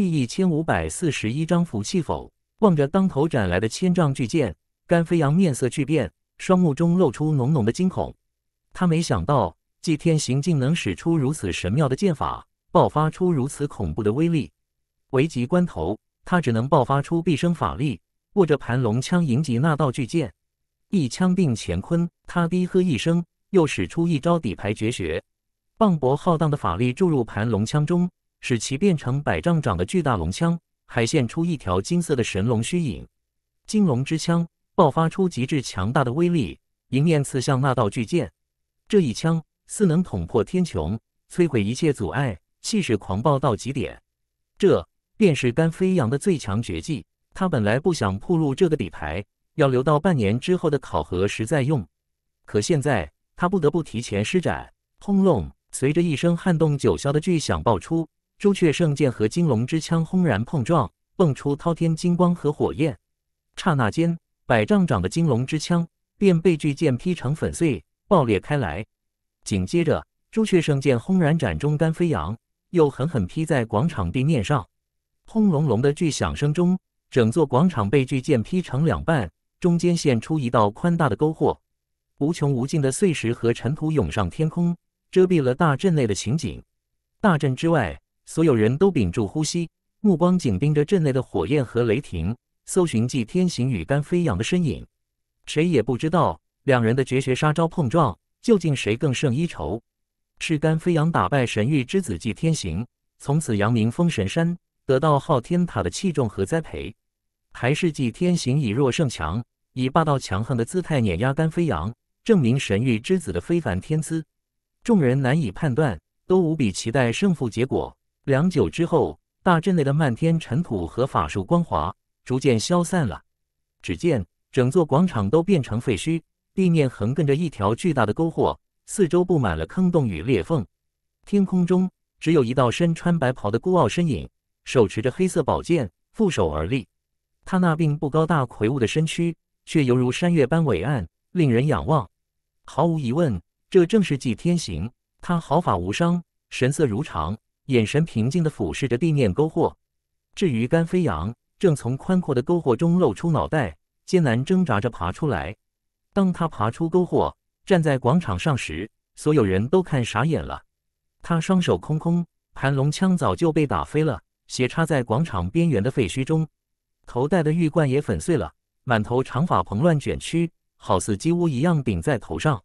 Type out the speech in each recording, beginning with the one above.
第一千五百四十一章福气否？望着当头斩来的千丈巨剑，甘飞扬面色巨变，双目中露出浓浓的惊恐。他没想到祭天行竟能使出如此神妙的剑法，爆发出如此恐怖的威力。危急关头，他只能爆发出毕生法力，握着盘龙枪迎击那道巨剑。一枪定乾坤，他低喝一声，又使出一招底牌绝学，磅礴浩荡的法力注入盘龙枪中。使其变成百丈长的巨大龙枪，还现出一条金色的神龙虚影。金龙之枪爆发出极致强大的威力，迎面刺向那道巨剑。这一枪似能捅破天穹，摧毁一切阻碍，气势狂暴到极点。这便是甘飞扬的最强绝技。他本来不想暴露这个底牌，要留到半年之后的考核时再用。可现在他不得不提前施展。轰隆！随着一声撼动九霄的巨响爆出。朱雀圣剑和金龙之枪轰然碰撞，蹦出滔天金光和火焰。刹那间，百丈长的金龙之枪便被巨剑劈成粉碎，爆裂开来。紧接着，朱雀圣剑轰然斩中，丹飞扬又狠狠劈在广场地面上。轰隆隆的巨响声中，整座广场被巨剑劈成两半，中间现出一道宽大的沟壑。无穷无尽的碎石和尘土涌上天空，遮蔽了大阵内的情景。大阵之外。所有人都屏住呼吸，目光紧盯着阵内的火焰和雷霆，搜寻祭天行与甘飞扬的身影。谁也不知道两人的绝学杀招碰撞，究竟谁更胜一筹。是甘飞扬打败神域之子祭天行，从此扬名封神山，得到昊天塔的器重和栽培，还是祭天行以弱胜强，以霸道强横的姿态碾压甘飞扬，证明神域之子的非凡天资？众人难以判断，都无比期待胜负结果。良久之后，大阵内的漫天尘土和法术光华逐渐消散了。只见整座广场都变成废墟，地面横亘着一条巨大的沟壑，四周布满了坑洞与裂缝。天空中只有一道身穿白袍的孤傲身影，手持着黑色宝剑，负手而立。他那并不高大魁梧的身躯，却犹如山岳般伟岸，令人仰望。毫无疑问，这正是纪天行。他毫发无伤，神色如常。眼神平静地俯视着地面沟壑。至于甘飞扬，正从宽阔的沟壑中露出脑袋，艰难挣扎着爬出来。当他爬出沟壑，站在广场上时，所有人都看傻眼了。他双手空空，盘龙枪早就被打飞了，斜插在广场边缘的废墟中。头戴的玉冠也粉碎了，满头长发蓬乱卷曲，好似鸡窝一样顶在头上。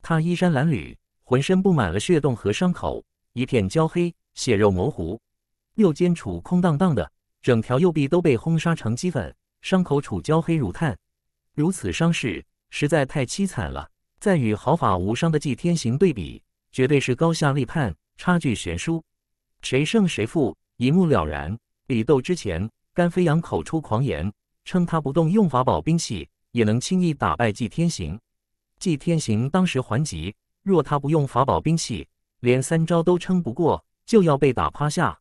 他衣衫褴褛，浑身布满了血洞和伤口，一片焦黑。血肉模糊，右肩处空荡荡的，整条右臂都被轰杀成齑粉，伤口处焦黑如炭，如此伤势实在太凄惨了。再与毫发无伤的祭天行对比，绝对是高下立判，差距悬殊，谁胜谁负一目了然。比斗之前，甘飞扬口出狂言，称他不动用法宝兵器也能轻易打败祭天行。祭天行当时还击，若他不用法宝兵器，连三招都撑不过。就要被打趴下，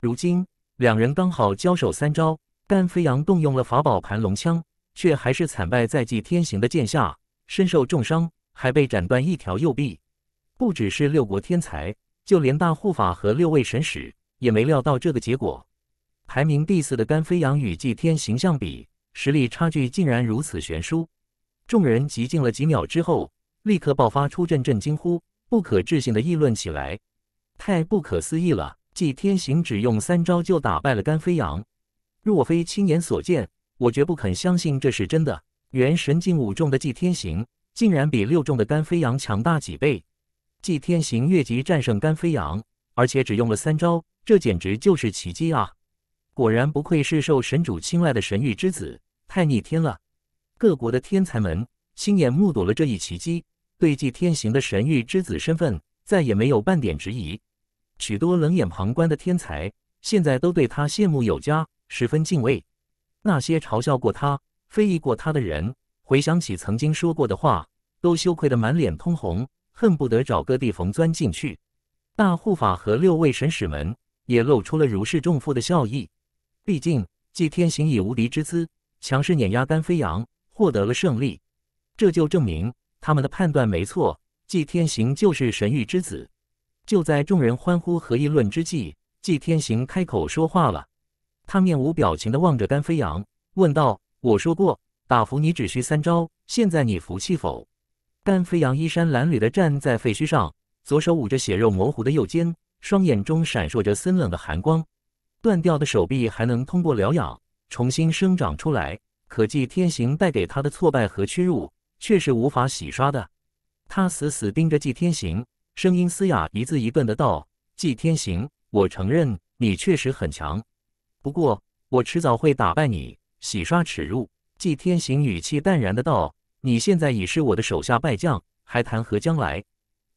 如今两人刚好交手三招，甘飞扬动用了法宝盘龙枪，却还是惨败在祭天行的剑下，身受重伤，还被斩断一条右臂。不只是六国天才，就连大护法和六位神使也没料到这个结果。排名第四的甘飞扬与祭天行相比，实力差距竟然如此悬殊。众人寂静了几秒之后，立刻爆发出阵阵惊呼，不可置信的议论起来。太不可思议了！祭天行只用三招就打败了甘飞扬。若非亲眼所见，我绝不肯相信这是真的。元神境五重的祭天行，竟然比六重的甘飞扬强大几倍。祭天行越级战胜甘飞扬，而且只用了三招，这简直就是奇迹啊！果然不愧是受神主青睐的神域之子，太逆天了！各国的天才们亲眼目睹了这一奇迹，对祭天行的神域之子身份再也没有半点质疑。许多冷眼旁观的天才，现在都对他羡慕有加，十分敬畏。那些嘲笑过他、非议过他的人，回想起曾经说过的话，都羞愧得满脸通红，恨不得找个地缝钻进去。大护法和六位神使们也露出了如释重负的笑意。毕竟，纪天行以无敌之姿强势碾压甘飞扬，获得了胜利，这就证明他们的判断没错。纪天行就是神域之子。就在众人欢呼和议论之际，纪天行开口说话了。他面无表情地望着甘飞扬，问道：“我说过，打服你只需三招。现在你服气否？”甘飞扬衣衫褴褛地站在废墟上，左手捂着血肉模糊的右肩，双眼中闪烁着森冷的寒光。断掉的手臂还能通过疗养重新生长出来，可纪天行带给他的挫败和屈辱却是无法洗刷的。他死死盯着纪天行。声音嘶哑，一字一顿的道：“季天行，我承认你确实很强，不过我迟早会打败你，洗刷耻辱。”季天行语气淡然的道：“你现在已是我的手下败将，还谈何将来？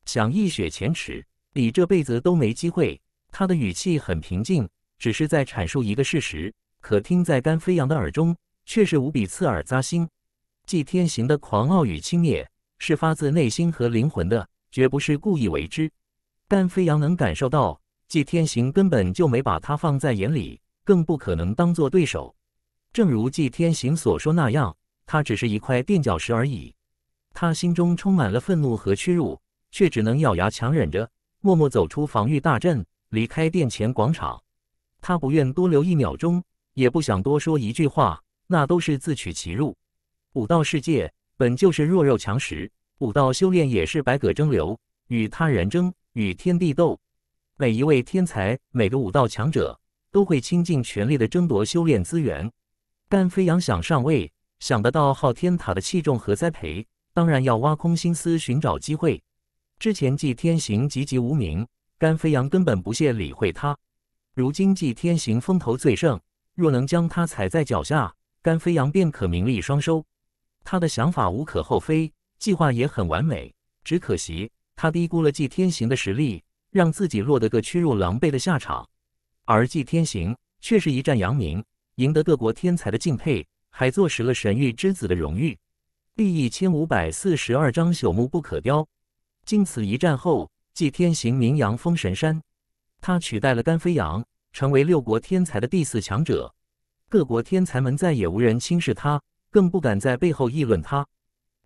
想一雪前耻，你这辈子都没机会。”他的语气很平静，只是在阐述一个事实，可听在甘飞扬的耳中却是无比刺耳、扎心。季天行的狂傲与轻蔑是发自内心和灵魂的。绝不是故意为之，但飞扬能感受到，季天行根本就没把他放在眼里，更不可能当做对手。正如季天行所说那样，他只是一块垫脚石而已。他心中充满了愤怒和屈辱，却只能咬牙强忍着，默默走出防御大阵，离开殿前广场。他不愿多留一秒钟，也不想多说一句话，那都是自取其辱。武道世界本就是弱肉强食。武道修炼也是百舸争流，与他人争，与天地斗。每一位天才，每个武道强者，都会倾尽全力的争夺修炼资源。甘飞扬想上位，想得到昊天塔的器重和栽培，当然要挖空心思寻找机会。之前纪天行籍籍无名，甘飞扬根本不屑理会他。如今纪天行风头最盛，若能将他踩在脚下，甘飞扬便可名利双收。他的想法无可厚非。计划也很完美，只可惜他低估了祭天行的实力，让自己落得个屈辱狼狈的下场。而祭天行却是一战扬名，赢得各国天才的敬佩，还坐实了神域之子的荣誉。第一千五百四十二章：朽木不可雕。经此一战后，祭天行名扬封神山，他取代了甘飞扬，成为六国天才的第四强者。各国天才们再也无人轻视他，更不敢在背后议论他。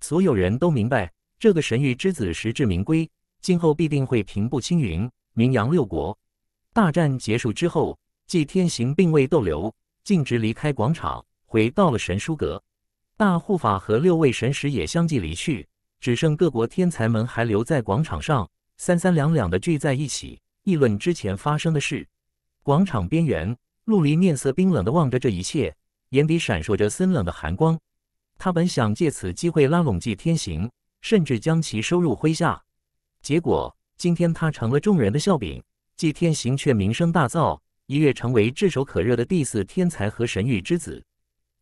所有人都明白，这个神域之子实至名归，今后必定会平步青云，名扬六国。大战结束之后，祭天行并未逗留，径直离开广场，回到了神书阁。大护法和六位神使也相继离去，只剩各国天才们还留在广场上，三三两两的聚在一起，议论之前发生的事。广场边缘，陆离面色冰冷的望着这一切，眼底闪烁着森冷的寒光。他本想借此机会拉拢季天行，甚至将其收入麾下，结果今天他成了众人的笑柄，季天行却名声大噪，一跃成为炙手可热的第四天才和神域之子。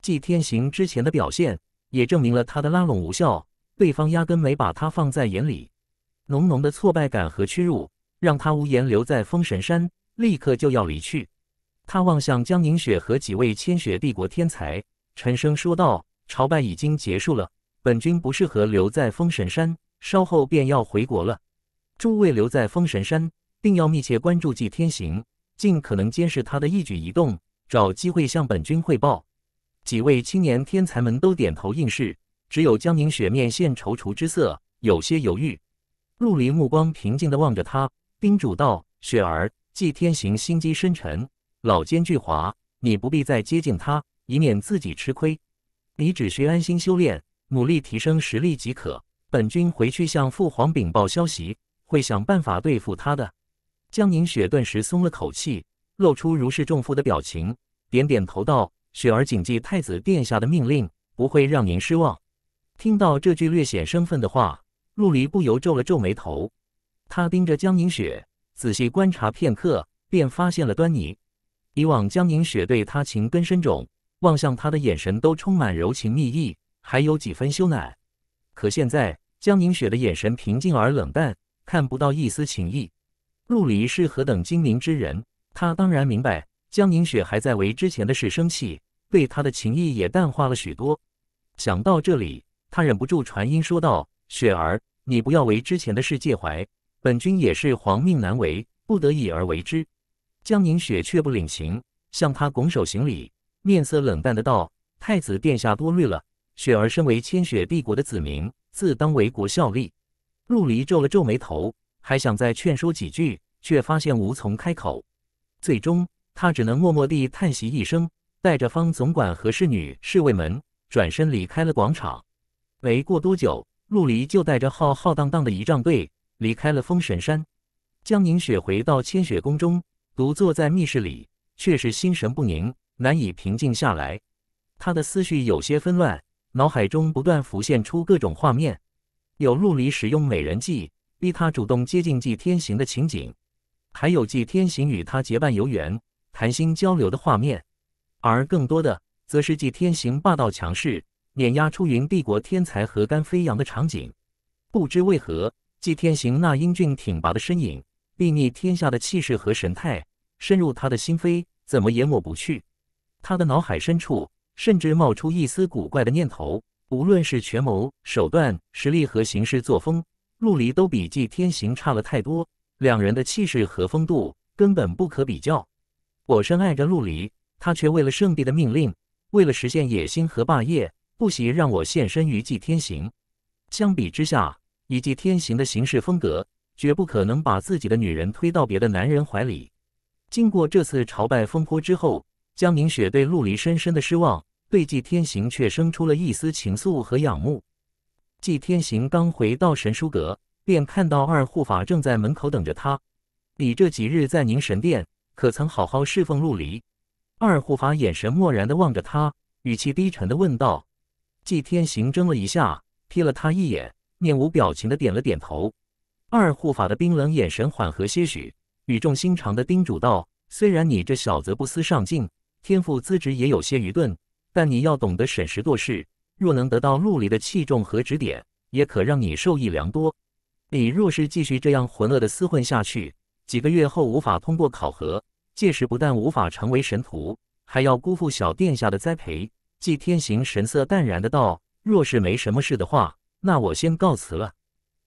季天行之前的表现也证明了他的拉拢无效，对方压根没把他放在眼里。浓浓的挫败感和屈辱让他无颜留在封神山，立刻就要离去。他望向江凝雪和几位千雪帝国天才，沉声说道。朝拜已经结束了，本君不适合留在封神山，稍后便要回国了。诸位留在封神山，定要密切关注祭天行，尽可能监视他的一举一动，找机会向本君汇报。几位青年天才们都点头应是，只有江宁雪面现踌躇之色，有些犹豫。陆离目光平静地望着他，叮嘱道：“雪儿，祭天行心机深沉，老奸巨猾，你不必再接近他，以免自己吃亏。”你只需安心修炼，努力提升实力即可。本君回去向父皇禀报消息，会想办法对付他的。江凝雪顿时松了口气，露出如释重负的表情，点点头道：“雪儿谨记太子殿下的命令，不会让您失望。”听到这句略显生分的话，陆离不由皱了皱眉头。他盯着江凝雪，仔细观察片刻，便发现了端倪。以往江凝雪对他情根深种。望向他的眼神都充满柔情蜜意，还有几分羞赧。可现在江凝雪的眼神平静而冷淡，看不到一丝情意。陆离是何等精明之人，他当然明白江凝雪还在为之前的事生气，对他的情意也淡化了许多。想到这里，他忍不住传音说道：“雪儿，你不要为之前的事介怀，本君也是皇命难违，不得已而为之。”江凝雪却不领情，向他拱手行礼。面色冷淡的道：“太子殿下多虑了，雪儿身为千雪帝国的子民，自当为国效力。”陆离皱了皱眉头，还想再劝说几句，却发现无从开口。最终，他只能默默地叹息一声，带着方总管和侍女、侍卫们转身离开了广场。没过多久，陆离就带着浩浩荡荡的仪仗队离开了封神山。江凝雪回到千雪宫中，独坐在密室里，却是心神不宁。难以平静下来，他的思绪有些纷乱，脑海中不断浮现出各种画面：有陆离使用美人计逼他主动接近纪天行的情景，还有纪天行与他结伴游园、谈心交流的画面；而更多的，则是纪天行霸道强势、碾压出云帝国天才何干飞扬的场景。不知为何，纪天行那英俊挺拔的身影、睥睨天下的气势和神态，深入他的心扉，怎么也抹不去。他的脑海深处甚至冒出一丝古怪的念头。无论是权谋手段、实力和行事作风，陆离都比纪天行差了太多。两人的气势和风度根本不可比较。我深爱着陆离，他却为了圣帝的命令，为了实现野心和霸业，不惜让我献身于纪天行。相比之下，以纪天行的行事风格，绝不可能把自己的女人推到别的男人怀里。经过这次朝拜风波之后。江凝雪对陆离深深的失望，对纪天行却生出了一丝情愫和仰慕。纪天行刚回到神书阁，便看到二护法正在门口等着他。你这几日在凝神殿，可曾好好侍奉陆离？二护法眼神漠然的望着他，语气低沉的问道。纪天行怔了一下，瞥了他一眼，面无表情的点了点头。二护法的冰冷眼神缓和些许，语重心长的叮嘱道：“虽然你这小子不思上进，”天赋资质也有些愚钝，但你要懂得审时度势。若能得到陆离的器重和指点，也可让你受益良多。你若是继续这样浑噩的厮混下去，几个月后无法通过考核，届时不但无法成为神徒，还要辜负小殿下的栽培。季天行神色淡然的道：“若是没什么事的话，那我先告辞了。”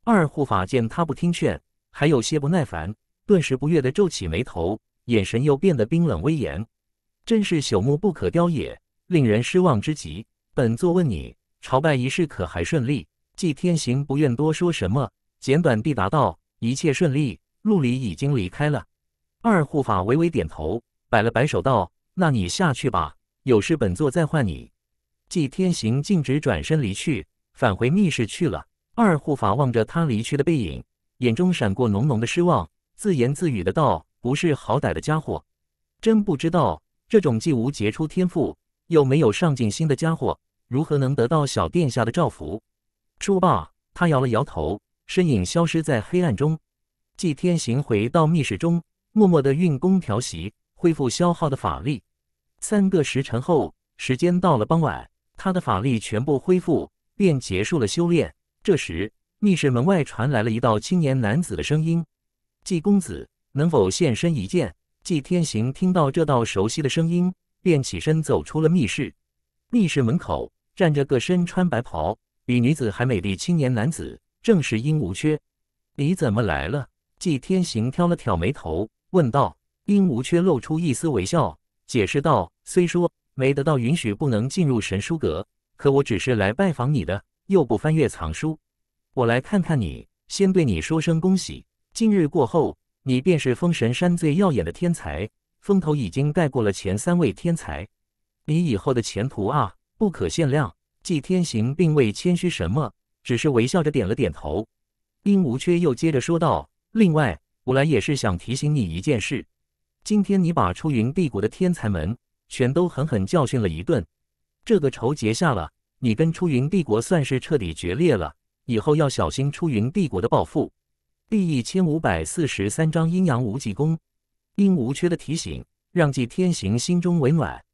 二护法见他不听劝，还有些不耐烦，顿时不悦的皱起眉头，眼神又变得冰冷威严。真是朽木不可雕也，令人失望之极。本座问你，朝拜仪式可还顺利？祭天行不愿多说什么，简短地答道：“一切顺利，陆离已经离开了。”二护法微微点头，摆了摆手道：“那你下去吧，有事本座再唤你。”祭天行径直转身离去，返回密室去了。二护法望着他离去的背影，眼中闪过浓浓的失望，自言自语的道：“不是好歹的家伙，真不知道。”这种既无杰出天赋，又没有上进心的家伙，如何能得到小殿下的照拂？说罢，他摇了摇头，身影消失在黑暗中。纪天行回到密室中，默默地运功调息，恢复消耗的法力。三个时辰后，时间到了傍晚，他的法力全部恢复，便结束了修炼。这时，密室门外传来了一道青年男子的声音：“纪公子，能否现身一见？”季天行听到这道熟悉的声音，便起身走出了密室。密室门口站着个身穿白袍、比女子还美丽青年男子，正是殷无缺。你怎么来了？季天行挑了挑眉头，问道。殷无缺露出一丝微笑，解释道：“虽说没得到允许不能进入神书阁，可我只是来拜访你的，又不翻阅藏书。我来看看你，先对你说声恭喜。今日过后。”你便是封神山最耀眼的天才，风头已经盖过了前三位天才。你以后的前途啊，不可限量。纪天行并未谦虚什么，只是微笑着点了点头。殷无缺又接着说道：“另外，我来也是想提醒你一件事。今天你把出云帝国的天才们全都狠狠教训了一顿，这个仇结下了，你跟出云帝国算是彻底决裂了。以后要小心出云帝国的报复。”第一千五百四十三章阴阳无极功。殷无缺的提醒让纪天行心中为暖，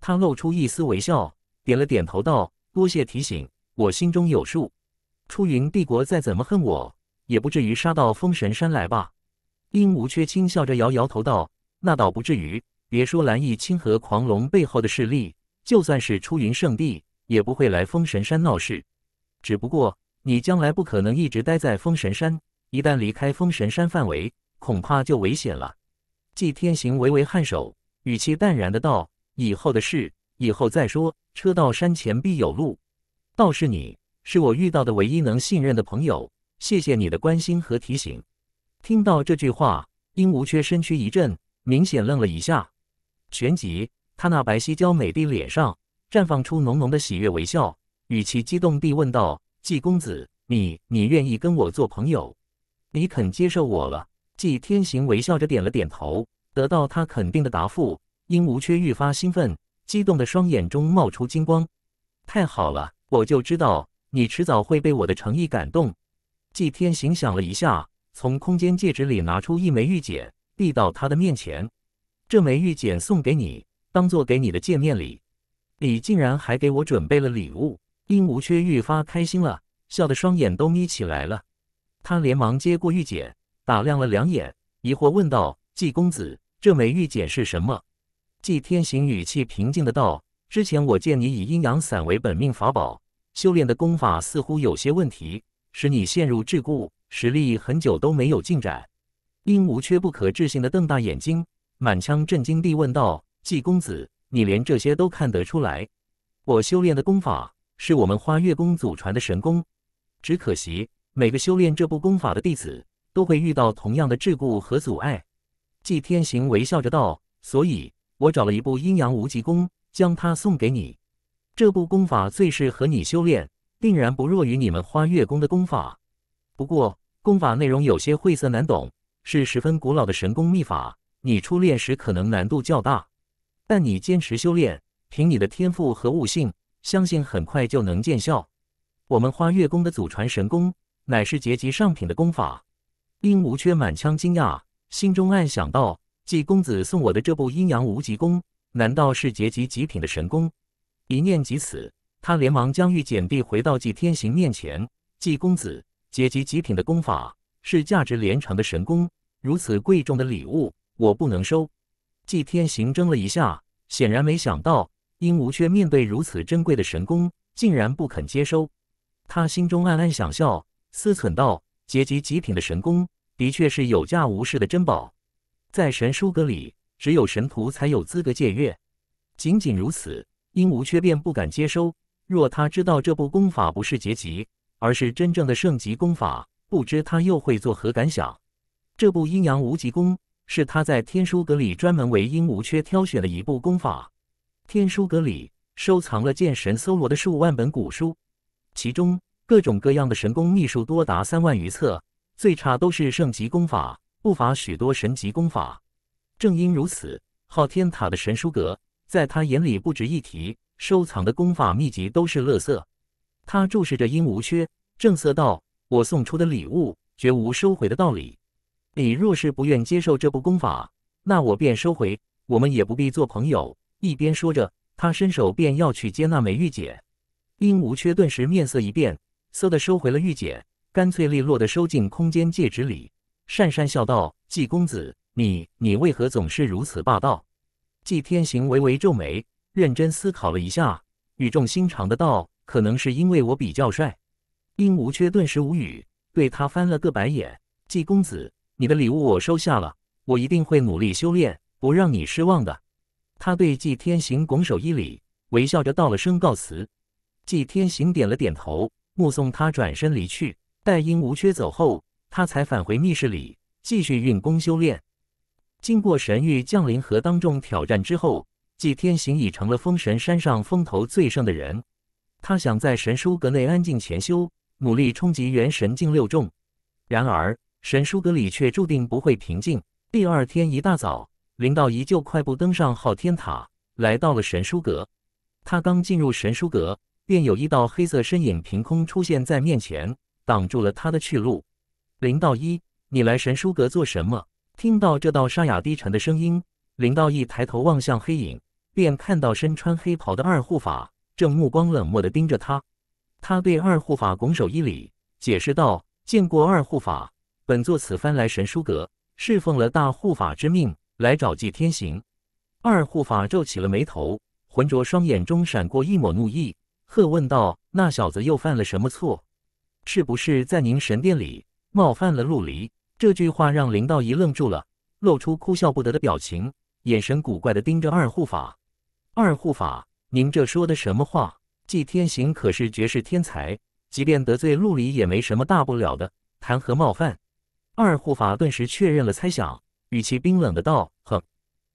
他露出一丝微笑，点了点头道：“多谢提醒，我心中有数。出云帝国再怎么恨我，也不至于杀到封神山来吧？”殷无缺轻笑着摇摇头道：“那倒不至于。别说蓝翼清和狂龙背后的势力，就算是出云圣地，也不会来封神山闹事。只不过，你将来不可能一直待在封神山。”一旦离开封神山范围，恐怕就危险了。纪天行微微颔首，语气淡然的道：“以后的事，以后再说。车到山前必有路。倒是你，是我遇到的唯一能信任的朋友。谢谢你的关心和提醒。”听到这句话，殷无缺身躯一震，明显愣了一下，旋即他那白皙娇美的脸上绽放出浓浓的喜悦微笑，语气激动地问道：“纪公子，你你愿意跟我做朋友？”你肯接受我了？季天行微笑着点了点头，得到他肯定的答复，殷无缺愈发兴奋，激动的双眼中冒出金光。太好了，我就知道你迟早会被我的诚意感动。季天行想了一下，从空间戒指里拿出一枚玉简，递到他的面前。这枚玉简送给你，当做给你的见面礼。你竟然还给我准备了礼物，殷无缺愈发开心了，笑得双眼都眯起来了。他连忙接过玉简，打量了两眼，疑惑问道：“季公子，这枚玉简是什么？”季天行语气平静的道：“之前我见你以阴阳伞为本命法宝，修炼的功法似乎有些问题，使你陷入桎梏，实力很久都没有进展。”殷无缺不可置信的瞪大眼睛，满腔震惊地问道：“季公子，你连这些都看得出来？我修炼的功法是我们花月宫祖传的神功，只可惜……”每个修炼这部功法的弟子都会遇到同样的桎梏和阻碍。祭天行微笑着道：“所以，我找了一部阴阳无极功，将它送给你。这部功法最适合你修炼，定然不弱于你们花月宫的功法。不过，功法内容有些晦涩难懂，是十分古老的神功秘法。你初练时可能难度较大，但你坚持修炼，凭你的天赋和悟性，相信很快就能见效。我们花月宫的祖传神功。”乃是结集上品的功法，殷无缺满腔惊讶，心中暗想到：季公子送我的这部阴阳无极功，难道是结集极品的神功？”一念及此，他连忙将玉简递回到季天行面前：“季公子，结集极品的功法是价值连城的神功，如此贵重的礼物，我不能收。”季天行怔了一下，显然没想到殷无缺面对如此珍贵的神功，竟然不肯接收。他心中暗暗想笑。思忖道：“结集极品的神功，的确是有价无市的珍宝。在神书阁里，只有神徒才有资格借阅。仅仅如此，殷无缺便不敢接收。若他知道这部功法不是结集，而是真正的圣级功法，不知他又会作何感想？”这部阴阳无极功是他在天书阁里专门为殷无缺挑选了一部功法。天书阁里收藏了剑神搜罗的数万本古书，其中。各种各样的神功秘术多达三万余册，最差都是圣级功法，不乏许多神级功法。正因如此，昊天塔的神书阁在他眼里不值一提，收藏的功法秘籍都是垃圾。他注视着殷无缺，正色道：“我送出的礼物绝无收回的道理，你若是不愿接受这部功法，那我便收回，我们也不必做朋友。”一边说着，他伸手便要去接那枚玉简，殷无缺顿时面色一变。嗖的收回了玉简，干脆利落的收进空间戒指里，讪讪笑道：“季公子，你你为何总是如此霸道？”季天行微微皱眉，认真思考了一下，语重心长的道：“可能是因为我比较帅。”殷无缺顿时无语，对他翻了个白眼：“季公子，你的礼物我收下了，我一定会努力修炼，不让你失望的。”他对季天行拱手一礼，微笑着道了声告辞。季天行点了点头。目送他转身离去，待因无缺走后，他才返回密室里继续运功修炼。经过神域降临和当众挑战之后，祭天行已成了封神山上风头最盛的人。他想在神书阁内安静潜修，努力冲击元神境六重。然而，神书阁里却注定不会平静。第二天一大早，林道一就快步登上昊天塔，来到了神书阁。他刚进入神书阁。便有一道黑色身影凭空出现在面前，挡住了他的去路。林道一，你来神书阁做什么？听到这道沙哑低沉的声音，林道一抬头望向黑影，便看到身穿黑袍的二护法正目光冷漠地盯着他。他对二护法拱手一礼，解释道：“见过二护法，本座此番来神书阁，是奉了大护法之命来找祭天行。”二护法皱起了眉头，浑浊双眼中闪过一抹怒意。贺问道：“那小子又犯了什么错？是不是在您神殿里冒犯了陆离？”这句话让林道一愣住了，露出哭笑不得的表情，眼神古怪的盯着二护法。二护法，您这说的什么话？季天行可是绝世天才，即便得罪陆离也没什么大不了的，谈何冒犯？二护法顿时确认了猜想，语气冰冷的道：“哼，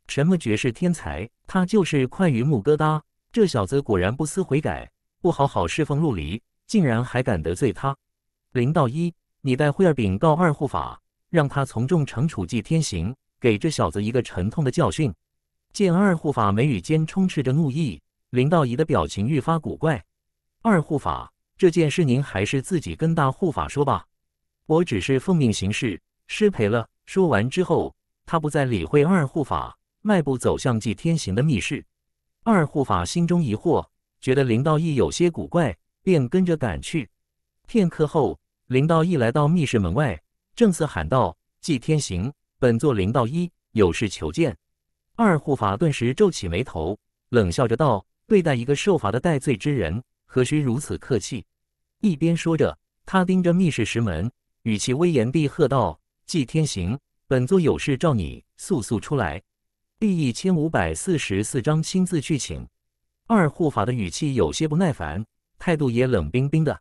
什么绝世天才？他就是块榆木疙瘩。这小子果然不思悔改。”不好好侍奉陆离，竟然还敢得罪他！林道一，你带惠儿禀告二护法，让他从重惩处纪天行，给这小子一个沉痛的教训。见二护法眉宇间充斥着怒意，林道一的表情愈发古怪。二护法，这件事您还是自己跟大护法说吧，我只是奉命行事，失陪了。说完之后，他不再理会二护法，迈步走向纪天行的密室。二护法心中疑惑。觉得林道义有些古怪，便跟着赶去。片刻后，林道义来到密室门外，正色喊道：“季天行，本座林道一有事求见。”二护法顿时皱起眉头，冷笑着道：“对待一个受罚的戴罪之人，何须如此客气？”一边说着，他盯着密室石门，语气威严地喝道：“季天行，本座有事召你，速速出来。”第一千五百四十四章亲自去请。二护法的语气有些不耐烦，态度也冷冰冰的。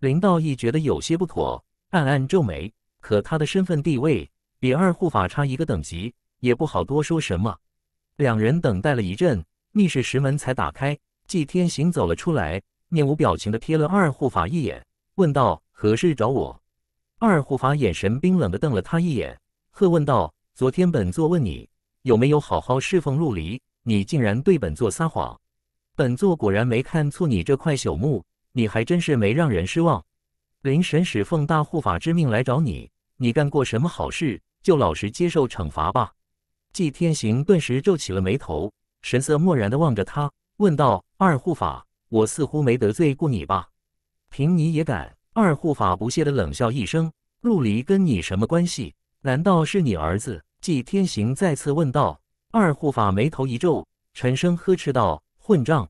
林道义觉得有些不妥，暗暗皱眉。可他的身份地位比二护法差一个等级，也不好多说什么。两人等待了一阵，密室石门才打开。祭天行走了出来，面无表情地瞥了二护法一眼，问道：“何事找我？”二护法眼神冰冷地瞪了他一眼，喝问道：“昨天本座问你有没有好好侍奉陆离，你竟然对本座撒谎！”本座果然没看错你这块朽木，你还真是没让人失望。灵神使奉大护法之命来找你，你干过什么好事？就老实接受惩罚吧。纪天行顿时皱起了眉头，神色漠然的望着他，问道：“二护法，我似乎没得罪过你吧？”“凭你也敢！”二护法不屑的冷笑一声。“陆离跟你什么关系？难道是你儿子？”纪天行再次问道。二护法眉头一皱，沉声呵斥道。混账，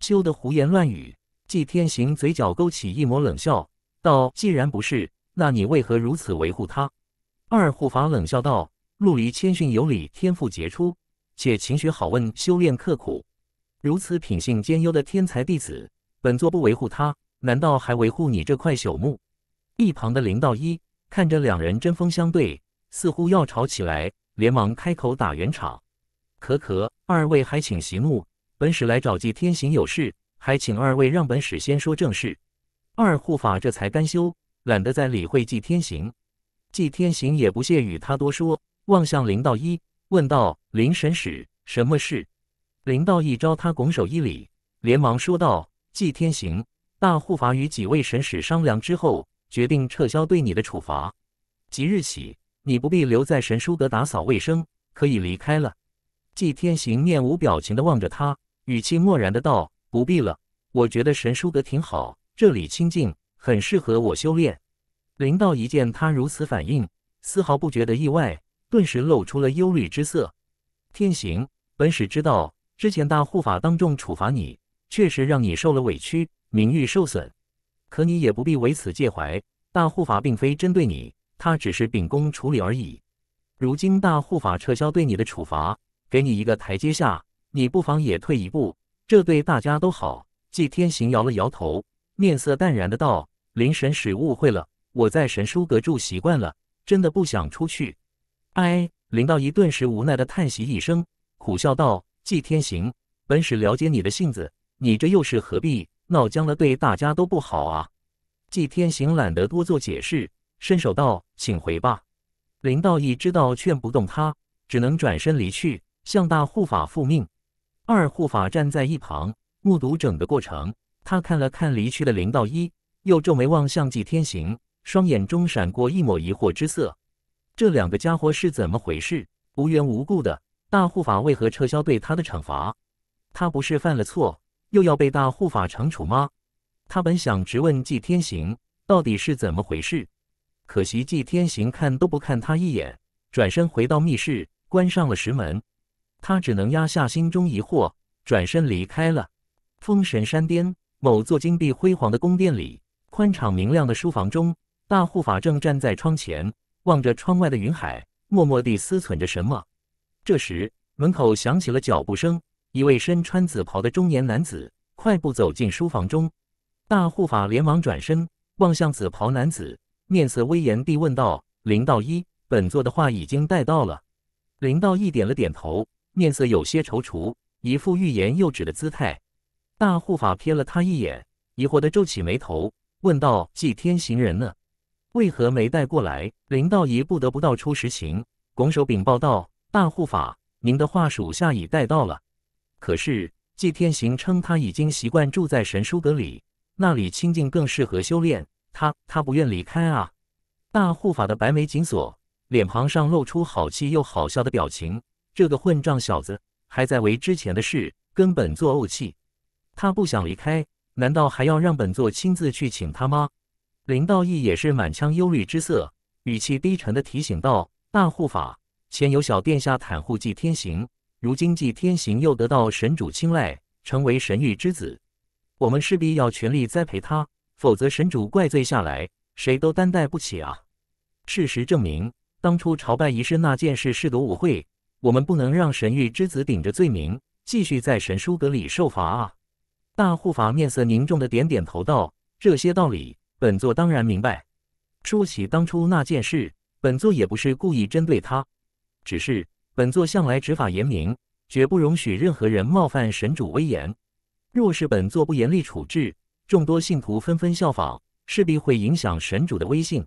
修的胡言乱语！季天行嘴角勾起一抹冷笑，道：“既然不是，那你为何如此维护他？”二护法冷笑道：“陆离谦逊有礼，天赋杰出，且勤学好问，修炼刻苦，如此品性兼优的天才弟子，本座不维护他，难道还维护你这块朽木？”一旁的林道一看着两人针锋相对，似乎要吵起来，连忙开口打圆场：“可可，二位还请息怒。”本使来找季天行有事，还请二位让本使先说正事。二护法这才甘休，懒得再理会季天行。季天行也不屑与他多说，望向林道一，问道：“林神使，什么事？”林道一朝他拱手一礼，连忙说道：“季天行，大护法与几位神使商量之后，决定撤销对你的处罚。即日起，你不必留在神书阁打扫卫生，可以离开了。”季天行面无表情地望着他。语气漠然的道：“不必了，我觉得神书阁挺好，这里清净，很适合我修炼。”林道一见他如此反应，丝毫不觉得意外，顿时露出了忧虑之色。天行，本使知道之前大护法当众处罚你，确实让你受了委屈，名誉受损。可你也不必为此介怀，大护法并非针对你，他只是秉公处理而已。如今大护法撤销对你的处罚，给你一个台阶下。你不妨也退一步，这对大家都好。纪天行摇了摇头，面色淡然的道：“林神使误会了，我在神书阁住习惯了，真的不想出去。”哎，林道一顿时无奈的叹息一声，苦笑道：“纪天行，本使了解你的性子，你这又是何必？闹僵了，对大家都不好啊。”纪天行懒得多做解释，伸手道：“请回吧。”林道义知道劝不动他，只能转身离去，向大护法复命。二护法站在一旁，目睹整个过程。他看了看离去的零到一，又皱眉望向季天行，双眼中闪过一抹疑惑之色。这两个家伙是怎么回事？无缘无故的大护法为何撤销对他的惩罚？他不是犯了错，又要被大护法惩处吗？他本想直问季天行到底是怎么回事，可惜季天行看都不看他一眼，转身回到密室，关上了石门。他只能压下心中疑惑，转身离开了。封神山巅某座金碧辉煌的宫殿里，宽敞明亮的书房中，大护法正站在窗前，望着窗外的云海，默默地思忖着什么。这时，门口响起了脚步声，一位身穿紫袍的中年男子快步走进书房中。大护法连忙转身望向紫袍男子，面色威严地问道：“林道一，本座的话已经带到了。”林道一点了点头。面色有些踌躇，一副欲言又止的姿态。大护法瞥了他一眼，疑惑地皱起眉头，问道：“祭天行人呢？为何没带过来？”林道仪不得不到出实情，拱手禀报道：“大护法，您的话，属下已带到了。可是，祭天行称他已经习惯住在神书阁里，那里清净，更适合修炼。他，他不愿离开啊！”大护法的白眉紧锁，脸庞上露出好气又好笑的表情。这个混账小子还在为之前的事跟本座怄气，他不想离开，难道还要让本座亲自去请他吗？林道义也是满腔忧虑之色，语气低沉的提醒道：“大护法，前有小殿下袒护祭天行，如今祭天行又得到神主青睐，成为神域之子，我们势必要全力栽培他，否则神主怪罪下来，谁都担待不起啊！”事实证明，当初朝拜仪式那件事是夺舞会。我们不能让神域之子顶着罪名继续在神书阁里受罚啊！大护法面色凝重的点点头道：“这些道理，本座当然明白。说起当初那件事，本座也不是故意针对他，只是本座向来执法严明，绝不容许任何人冒犯神主威严。若是本座不严厉处置，众多信徒纷纷效仿，势必会影响神主的威信。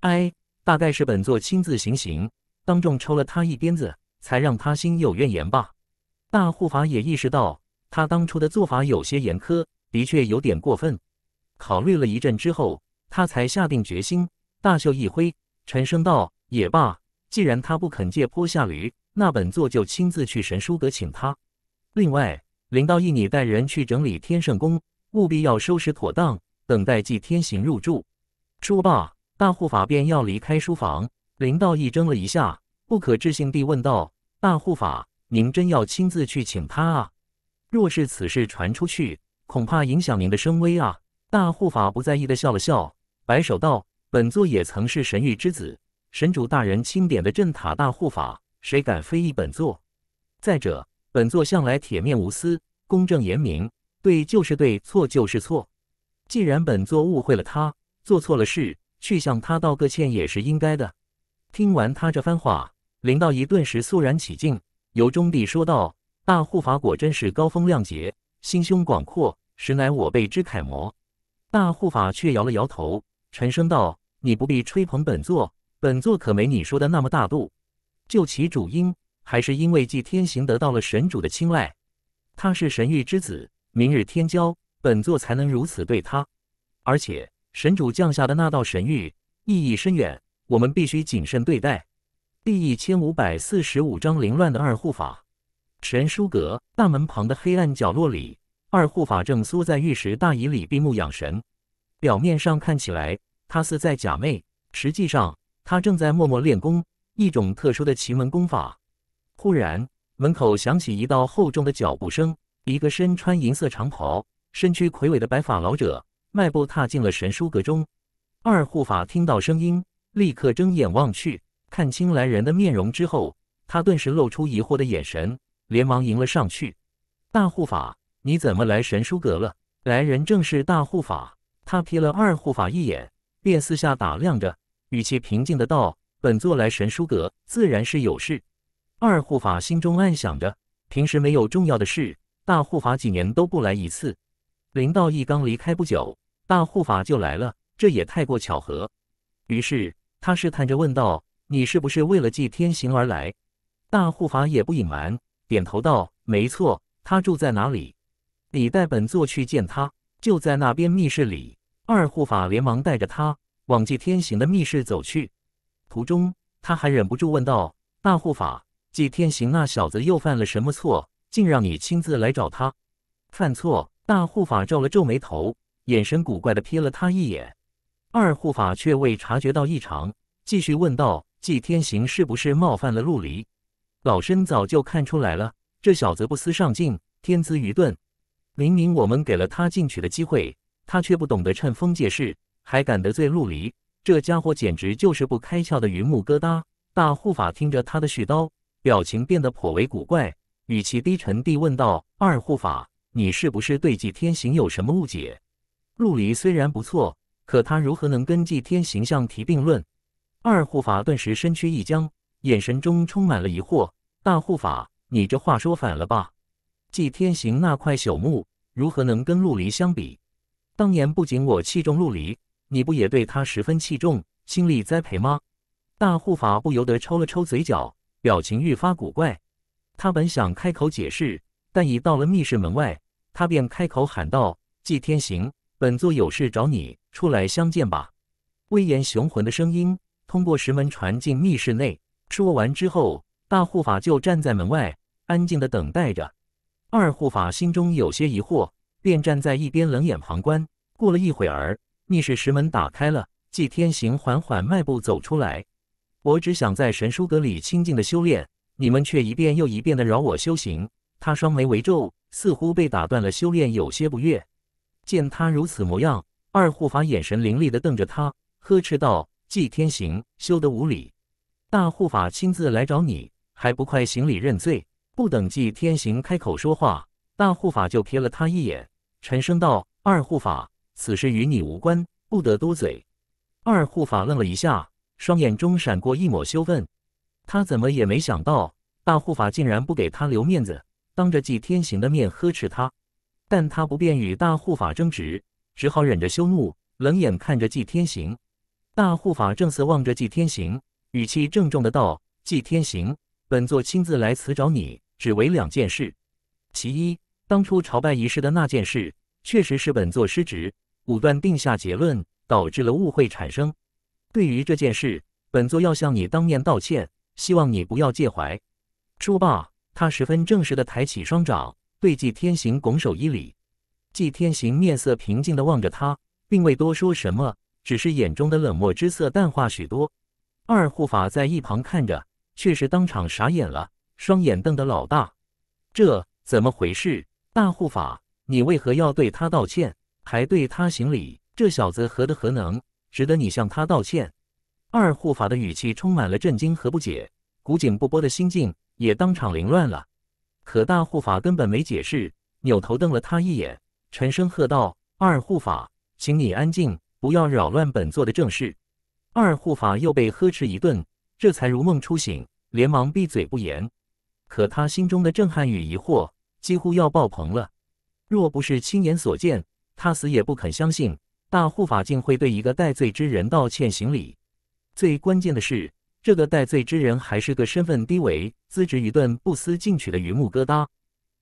哎，大概是本座亲自行刑，当众抽了他一鞭子。”才让他心有怨言吧。大护法也意识到他当初的做法有些严苛，的确有点过分。考虑了一阵之后，他才下定决心，大袖一挥，沉声道：“也罢，既然他不肯借坡下驴，那本座就亲自去神书阁请他。另外，林道义，你带人去整理天圣宫，务必要收拾妥当，等待祭天行入住。”说罢，大护法便要离开书房。林道义怔了一下，不可置信地问道。大护法，您真要亲自去请他啊？若是此事传出去，恐怕影响您的声威啊！大护法不在意的笑了笑，摆手道：“本座也曾是神域之子，神主大人钦点的镇塔大护法，谁敢非议本座？再者，本座向来铁面无私，公正严明，对就是对，错就是错。既然本座误会了他，做错了事，去向他道个歉也是应该的。”听完他这番话。林道一顿时肃然起敬，由衷地说道：“大护法果真是高风亮节，心胸广阔，实乃我辈之楷模。”大护法却摇了摇头，沉声道：“你不必吹捧本座，本座可没你说的那么大度。究其主因，还是因为祭天行得到了神主的青睐，他是神域之子，明日天骄，本座才能如此对他。而且，神主降下的那道神谕意义深远，我们必须谨慎对待。”第一千五百四十五章凌乱的二护法。神书阁大门旁的黑暗角落里，二护法正缩在玉石大椅里闭目养神。表面上看起来他似在假寐，实际上他正在默默练功一种特殊的奇门功法。忽然，门口响起一道厚重的脚步声，一个身穿银色长袍、身躯魁伟的白发老者迈步踏进了神书阁中。二护法听到声音，立刻睁眼望去。看清来人的面容之后，他顿时露出疑惑的眼神，连忙迎了上去。大护法，你怎么来神书阁了？来人正是大护法，他瞥了二护法一眼，便四下打量着，语气平静的道：“本座来神书阁，自然是有事。”二护法心中暗想着，平时没有重要的事，大护法几年都不来一次。林道义刚离开不久，大护法就来了，这也太过巧合。于是他试探着问道。你是不是为了祭天行而来？大护法也不隐瞒，点头道：“没错，他住在哪里？你带本座去见他。”就在那边密室里。二护法连忙带着他往祭天行的密室走去。途中，他还忍不住问道：“大护法，祭天行那小子又犯了什么错，竟让你亲自来找他？”犯错。大护法皱了皱眉头，眼神古怪的瞥了他一眼。二护法却未察觉到异常，继续问道。季天行是不是冒犯了陆离？老身早就看出来了，这小子不思上进，天资愚钝。明明我们给了他进取的机会，他却不懂得趁风借势，还敢得罪陆离。这家伙简直就是不开窍的榆木疙瘩。大护法听着他的絮叨，表情变得颇为古怪，语气低沉地问道：“二护法，你是不是对季天行有什么误解？”陆离虽然不错，可他如何能跟季天行相提并论？二护法顿时身躯一僵，眼神中充满了疑惑。大护法，你这话说反了吧？季天行那块朽木如何能跟陆离相比？当年不仅我器重陆离，你不也对他十分器重，心力栽培吗？大护法不由得抽了抽嘴角，表情愈发古怪。他本想开口解释，但已到了密室门外，他便开口喊道：“季天行，本座有事找你出来相见吧。”威严雄浑的声音。通过石门传进密室内。说完之后，大护法就站在门外，安静的等待着。二护法心中有些疑惑，便站在一边冷眼旁观。过了一会儿，密室石门打开了，纪天行缓缓迈步走出来。我只想在神书阁里清静的修炼，你们却一遍又一遍的扰我修行。他双眉微皱，似乎被打断了修炼，有些不悦。见他如此模样，二护法眼神凌厉的瞪着他，呵斥道。季天行，休得无礼！大护法亲自来找你，还不快行礼认罪？不等季天行开口说话，大护法就瞥了他一眼，沉声道：“二护法，此事与你无关，不得多嘴。”二护法愣了一下，双眼中闪过一抹羞愤。他怎么也没想到，大护法竟然不给他留面子，当着季天行的面呵斥他。但他不便与大护法争执，只好忍着羞怒，冷眼看着季天行。大护法正色望着季天行，语气郑重的道：“季天行，本座亲自来此找你，只为两件事。其一，当初朝拜仪式的那件事，确实是本座失职，武断定下结论，导致了误会产生。对于这件事，本座要向你当面道歉，希望你不要介怀。”说罢，他十分正式的抬起双掌，对季天行拱手一礼。季天行面色平静的望着他，并未多说什么。只是眼中的冷漠之色淡化许多，二护法在一旁看着，却是当场傻眼了，双眼瞪得老大。这怎么回事？大护法，你为何要对他道歉，还对他行礼？这小子何德何能，值得你向他道歉？二护法的语气充满了震惊和不解，古井不波的心境也当场凌乱了。可大护法根本没解释，扭头瞪了他一眼，沉声喝道：“二护法，请你安静。”不要扰乱本座的正事！二护法又被呵斥一顿，这才如梦初醒，连忙闭嘴不言。可他心中的震撼与疑惑几乎要爆棚了。若不是亲眼所见，他死也不肯相信大护法竟会对一个戴罪之人道歉行礼。最关键的是，这个戴罪之人还是个身份低微、资质愚钝、不思进取的榆木疙瘩。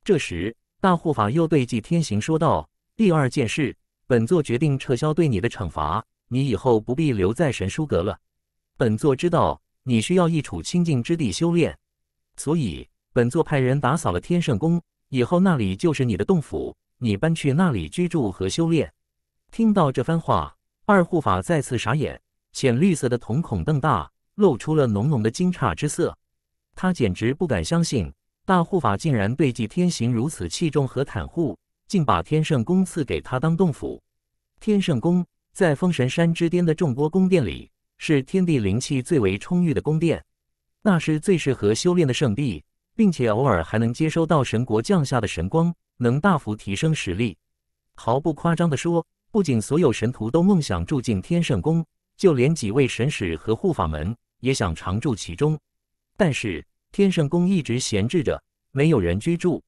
这时，大护法又对纪天行说道：“第二件事。”本座决定撤销对你的惩罚，你以后不必留在神书阁了。本座知道你需要一处清净之地修炼，所以本座派人打扫了天圣宫，以后那里就是你的洞府，你搬去那里居住和修炼。听到这番话，二护法再次傻眼，浅绿色的瞳孔瞪大，露出了浓浓的惊诧之色。他简直不敢相信，大护法竟然对纪天行如此器重和袒护。竟把天圣宫赐给他当洞府。天圣宫在封神山之巅的众多宫殿里，是天地灵气最为充裕的宫殿，那是最适合修炼的圣地，并且偶尔还能接收到神国降下的神光，能大幅提升实力。毫不夸张的说，不仅所有神徒都梦想住进天圣宫，就连几位神使和护法门也想常住其中。但是天圣宫一直闲置着，没有人居住。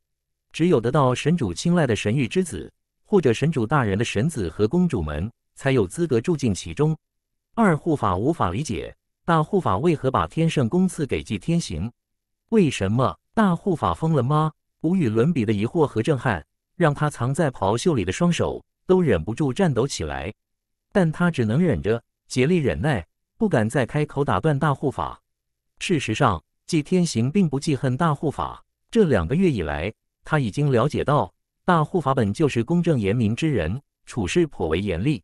只有得到神主青睐的神域之子，或者神主大人的神子和公主们，才有资格住进其中。二护法无法理解大护法为何把天圣宫赐给季天行，为什么大护法疯了吗？无与伦比的疑惑和震撼，让他藏在袍袖里的双手都忍不住颤抖起来，但他只能忍着，竭力忍耐，不敢再开口打断大护法。事实上，季天行并不记恨大护法，这两个月以来。他已经了解到，大护法本就是公正严明之人，处事颇为严厉。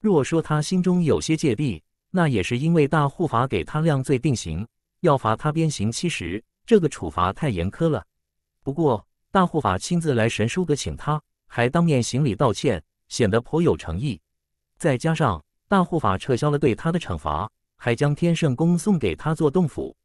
若说他心中有些芥蒂，那也是因为大护法给他量罪定刑，要罚他鞭刑七十，这个处罚太严苛了。不过，大护法亲自来神书阁请他，还当面行礼道歉，显得颇有诚意。再加上大护法撤销了对他的惩罚，还将天圣宫送给他做洞府，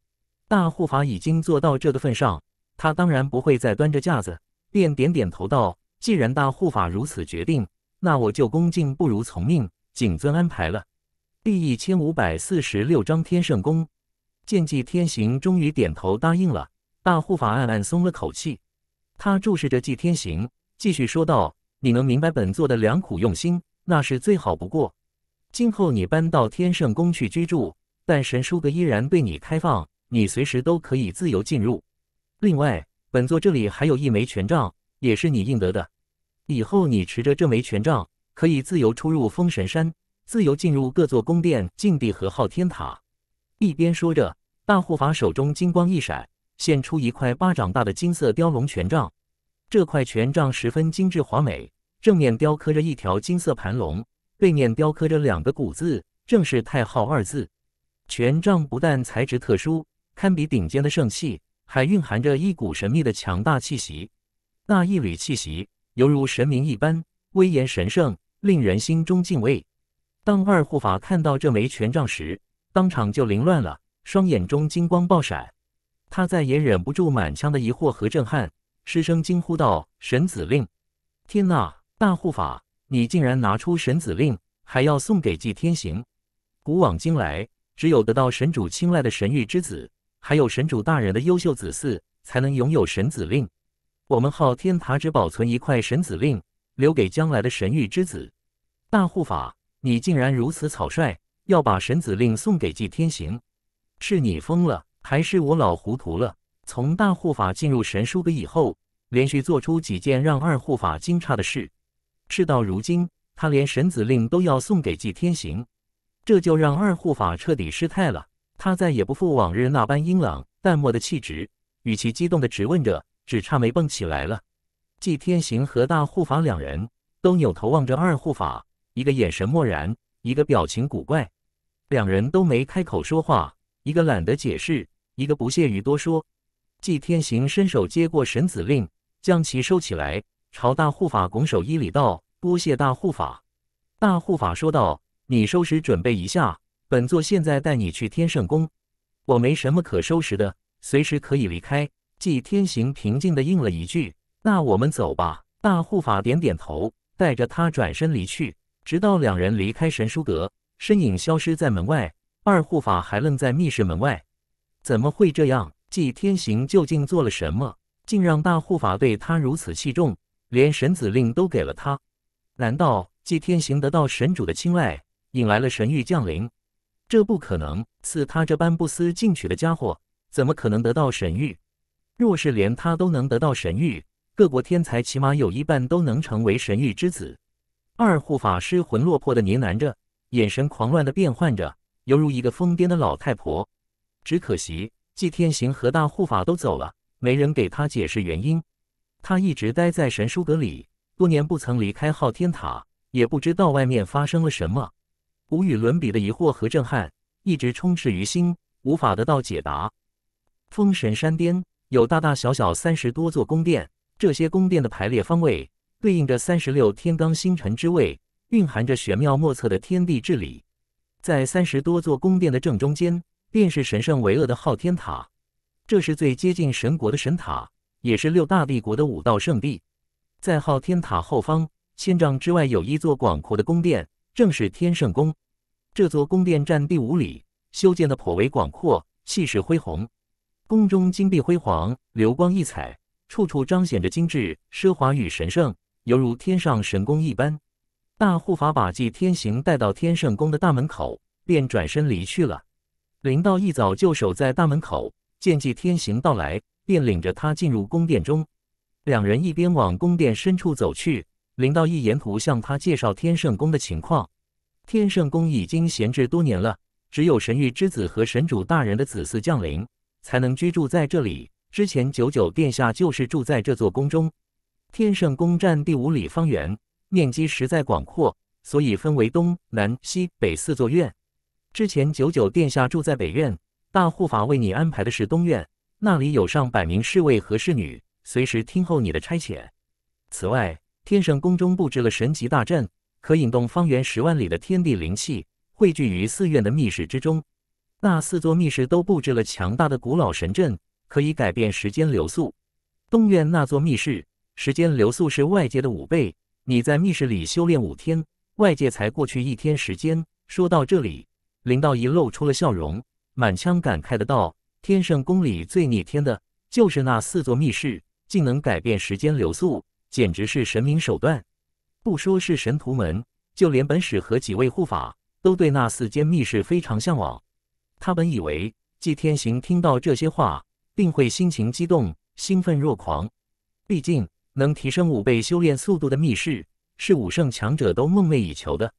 大护法已经做到这个份上。他当然不会再端着架子，便点点头道：“既然大护法如此决定，那我就恭敬不如从命，谨遵安排了。”第一千五百四十六章天圣宫。见祭天行终于点头答应了，大护法暗暗松了口气。他注视着祭天行，继续说道：“你能明白本座的良苦用心，那是最好不过。今后你搬到天圣宫去居住，但神书阁依然对你开放，你随时都可以自由进入。”另外，本座这里还有一枚权杖，也是你应得的。以后你持着这枚权杖，可以自由出入封神山，自由进入各座宫殿、禁地和昊天塔。一边说着，大护法手中金光一闪，现出一块巴掌大的金色雕龙权杖。这块权杖十分精致华美，正面雕刻着一条金色盘龙，背面雕刻着两个古字，正是“太昊”二字。权杖不但材质特殊，堪比顶尖的圣器。还蕴含着一股神秘的强大气息，那一缕气息犹如神明一般威严神圣，令人心中敬畏。当二护法看到这枚权杖时，当场就凌乱了，双眼中金光爆闪，他再也忍不住满腔的疑惑和震撼，失声惊呼道：“神子令！天哪，大护法，你竟然拿出神子令，还要送给祭天行？古往今来，只有得到神主青睐的神域之子。”还有神主大人的优秀子嗣才能拥有神子令。我们昊天塔只保存一块神子令，留给将来的神域之子。大护法，你竟然如此草率，要把神子令送给祭天行？是你疯了，还是我老糊涂了？从大护法进入神书阁以后，连续做出几件让二护法惊诧的事。事到如今，他连神子令都要送给祭天行，这就让二护法彻底失态了。他再也不复往日那般阴冷淡漠的气质，语气激动的直问着，只差没蹦起来了。纪天行和大护法两人都扭头望着二护法，一个眼神漠然，一个表情古怪。两人都没开口说话，一个懒得解释，一个不屑于多说。纪天行伸手接过神子令，将其收起来，朝大护法拱手一礼道：“多谢大护法。”大护法说道：“你收拾准备一下。”本座现在带你去天圣宫，我没什么可收拾的，随时可以离开。季天行平静地应了一句：“那我们走吧。”大护法点点头，带着他转身离去。直到两人离开神书阁，身影消失在门外，二护法还愣在密室门外。怎么会这样？季天行究竟做了什么，竟让大护法对他如此器重，连神子令都给了他？难道季天行得到神主的青睐，引来了神域降临？这不可能！似他这般不思进取的家伙，怎么可能得到神谕？若是连他都能得到神谕，各国天才起码有一半都能成为神谕之子。二护法失魂落魄的呢喃着，眼神狂乱的变换着，犹如一个疯癫的老太婆。只可惜，祭天行和大护法都走了，没人给他解释原因。他一直待在神书阁里，多年不曾离开昊天塔，也不知道外面发生了什么。无与伦比的疑惑和震撼一直充斥于心，无法得到解答。封神山巅有大大小小三十多座宫殿，这些宫殿的排列方位对应着三十六天罡星辰之位，蕴含着玄妙莫测的天地治理。在三十多座宫殿的正中间，便是神圣为恶的昊天塔，这是最接近神国的神塔，也是六大帝国的五道圣地。在昊天塔后方千丈之外，有一座广阔的宫殿。正是天圣宫，这座宫殿占地五里，修建的颇为广阔，气势恢宏。宫中金碧辉煌，流光溢彩，处处彰显着精致、奢华与神圣，犹如天上神宫一般。大护法把祭天行带到天圣宫的大门口，便转身离去了。林道一早就守在大门口，见祭天行到来，便领着他进入宫殿中。两人一边往宫殿深处走去。林道一沿途向他介绍天圣宫的情况。天圣宫已经闲置多年了，只有神域之子和神主大人的子嗣降临，才能居住在这里。之前九九殿下就是住在这座宫中。天圣宫占地五里方圆，面积实在广阔，所以分为东南西北四座院。之前九九殿下住在北院，大护法为你安排的是东院，那里有上百名侍卫和侍女，随时听候你的差遣。此外。天圣宫中布置了神级大阵，可引动方圆十万里的天地灵气，汇聚于寺院的密室之中。那四座密室都布置了强大的古老神阵，可以改变时间流速。东院那座密室，时间流速是外界的五倍。你在密室里修炼五天，外界才过去一天时间。说到这里，林道一露出了笑容，满腔感慨的道：“天圣宫里最逆天的就是那四座密室，竟能改变时间流速。”简直是神明手段，不说是神徒门，就连本使和几位护法都对那四间密室非常向往。他本以为纪天行听到这些话，定会心情激动、兴奋若狂，毕竟能提升五倍修炼速度的密室，是武圣强者都梦寐以求的。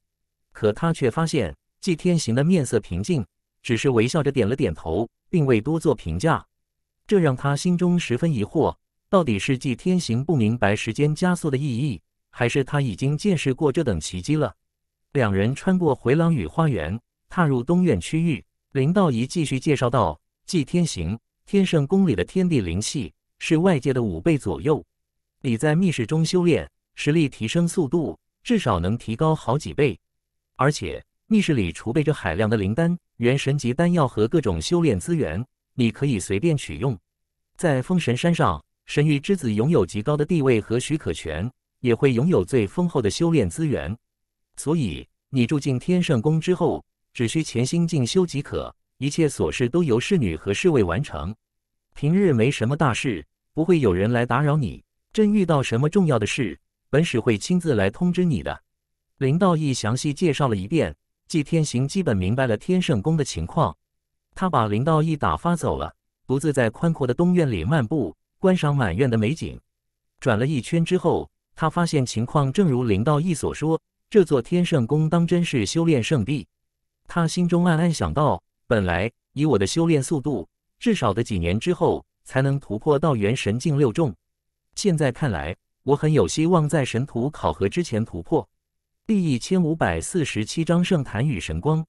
可他却发现，纪天行的面色平静，只是微笑着点了点头，并未多做评价，这让他心中十分疑惑。到底是纪天行不明白时间加速的意义，还是他已经见识过这等奇迹了？两人穿过回廊与花园，踏入东院区域。林道仪继续介绍道：“纪天行，天圣宫里的天地灵气是外界的五倍左右，你在密室中修炼，实力提升速度至少能提高好几倍。而且，密室里储备着海量的灵丹、元神级丹药和各种修炼资源，你可以随便取用。在封神山上。”神域之子拥有极高的地位和许可权，也会拥有最丰厚的修炼资源。所以，你住进天圣宫之后，只需潜心进修即可，一切琐事都由侍女和侍卫完成。平日没什么大事，不会有人来打扰你。朕遇到什么重要的事，本使会亲自来通知你的。林道义详细介绍了一遍，季天行基本明白了天圣宫的情况。他把林道义打发走了，独自在宽阔的东院里漫步。观赏满院的美景，转了一圈之后，他发现情况正如林道义所说，这座天圣宫当真是修炼圣地。他心中暗暗想到：本来以我的修炼速度，至少得几年之后才能突破道元神境六重。现在看来，我很有希望在神图考核之前突破。第一千五百四十七章圣坛与神光。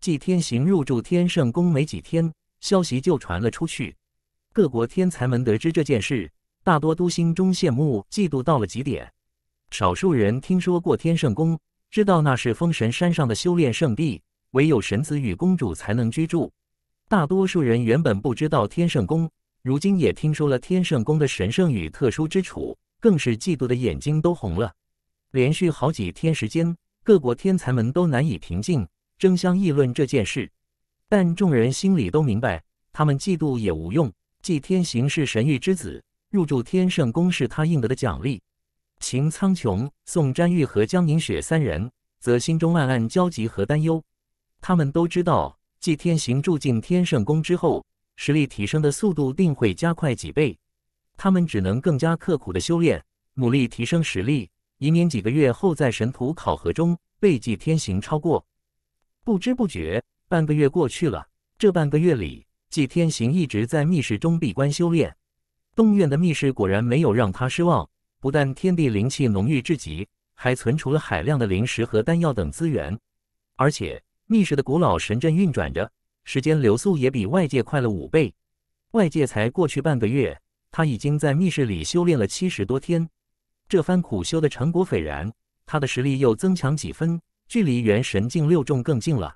祭天行入住天圣宫没几天，消息就传了出去。各国天才们得知这件事，大多都心中羡慕、嫉妒到了极点。少数人听说过天圣宫，知道那是封神山上的修炼圣地，唯有神子与公主才能居住。大多数人原本不知道天圣宫，如今也听说了天圣宫的神圣与特殊之处，更是嫉妒的眼睛都红了。连续好几天时间，各国天才们都难以平静，争相议论这件事。但众人心里都明白，他们嫉妒也无用。祭天行是神域之子，入住天圣宫是他应得的奖励。秦苍穹、宋占玉和江凝雪三人则心中暗暗焦急和担忧。他们都知道，祭天行住进天圣宫之后，实力提升的速度定会加快几倍。他们只能更加刻苦的修炼，努力提升实力，以免几个月后在神徒考核中被祭天行超过。不知不觉，半个月过去了。这半个月里，季天行一直在密室中闭关修炼。洞院的密室果然没有让他失望，不但天地灵气浓郁至极，还存储了海量的灵石和丹药等资源，而且密室的古老神阵运转着，时间流速也比外界快了五倍。外界才过去半个月，他已经在密室里修炼了七十多天。这番苦修的成果斐然，他的实力又增强几分，距离元神境六重更近了，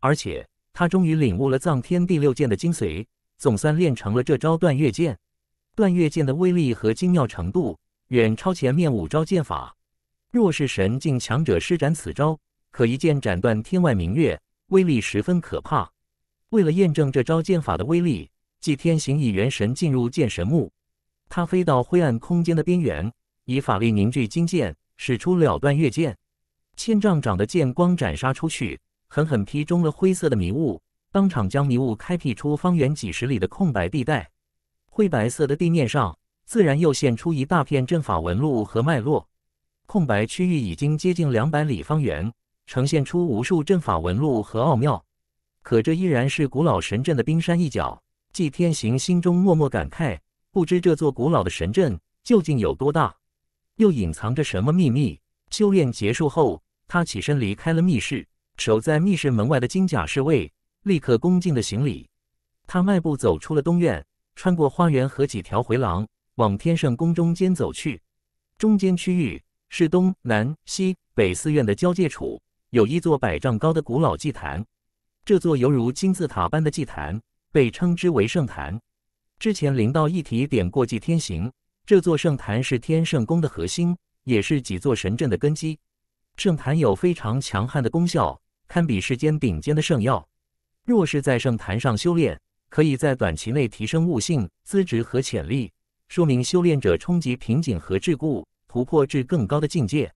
而且。他终于领悟了藏天第六剑的精髓，总算练成了这招断月剑。断月剑的威力和精妙程度远超前面五招剑法。若是神境强者施展此招，可一剑斩断天外明月，威力十分可怕。为了验证这招剑法的威力，祭天行以元神进入剑神墓。他飞到灰暗空间的边缘，以法力凝聚金剑，使出了断月剑，千丈长的剑光斩杀出去。狠狠劈中了灰色的迷雾，当场将迷雾开辟出方圆几十里的空白地带。灰白色的地面上，自然又现出一大片阵法纹路和脉络。空白区域已经接近两百里方圆，呈现出无数阵法纹路和奥妙。可这依然是古老神阵的冰山一角。祭天行心中默默感慨，不知这座古老的神阵究竟有多大，又隐藏着什么秘密。修炼结束后，他起身离开了密室。守在密室门外的金甲侍卫立刻恭敬的行礼。他迈步走出了东院，穿过花园和几条回廊，往天圣宫中间走去。中间区域是东南西北四院的交界处，有一座百丈高的古老祭坛。这座犹如金字塔般的祭坛被称之为圣坛。之前灵道一体点过祭天行，这座圣坛是天圣宫的核心，也是几座神阵的根基。圣坛有非常强悍的功效。堪比世间顶尖的圣药，若是在圣坛上修炼，可以在短期内提升悟性、资质和潜力，说明修炼者冲击瓶颈和桎梏，突破至更高的境界。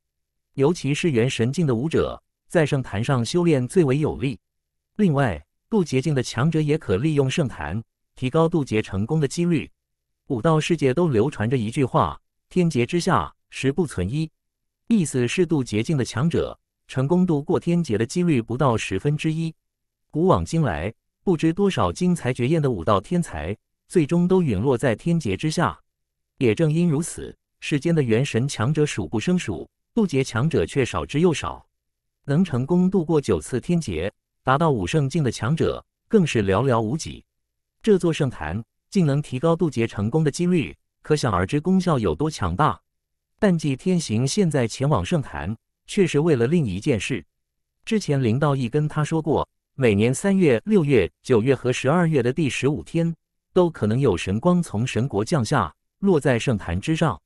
尤其是元神境的武者，在圣坛上修炼最为有利。另外，渡劫境的强者也可利用圣坛提高渡劫成功的几率。武道世界都流传着一句话：“天劫之下，十不存一。”意思是渡劫境的强者。成功度过天劫的几率不到十分之一。古往今来，不知多少精彩绝艳的武道天才，最终都陨落在天劫之下。也正因如此，世间的元神强者数不胜数，渡劫强者却少之又少。能成功度过九次天劫，达到武圣境的强者更是寥寥无几。这座圣坛竟能提高渡劫成功的几率，可想而知功效有多强大。但祭天行现在前往圣坛。却是为了另一件事。之前林道义跟他说过，每年三月、六月、九月和十二月的第十五天，都可能有神光从神国降下，落在圣坛之上。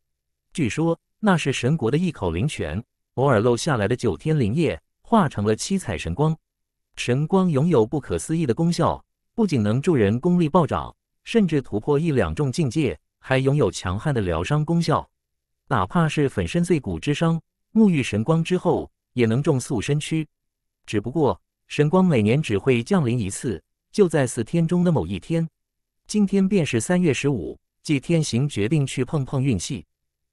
据说那是神国的一口灵泉，偶尔漏下来的九天灵液，化成了七彩神光。神光拥有不可思议的功效，不仅能助人功力暴涨，甚至突破一两重境界，还拥有强悍的疗伤功效，哪怕是粉身碎骨之伤。沐浴神光之后，也能种塑身躯。只不过，神光每年只会降临一次，就在四天中的某一天。今天便是三月十五，祭天行决定去碰碰运气。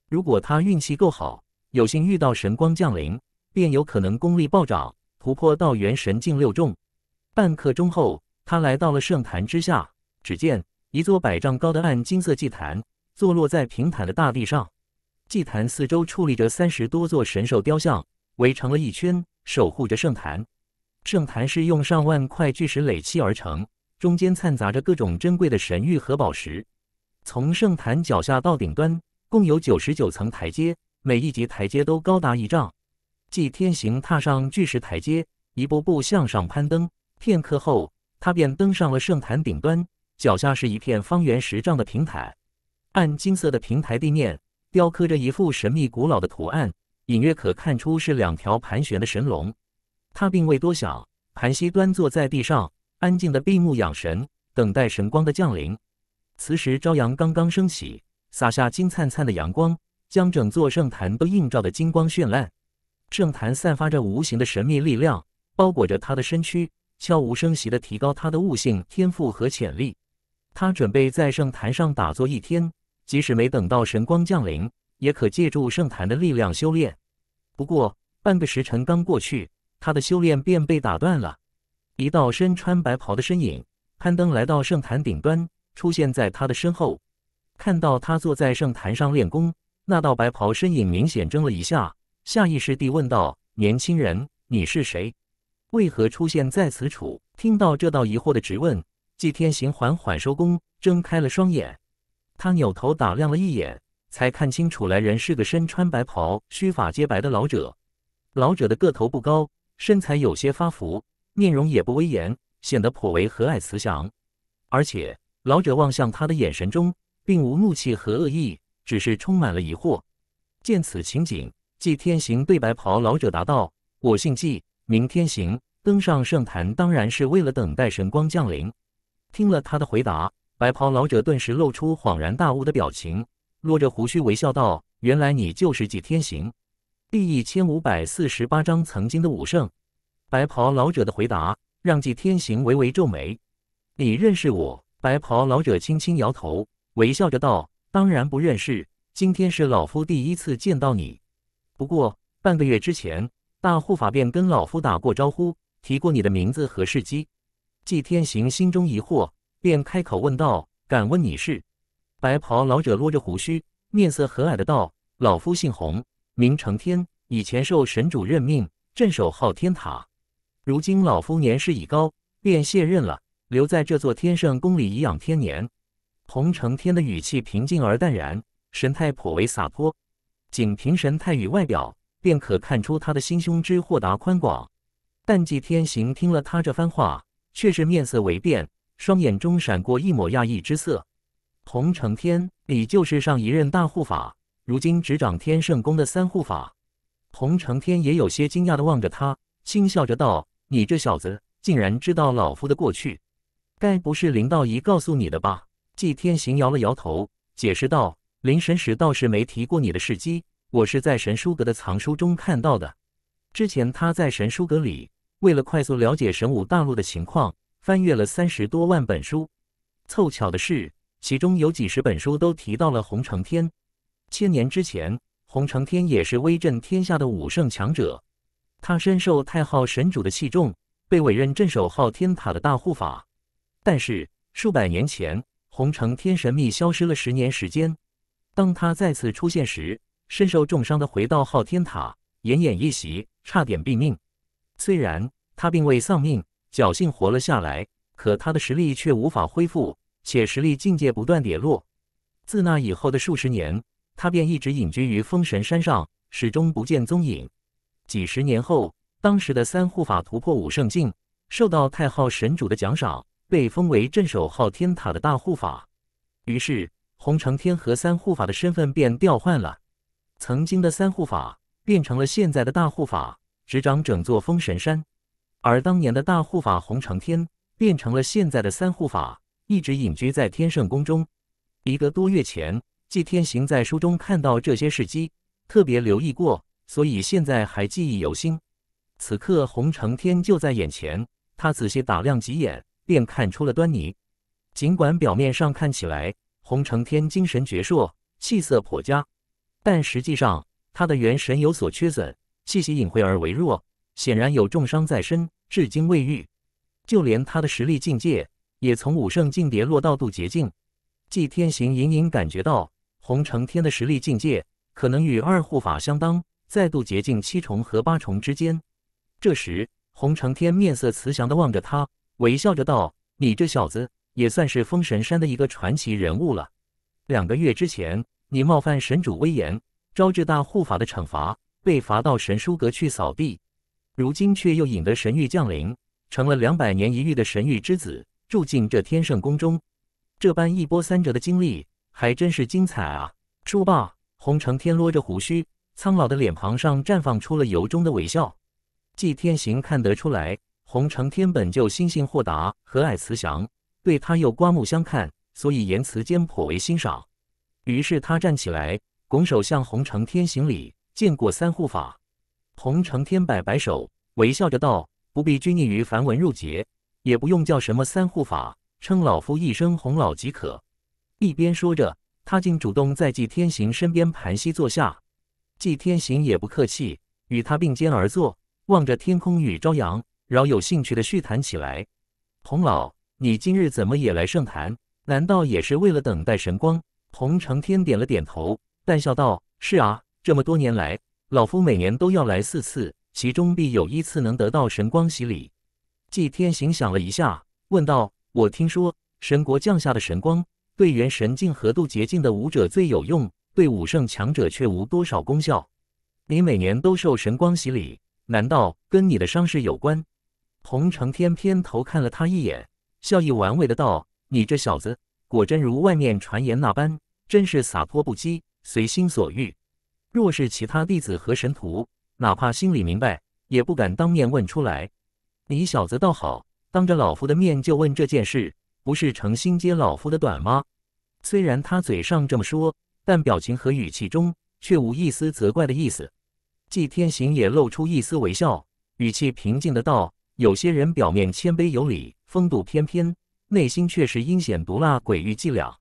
如果他运气够好，有幸遇到神光降临，便有可能功力暴涨，突破到元神境六重。半刻钟后，他来到了圣坛之下，只见一座百丈高的暗金色祭坛，坐落在平坦的大地上。祭坛四周矗立着三十多座神兽雕像，围成了一圈，守护着圣坛。圣坛是用上万块巨石垒砌而成，中间掺杂着各种珍贵的神玉和宝石。从圣坛脚下到顶端，共有九十九层台阶，每一级台阶都高达一丈。祭天行踏上巨石台阶，一步步向上攀登。片刻后，他便登上了圣坛顶端，脚下是一片方圆十丈的平台，暗金色的平台地面。雕刻着一副神秘古老的图案，隐约可看出是两条盘旋的神龙。他并未多想，盘膝端坐在地上，安静的闭目养神，等待神光的降临。此时朝阳刚刚升起，洒下金灿灿的阳光，将整座圣坛都映照得金光绚烂。圣坛散发着无形的神秘力量，包裹着他的身躯，悄无声息地提高他的悟性、天赋和潜力。他准备在圣坛上打坐一天。即使没等到神光降临，也可借助圣坛的力量修炼。不过半个时辰刚过去，他的修炼便被打断了。一道身穿白袍的身影攀登来到圣坛顶端，出现在他的身后。看到他坐在圣坛上练功，那道白袍身影明显怔了一下，下意识地问道：“年轻人，你是谁？为何出现在此处？”听到这道疑惑的质问，季天行缓缓收功，睁开了双眼。他扭头打量了一眼，才看清楚来人是个身穿白袍、须发皆白的老者。老者的个头不高，身材有些发福，面容也不威严，显得颇为和蔼慈祥。而且，老者望向他的眼神中并无怒气和恶意，只是充满了疑惑。见此情景，季天行对白袍老者答道：“我姓季，名天行。登上圣坛，当然是为了等待神光降临。”听了他的回答。白袍老者顿时露出恍然大悟的表情，落着胡须微笑道：“原来你就是季天行。”第一千五百四十八章曾经的武圣。白袍老者的回答让季天行微微皱眉：“你认识我？”白袍老者轻轻摇头，微笑着道：“当然不认识。今天是老夫第一次见到你，不过半个月之前，大护法便跟老夫打过招呼，提过你的名字和事迹。”季天行心中疑惑。便开口问道：“敢问你是？”白袍老者捋着胡须，面色和蔼的道：“老夫姓洪，名承天。以前受神主任命，镇守昊天塔。如今老夫年事已高，便卸任了，留在这座天圣宫里颐养天年。”洪承天的语气平静而淡然，神态颇为洒脱。仅凭神态与外表，便可看出他的心胸之豁达宽广。但祭天行听了他这番话，却是面色微变。双眼中闪过一抹讶异之色，洪承天，你就是上一任大护法，如今执掌天圣宫的三护法。洪承天也有些惊讶地望着他，轻笑着道：“你这小子竟然知道老夫的过去，该不是林道一告诉你的吧？”纪天行摇了摇头，解释道：“林神使倒是没提过你的事迹，我是在神书阁的藏书中看到的。之前他在神书阁里，为了快速了解神武大陆的情况。”翻阅了三十多万本书，凑巧的是，其中有几十本书都提到了洪承天。千年之前，洪承天也是威震天下的武圣强者，他深受太昊神主的器重，被委任镇守昊天塔的大护法。但是数百年前，洪承天神秘消失了十年时间。当他再次出现时，身受重伤的回到昊天塔，奄奄一息，差点毙命。虽然他并未丧命。侥幸活了下来，可他的实力却无法恢复，且实力境界不断跌落。自那以后的数十年，他便一直隐居于封神山上，始终不见踪影。几十年后，当时的三护法突破武圣境，受到太昊神主的奖赏，被封为镇守昊天塔的大护法。于是，洪承天和三护法的身份便调换了，曾经的三护法变成了现在的大护法，执掌整座封神山。而当年的大护法洪承天变成了现在的三护法，一直隐居在天圣宫中。一个多月前，季天行在书中看到这些事迹，特别留意过，所以现在还记忆犹新。此刻，洪承天就在眼前，他仔细打量几眼，便看出了端倪。尽管表面上看起来洪承天精神矍铄，气色颇佳，但实际上他的元神有所缺损，气息隐晦而微弱。显然有重伤在身，至今未愈。就连他的实力境界，也从武圣境跌落到渡劫境。纪天行隐隐感觉到，洪承天的实力境界可能与二护法相当，在渡劫境七重和八重之间。这时，洪承天面色慈祥地望着他，微笑着道：“你这小子也算是封神山的一个传奇人物了。两个月之前，你冒犯神主威严，招致大护法的惩罚，被罚到神书阁去扫地。”如今却又引得神域降临，成了两百年一遇的神域之子，住进这天圣宫中。这般一波三折的经历还真是精彩啊！说罢，洪承天撸着胡须，苍老的脸庞上绽放出了由衷的微笑。祭天行看得出来，洪承天本就心性豁达、和蔼慈祥，对他又刮目相看，所以言辞间颇为欣赏。于是他站起来，拱手向洪承天行礼：“见过三护法。”洪承天摆摆手，微笑着道：“不必拘泥于繁文缛节，也不用叫什么三护法，称老夫一声洪老即可。”一边说着，他竟主动在纪天行身边盘膝坐下。纪天行也不客气，与他并肩而坐，望着天空与朝阳，饶有兴趣的叙谈起来。“洪老，你今日怎么也来圣坛？难道也是为了等待神光？”洪承天点了点头，淡笑道：“是啊，这么多年来。”老夫每年都要来四次，其中必有一次能得到神光洗礼。祭天行想了一下，问道：“我听说神国降下的神光对元神境和渡劫境的武者最有用，对武圣强者却无多少功效。你每年都受神光洗礼，难道跟你的伤势有关？”洪承天偏头看了他一眼，笑意玩味的道：“你这小子，果真如外面传言那般，真是洒脱不羁，随心所欲。”若是其他弟子和神徒，哪怕心里明白，也不敢当面问出来。你小子倒好，当着老夫的面就问这件事，不是诚心揭老夫的短吗？虽然他嘴上这么说，但表情和语气中却无一丝责怪的意思。纪天行也露出一丝微笑，语气平静的道：“有些人表面谦卑有礼，风度翩翩，内心却是阴险毒辣、诡计伎俩。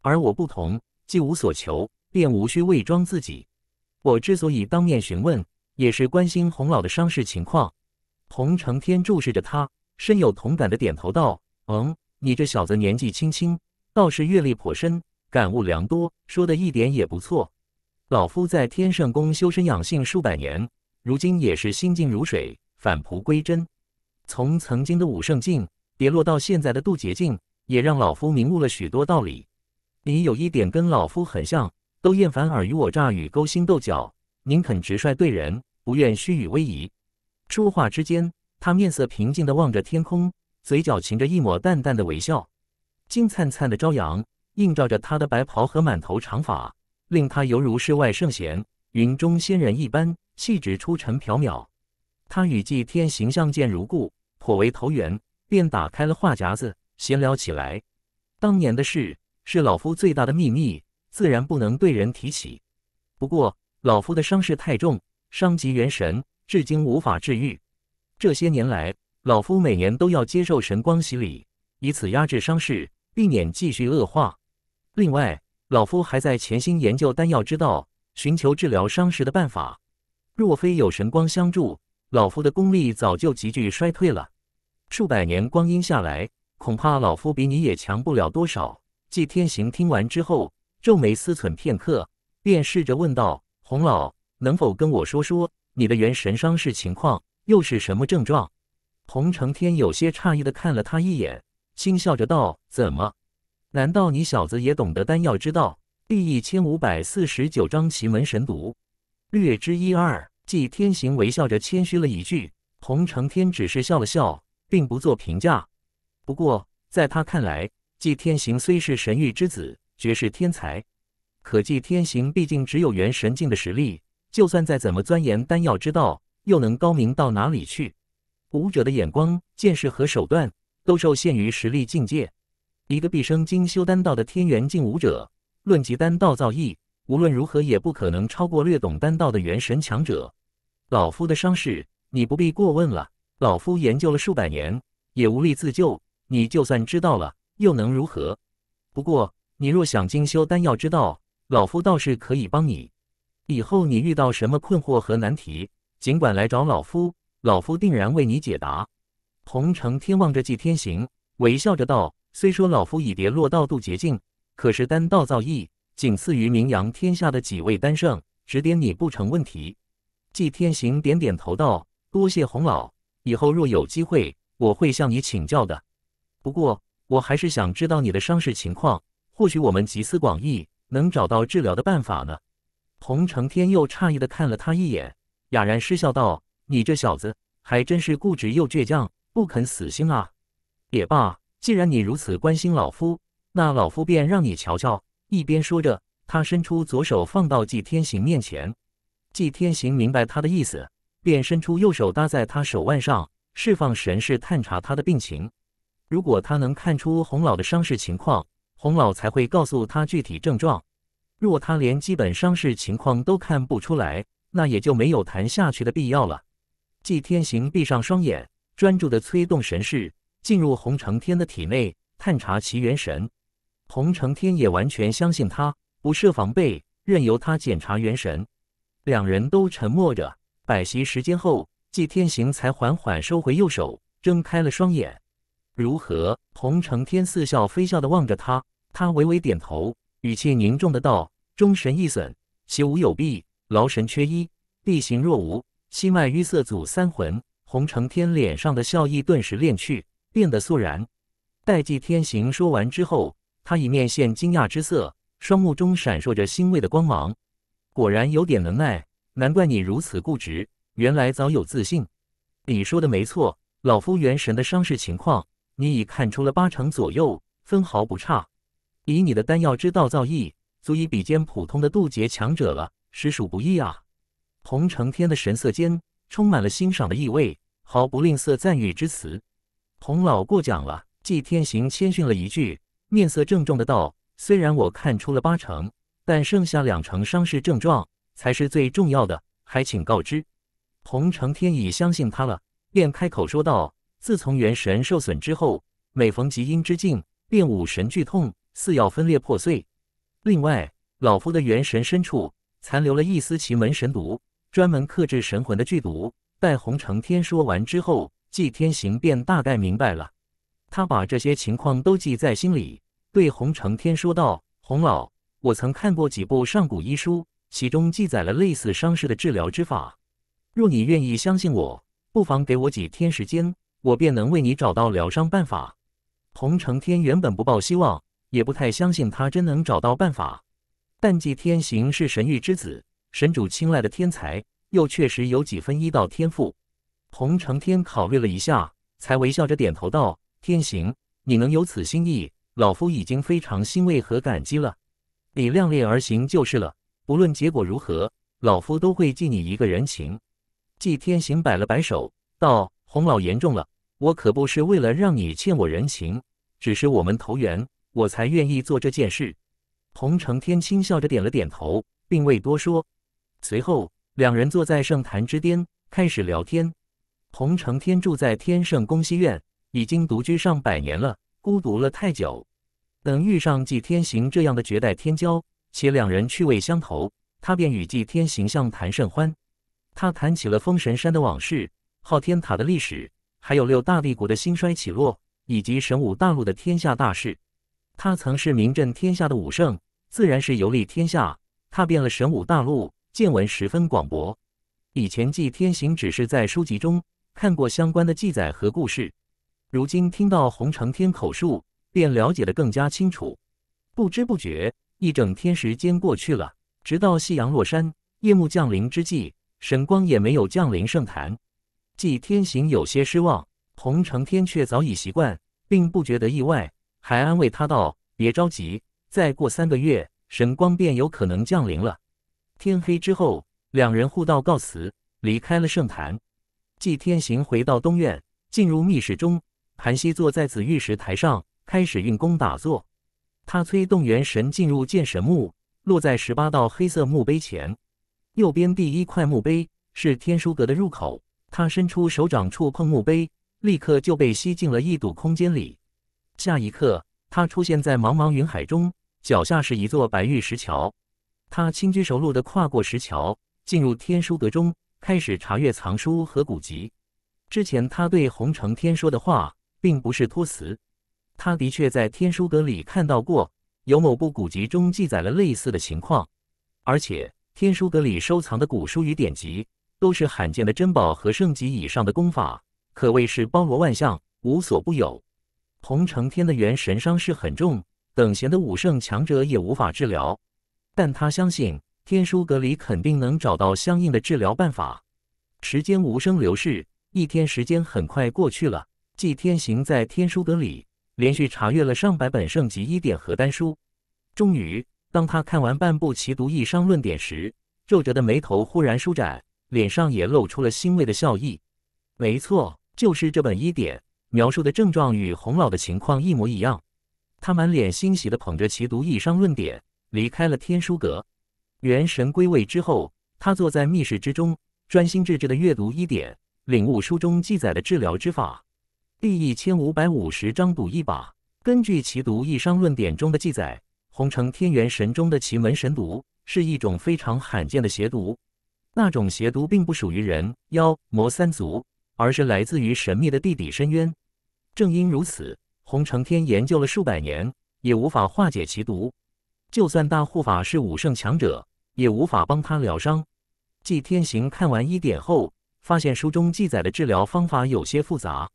而我不同，既无所求，便无需伪装自己。”我之所以当面询问，也是关心洪老的伤势情况。洪承天注视着他，深有同感的点头道：“嗯，你这小子年纪轻轻，倒是阅历颇深，感悟良多，说的一点也不错。老夫在天圣宫修身养性数百年，如今也是心静如水，返璞归真。从曾经的武圣境跌落到现在的渡劫境，也让老夫明悟了许多道理。你有一点跟老夫很像。”都厌烦尔虞我诈与勾心斗角，宁肯直率对人，不愿虚与委蛇。说话之间，他面色平静地望着天空，嘴角噙着一抹淡淡的微笑。金灿灿的朝阳映照着他的白袍和满头长发，令他犹如世外圣贤、云中仙人一般，气质出尘缥缈。他与祭天形象见如故，颇为投缘，便打开了话匣子，闲聊起来。当年的事是老夫最大的秘密。自然不能对人提起。不过老夫的伤势太重，伤及元神，至今无法治愈。这些年来，老夫每年都要接受神光洗礼，以此压制伤势，避免继续恶化。另外，老夫还在潜心研究丹药之道，寻求治疗伤势的办法。若非有神光相助，老夫的功力早就急剧衰退了。数百年光阴下来，恐怕老夫比你也强不了多少。纪天行听完之后。皱眉思忖片刻，便试着问道：“洪老，能否跟我说说你的元神伤势情况，又是什么症状？”洪承天有些诧异的看了他一眼，轻笑着道：“怎么？难道你小子也懂得丹药之道？”第一千五百四十九章奇门神毒，略知一二。纪天行微笑着谦虚了一句。洪承天只是笑了笑，并不做评价。不过在他看来，纪天行虽是神域之子，绝世天才，可祭天行，毕竟只有元神境的实力。就算再怎么钻研丹药之道，又能高明到哪里去？武者的眼光、见识和手段，都受限于实力境界。一个毕生精修丹道的天元境武者，论及丹道造诣，无论如何也不可能超过略懂丹道的元神强者。老夫的伤势，你不必过问了。老夫研究了数百年，也无力自救。你就算知道了，又能如何？不过。你若想精修丹药之道，老夫倒是可以帮你。以后你遇到什么困惑和难题，尽管来找老夫，老夫定然为你解答。洪承天望着季天行，微笑着道：“虽说老夫已跌落到渡劫境，可是丹道造诣仅次于名扬天下的几位丹圣，指点你不成问题。”季天行点点头道：“多谢洪老，以后若有机会，我会向你请教的。不过，我还是想知道你的伤势情况。”或许我们集思广益，能找到治疗的办法呢。洪承天又诧异的看了他一眼，哑然失笑道：“你这小子还真是固执又倔强，不肯死心啊！”也罢，既然你如此关心老夫，那老夫便让你瞧瞧。”一边说着，他伸出左手放到纪天行面前。纪天行明白他的意思，便伸出右手搭在他手腕上，释放神识探查他的病情。如果他能看出洪老的伤势情况，洪老才会告诉他具体症状。若他连基本伤势情况都看不出来，那也就没有谈下去的必要了。季天行闭上双眼，专注的催动神识进入洪承天的体内，探查其元神。洪承天也完全相信他，不设防备，任由他检查元神。两人都沉默着，摆席时间后，季天行才缓缓收回右手，睁开了双眼。如何？洪承天似笑非笑的望着他。他微微点头，语气凝重的道：“中神易损，其无有弊；劳神缺一，地形若无。心脉淤塞，阻三魂。”洪承天脸上的笑意顿时敛去，变得肃然。待祭天行说完之后，他一面现惊讶之色，双目中闪烁着欣慰的光芒。果然有点能耐，难怪你如此固执，原来早有自信。你说的没错，老夫元神的伤势情况，你已看出了八成左右，分毫不差。以你的丹药之道造诣，足以比肩普通的渡劫强者了，实属不易啊！洪承天的神色间充满了欣赏的意味，毫不吝啬赞誉之词。洪老过奖了，季天行谦逊了一句，面色郑重的道：“虽然我看出了八成，但剩下两成伤势症状才是最重要的，还请告知。”洪承天已相信他了，便开口说道：“自从元神受损之后，每逢极阴之境，便五神俱痛。”似要分裂破碎。另外，老夫的元神深处残留了一丝奇门神毒，专门克制神魂的剧毒。待洪承天说完之后，祭天行便大概明白了。他把这些情况都记在心里，对洪承天说道：“洪老，我曾看过几部上古医书，其中记载了类似伤势的治疗之法。若你愿意相信我，不妨给我几天时间，我便能为你找到疗伤办法。”洪承天原本不抱希望。也不太相信他真能找到办法，但祭天行是神域之子，神主青睐的天才，又确实有几分医道天赋。洪承天考虑了一下，才微笑着点头道：“天行，你能有此心意，老夫已经非常欣慰和感激了。你量力而行就是了，不论结果如何，老夫都会记你一个人情。”祭天行摆了摆手道：“洪老言重了，我可不是为了让你欠我人情，只是我们投缘。”我才愿意做这件事。洪承天轻笑着点了点头，并未多说。随后，两人坐在圣坛之巅开始聊天。洪承天住在天圣宫西院，已经独居上百年了，孤独了太久。等遇上纪天行这样的绝代天骄，且两人趣味相投，他便与纪天行相谈甚欢。他谈起了封神山的往事、昊天塔的历史，还有六大帝国的兴衰起落，以及神武大陆的天下大事。他曾是名震天下的武圣，自然是游历天下，踏遍了神武大陆，见闻十分广博。以前季天行只是在书籍中看过相关的记载和故事，如今听到洪承天口述，便了解得更加清楚。不知不觉，一整天时间过去了，直到夕阳落山，夜幕降临之际，神光也没有降临圣坛。季天行有些失望，洪承天却早已习惯，并不觉得意外。还安慰他道：“别着急，再过三个月，神光便有可能降临了。”天黑之后，两人互道告辞，离开了圣坛。祭天行回到东院，进入密室中，盘膝坐在紫玉石台上，开始运功打坐。他催动元神进入剑神墓，落在十八道黑色墓碑前。右边第一块墓碑是天书阁的入口。他伸出手掌触碰墓碑，立刻就被吸进了一堵空间里。下一刻，他出现在茫茫云海中，脚下是一座白玉石桥。他轻车熟路地跨过石桥，进入天书阁中，开始查阅藏书和古籍。之前他对洪承天说的话，并不是托辞。他的确在天书阁里看到过，有某部古籍中记载了类似的情况。而且，天书阁里收藏的古书与典籍，都是罕见的珍宝和圣级以上的功法，可谓是包罗万象，无所不有。洪承天的元神伤势很重，等闲的武圣强者也无法治疗，但他相信天书阁里肯定能找到相应的治疗办法。时间无声流逝，一天时间很快过去了。祭天行在天书阁里连续查阅了上百本圣级医典和丹书，终于当他看完半部《奇毒异伤论典》时，皱着的眉头忽然舒展，脸上也露出了欣慰的笑意。没错，就是这本医典。描述的症状与洪老的情况一模一样，他满脸欣喜地捧着《奇毒异伤论点，离开了天书阁。元神归位之后，他坐在密室之中，专心致志地阅读医典，领悟书中记载的治疗之法。第一千五百五十章赌一把。根据《奇毒异伤论点中的记载，红城天元神中的奇门神毒是一种非常罕见的邪毒。那种邪毒并不属于人、妖、魔三族，而是来自于神秘的地底深渊。正因如此，洪承天研究了数百年，也无法化解其毒。就算大护法是武圣强者，也无法帮他疗伤。纪天行看完医典后，发现书中记载的治疗方法有些复杂。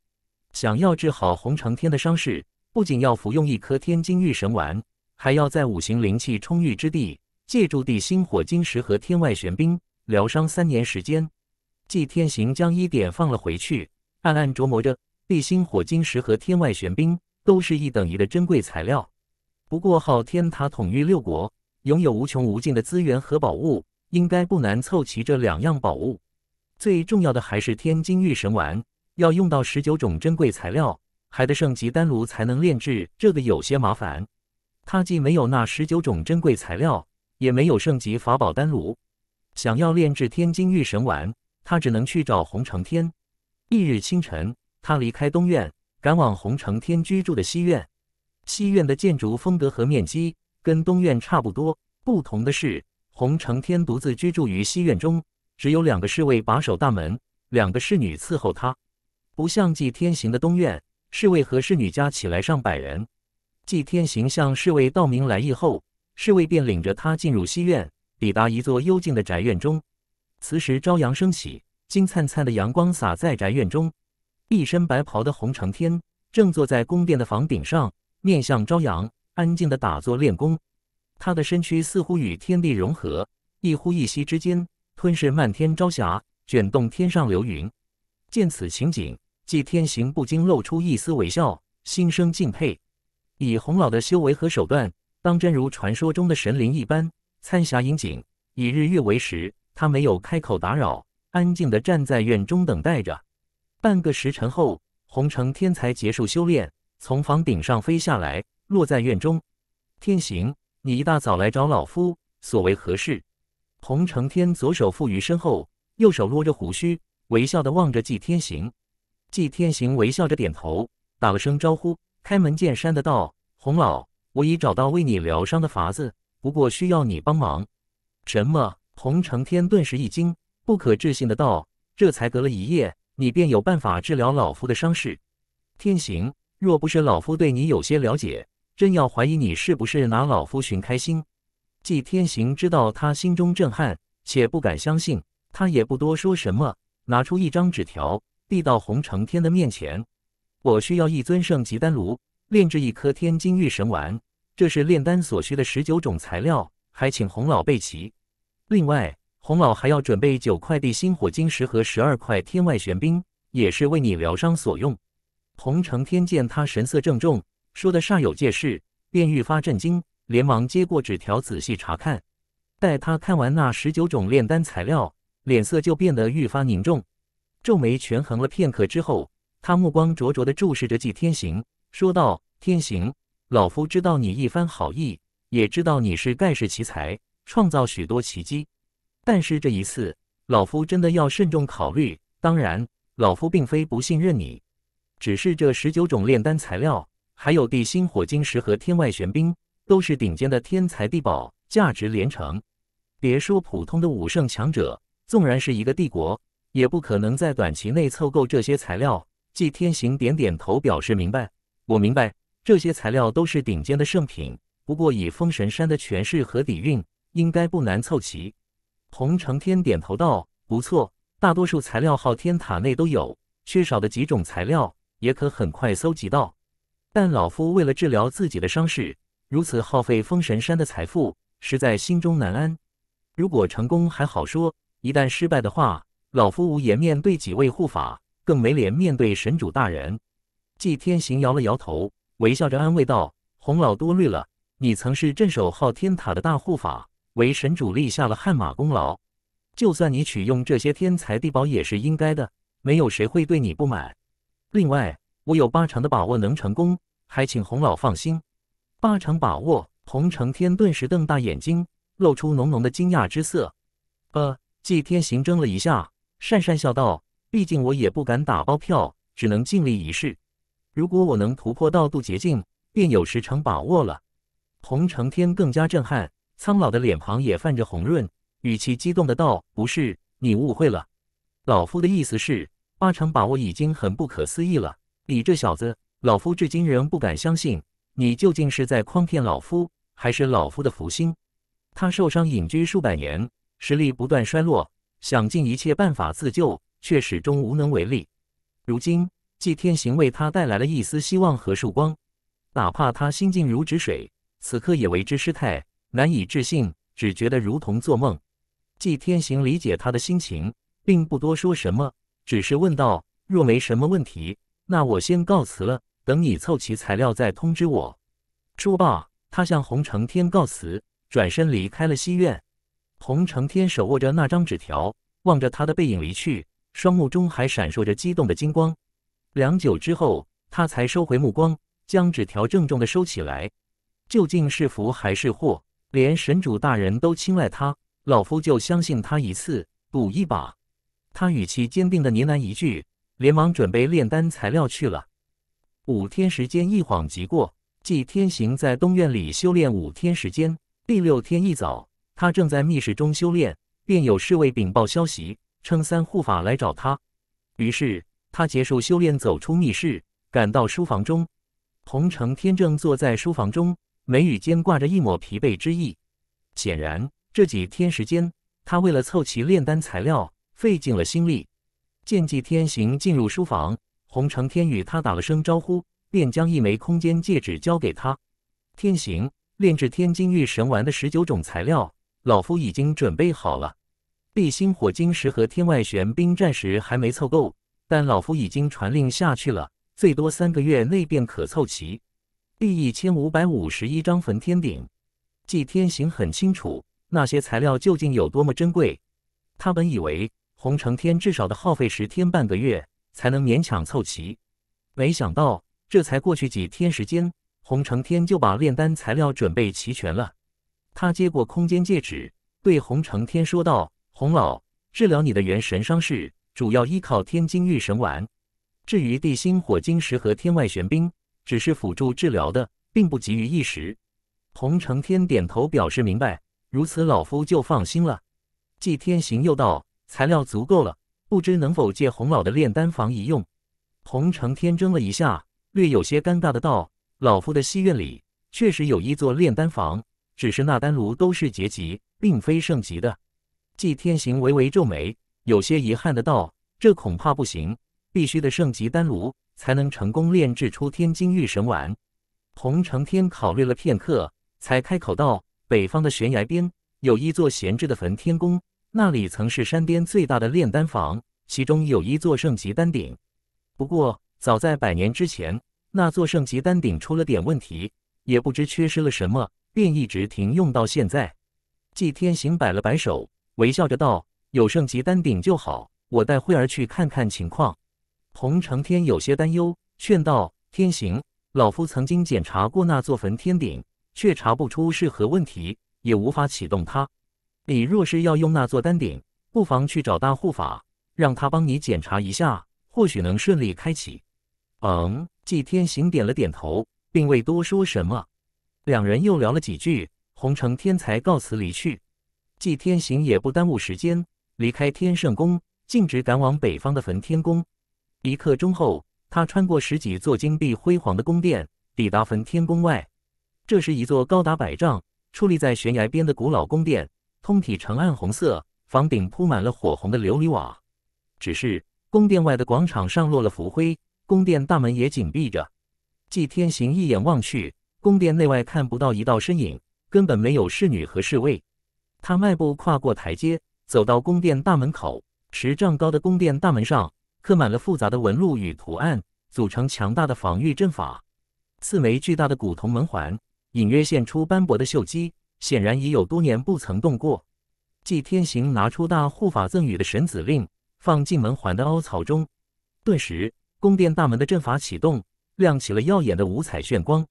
想要治好洪承天的伤势，不仅要服用一颗天金玉神丸，还要在五行灵气充裕之地，借助地心火晶石和天外玄冰疗伤三年时间。纪天行将医典放了回去，暗暗琢磨着。地心火晶石和天外玄冰都是一等一的珍贵材料。不过昊天他统御六国，拥有无穷无尽的资源和宝物，应该不难凑齐这两样宝物。最重要的还是天金玉神丸，要用到十九种珍贵材料，还得圣级丹炉才能炼制，这个有些麻烦。他既没有那十九种珍贵材料，也没有圣级法宝丹炉，想要炼制天金玉神丸，他只能去找洪长天。翌日清晨。他离开东院，赶往洪承天居住的西院。西院的建筑风格和面积跟东院差不多，不同的是，洪承天独自居住于西院中，只有两个侍卫把守大门，两个侍女伺候他，不像祭天行的东院，侍卫和侍女加起来上百人。祭天行向侍卫道明来意后，侍卫便领着他进入西院，抵达一座幽静的宅院中。此时朝阳升起，金灿灿的阳光洒在宅院中。一身白袍的洪承天正坐在宫殿的房顶上，面向朝阳，安静地打坐练功。他的身躯似乎与天地融合，一呼一吸之间，吞噬漫天朝霞，卷动天上流云。见此情景，纪天行不禁露出一丝微笑，心生敬佩。以洪老的修为和手段，当真如传说中的神灵一般，餐霞饮景，以日月为食。他没有开口打扰，安静地站在院中等待着。半个时辰后，洪承天才结束修炼，从房顶上飞下来，落在院中。天行，你一大早来找老夫，所为何事？洪承天左手负于身后，右手捋着胡须，微笑的望着季天行。季天行微笑着点头，打了声招呼，开门见山的道：“洪老，我已找到为你疗伤的法子，不过需要你帮忙。”什么？洪承天顿时一惊，不可置信的道：“这才隔了一夜！”你便有办法治疗老夫的伤势。天行，若不是老夫对你有些了解，真要怀疑你是不是拿老夫寻开心。纪天行知道他心中震撼，且不敢相信，他也不多说什么，拿出一张纸条递到洪承天的面前。我需要一尊圣级丹炉，炼制一颗天金玉神丸。这是炼丹所需的十九种材料，还请洪老备齐。另外。洪老还要准备九块地心火晶石和十二块天外玄冰，也是为你疗伤所用。洪承天见他神色郑重，说的煞有介事，便愈发震惊，连忙接过纸条仔细查看。待他看完那十九种炼丹材料，脸色就变得愈发凝重，皱眉权衡了片刻之后，他目光灼灼地注视着季天行，说道：“天行，老夫知道你一番好意，也知道你是盖世奇才，创造许多奇迹。”但是这一次，老夫真的要慎重考虑。当然，老夫并非不信任你，只是这十九种炼丹材料，还有地心火晶石和天外玄冰，都是顶尖的天材地宝，价值连城。别说普通的武圣强者，纵然是一个帝国，也不可能在短期内凑够这些材料。纪天行点点头，表示明白。我明白，这些材料都是顶尖的圣品，不过以封神山的权势和底蕴，应该不难凑齐。洪承天点头道：“不错，大多数材料昊天塔内都有，缺少的几种材料也可很快搜集到。但老夫为了治疗自己的伤势，如此耗费封神山的财富，实在心中难安。如果成功还好说，一旦失败的话，老夫无颜面对几位护法，更没脸面对神主大人。”祭天行摇了摇头，微笑着安慰道：“洪老多虑了，你曾是镇守昊天塔的大护法。”为神主立下了汗马功劳，就算你取用这些天才地宝也是应该的，没有谁会对你不满。另外，我有八成的把握能成功，还请洪老放心。八成把握？洪承天顿时瞪大眼睛，露出浓浓的惊讶之色。呃，祭天行怔了一下，讪讪笑道：“毕竟我也不敢打包票，只能尽力一试。如果我能突破道渡捷径，便有十成把握了。”洪承天更加震撼。苍老的脸庞也泛着红润，语气激动的道：“不是你误会了，老夫的意思是八成把握已经很不可思议了。你这小子，老夫至今仍不敢相信，你究竟是在诓骗老夫，还是老夫的福星？他受伤隐居数百年，实力不断衰落，想尽一切办法自救，却始终无能为力。如今，祭天行为他带来了一丝希望和曙光，哪怕他心静如止水，此刻也为之失态。”难以置信，只觉得如同做梦。季天行理解他的心情，并不多说什么，只是问道：“若没什么问题，那我先告辞了。等你凑齐材料再通知我。”说罢，他向洪承天告辞，转身离开了西院。洪承天手握着那张纸条，望着他的背影离去，双目中还闪烁着激动的金光。良久之后，他才收回目光，将纸条郑重地收起来。究竟是福还是祸？连神主大人都青睐他，老夫就相信他一次，赌一把。他语气坚定的呢喃一句，连忙准备炼丹材料去了。五天时间一晃即过，纪天行在东院里修炼五天时间。第六天一早，他正在密室中修炼，便有侍卫禀报消息，称三护法来找他。于是他结束修炼，走出密室，赶到书房中。洪承天正坐在书房中。眉宇间挂着一抹疲惫之意，显然这几天时间，他为了凑齐炼丹材料，费尽了心力。见纪天行进入书房，洪承天与他打了声招呼，便将一枚空间戒指交给他。天行，炼制天金玉神丸的十九种材料，老夫已经准备好了。地心火晶石和天外玄冰战石还没凑够，但老夫已经传令下去了，最多三个月内便可凑齐。第一千五百五十一章焚天鼎。纪天行很清楚那些材料究竟有多么珍贵。他本以为洪承天至少得耗费十天半个月才能勉强凑齐，没想到这才过去几天时间，洪承天就把炼丹材料准备齐全了。他接过空间戒指，对洪承天说道：“洪老，治疗你的元神伤势，主要依靠天金玉神丸。至于地心火晶石和天外玄冰。”只是辅助治疗的，并不急于一时。洪承天点头表示明白，如此老夫就放心了。祭天行又道：“材料足够了，不知能否借洪老的炼丹房一用？”洪承天怔了一下，略有些尴尬的道：“老夫的西院里确实有一座炼丹房，只是那丹炉都是结级，并非圣级的。”祭天行微微皱眉，有些遗憾的道：“这恐怕不行，必须的圣级丹炉。”才能成功炼制出天津玉神丸。洪承天考虑了片刻，才开口道：“北方的悬崖边有一座闲置的焚天宫，那里曾是山巅最大的炼丹房，其中有一座圣级丹鼎。不过，早在百年之前，那座圣级丹鼎出了点问题，也不知缺失了什么，便一直停用到现在。”祭天行摆了摆手，微笑着道：“有圣级丹鼎就好，我带慧儿去看看情况。”洪承天有些担忧，劝道：“天行，老夫曾经检查过那座焚天鼎，却查不出是何问题，也无法启动它。你若是要用那座丹鼎，不妨去找大护法，让他帮你检查一下，或许能顺利开启。”嗯，季天行点了点头，并未多说什么。两人又聊了几句，洪承天才告辞离去。季天行也不耽误时间，离开天圣宫，径直赶往北方的焚天宫。一刻钟后，他穿过十几座金碧辉煌的宫殿，抵达焚天宫外。这是一座高达百丈、矗立在悬崖边的古老宫殿，通体呈暗红色，房顶铺满了火红的琉璃瓦。只是宫殿外的广场上落了浮灰，宫殿大门也紧闭着。纪天行一眼望去，宫殿内外看不到一道身影，根本没有侍女和侍卫。他迈步跨过台阶，走到宫殿大门口，十丈高的宫殿大门上。刻满了复杂的纹路与图案，组成强大的防御阵法。四枚巨大的古铜门环，隐约现出斑驳的锈迹，显然已有多年不曾动过。季天行拿出大护法赠予的神子令，放进门环的凹槽中。顿时，宫殿大门的阵法启动，亮起了耀眼的五彩炫光。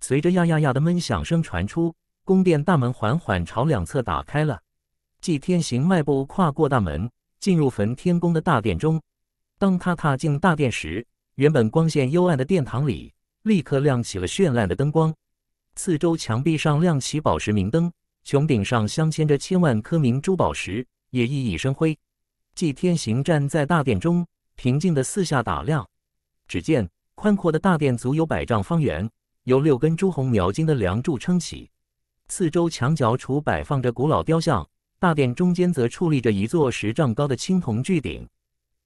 随着“呀呀呀”的闷响声传出，宫殿大门缓缓朝两侧打开了。季天行迈步跨过大门，进入焚天宫的大殿中。当他踏进大殿时，原本光线幽暗的殿堂里立刻亮起了绚烂的灯光，四周墙壁上亮起宝石明灯，穹顶上镶嵌着千万颗明珠宝石，也熠熠生辉。祭天行站在大殿中，平静地四下打量，只见宽阔的大殿足有百丈方圆，由六根朱红描金的梁柱撑起，四周墙角处摆放着古老雕像，大殿中间则矗立着一座十丈高的青铜巨鼎。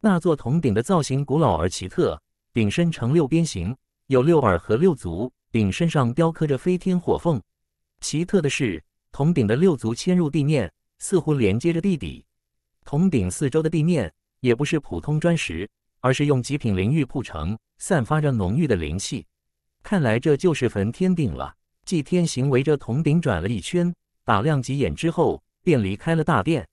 那座铜鼎的造型古老而奇特，鼎身呈六边形，有六耳和六足，鼎身上雕刻着飞天火凤。奇特的是，铜鼎的六足嵌入地面，似乎连接着地底。铜鼎四周的地面也不是普通砖石，而是用极品灵玉铺成，散发着浓郁的灵气。看来这就是焚天鼎了。祭天行围着铜鼎转了一圈，打量几眼之后，便离开了大殿。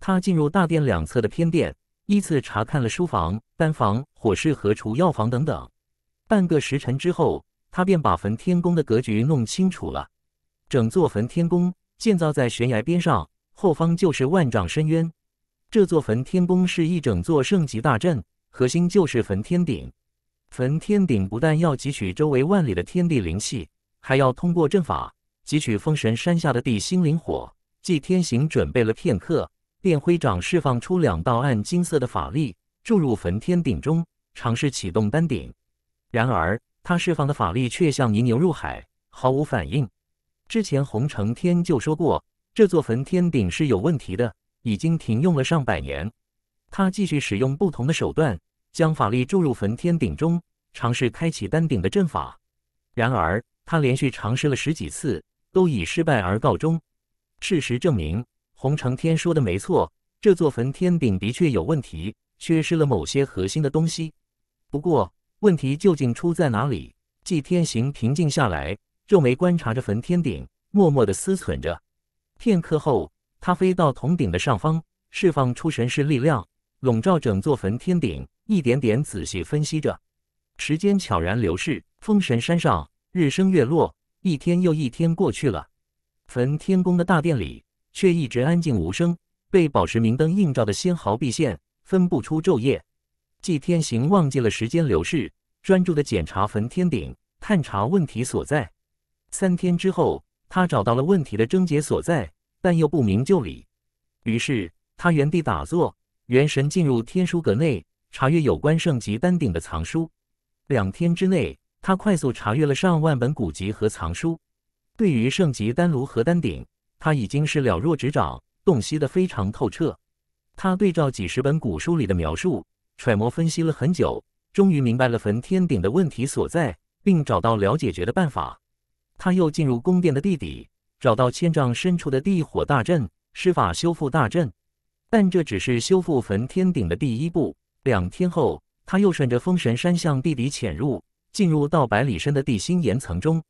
他进入大殿两侧的偏殿。依次查看了书房、丹房、火室和储药房等等。半个时辰之后，他便把焚天宫的格局弄清楚了。整座焚天宫建造在悬崖边上，后方就是万丈深渊。这座焚天宫是一整座圣级大阵，核心就是焚天鼎。焚天鼎不但要汲取周围万里的天地灵气，还要通过阵法汲取封神山下的地心灵火。祭天行准备了片刻。练灰掌释放出两道暗金色的法力，注入焚天鼎中，尝试启动丹鼎。然而，他释放的法力却像泥牛入海，毫无反应。之前洪承天就说过，这座焚天鼎是有问题的，已经停用了上百年。他继续使用不同的手段，将法力注入焚天鼎中，尝试开启丹鼎的阵法。然而，他连续尝试了十几次，都以失败而告终。事实证明。洪承天说的没错，这座焚天鼎的确有问题，缺失了某些核心的东西。不过，问题究竟出在哪里？祭天行平静下来，皱眉观察着焚天鼎，默默地思忖着。片刻后，他飞到铜鼎的上方，释放出神识力量，笼罩整座焚天鼎，一点点仔细分析着。时间悄然流逝，封神山上日升月落，一天又一天过去了。焚天宫的大殿里。却一直安静无声，被宝石明灯映照的纤毫毕现，分不出昼夜。祭天行忘记了时间流逝，专注的检查焚天鼎，探查问题所在。三天之后，他找到了问题的症结所在，但又不明就里。于是他原地打坐，元神进入天书阁内查阅有关圣级丹鼎的藏书。两天之内，他快速查阅了上万本古籍和藏书，对于圣级丹炉和丹鼎。他已经是了若指掌，洞悉的非常透彻。他对照几十本古书里的描述，揣摩分析了很久，终于明白了焚天鼎的问题所在，并找到了解决的办法。他又进入宫殿的地底，找到千丈深处的地火大阵，施法修复大阵。但这只是修复焚天鼎的第一步。两天后，他又顺着封神山向地底潜入，进入到百里深的地心岩层中。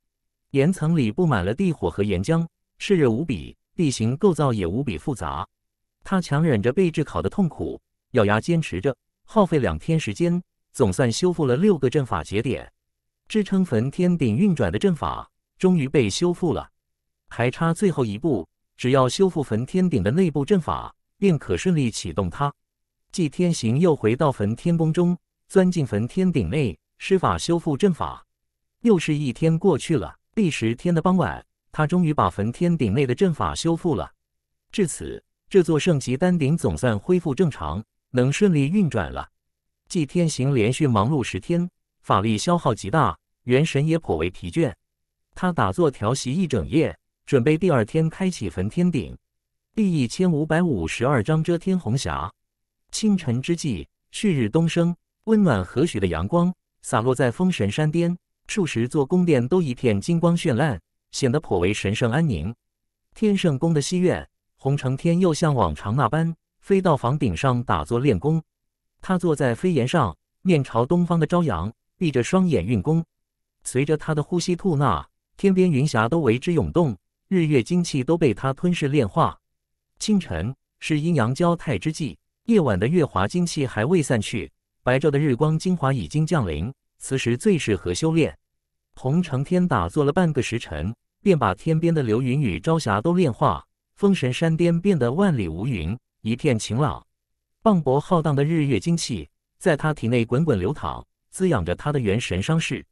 岩层里布满了地火和岩浆。炽热无比，地形构造也无比复杂。他强忍着被炙烤的痛苦，咬牙坚持着，耗费两天时间，总算修复了六个阵法节点，支撑焚天顶运转的阵法终于被修复了。还差最后一步，只要修复焚天顶的内部阵法，便可顺利启动它。祭天行又回到焚天宫中，钻进焚天顶内施法修复阵法。又是一天过去了，第十天的傍晚。他终于把焚天鼎内的阵法修复了，至此，这座圣级丹鼎总算恢复正常，能顺利运转了。祭天行连续忙碌十天，法力消耗极大，元神也颇为疲倦。他打坐调息一整夜，准备第二天开启焚天鼎。第一千五百五十二章遮天红霞。清晨之际，旭日东升，温暖和煦的阳光洒落在封神山巅，数十座宫殿都一片金光绚烂。显得颇为神圣安宁。天圣宫的西院，洪承天又像往常那般飞到房顶上打坐练功。他坐在飞檐上，面朝东方的朝阳，闭着双眼运功。随着他的呼吸吐纳，天边云霞都为之涌动，日月精气都被他吞噬炼化。清晨是阴阳交泰之际，夜晚的月华精气还未散去，白昼的日光精华已经降临，此时最适合修炼。洪承天打坐了半个时辰。便把天边的流云与朝霞都炼化，封神山巅变得万里无云，一片晴朗。磅礴浩荡的日月精气在他体内滚滚流淌，滋养着他的元神伤势。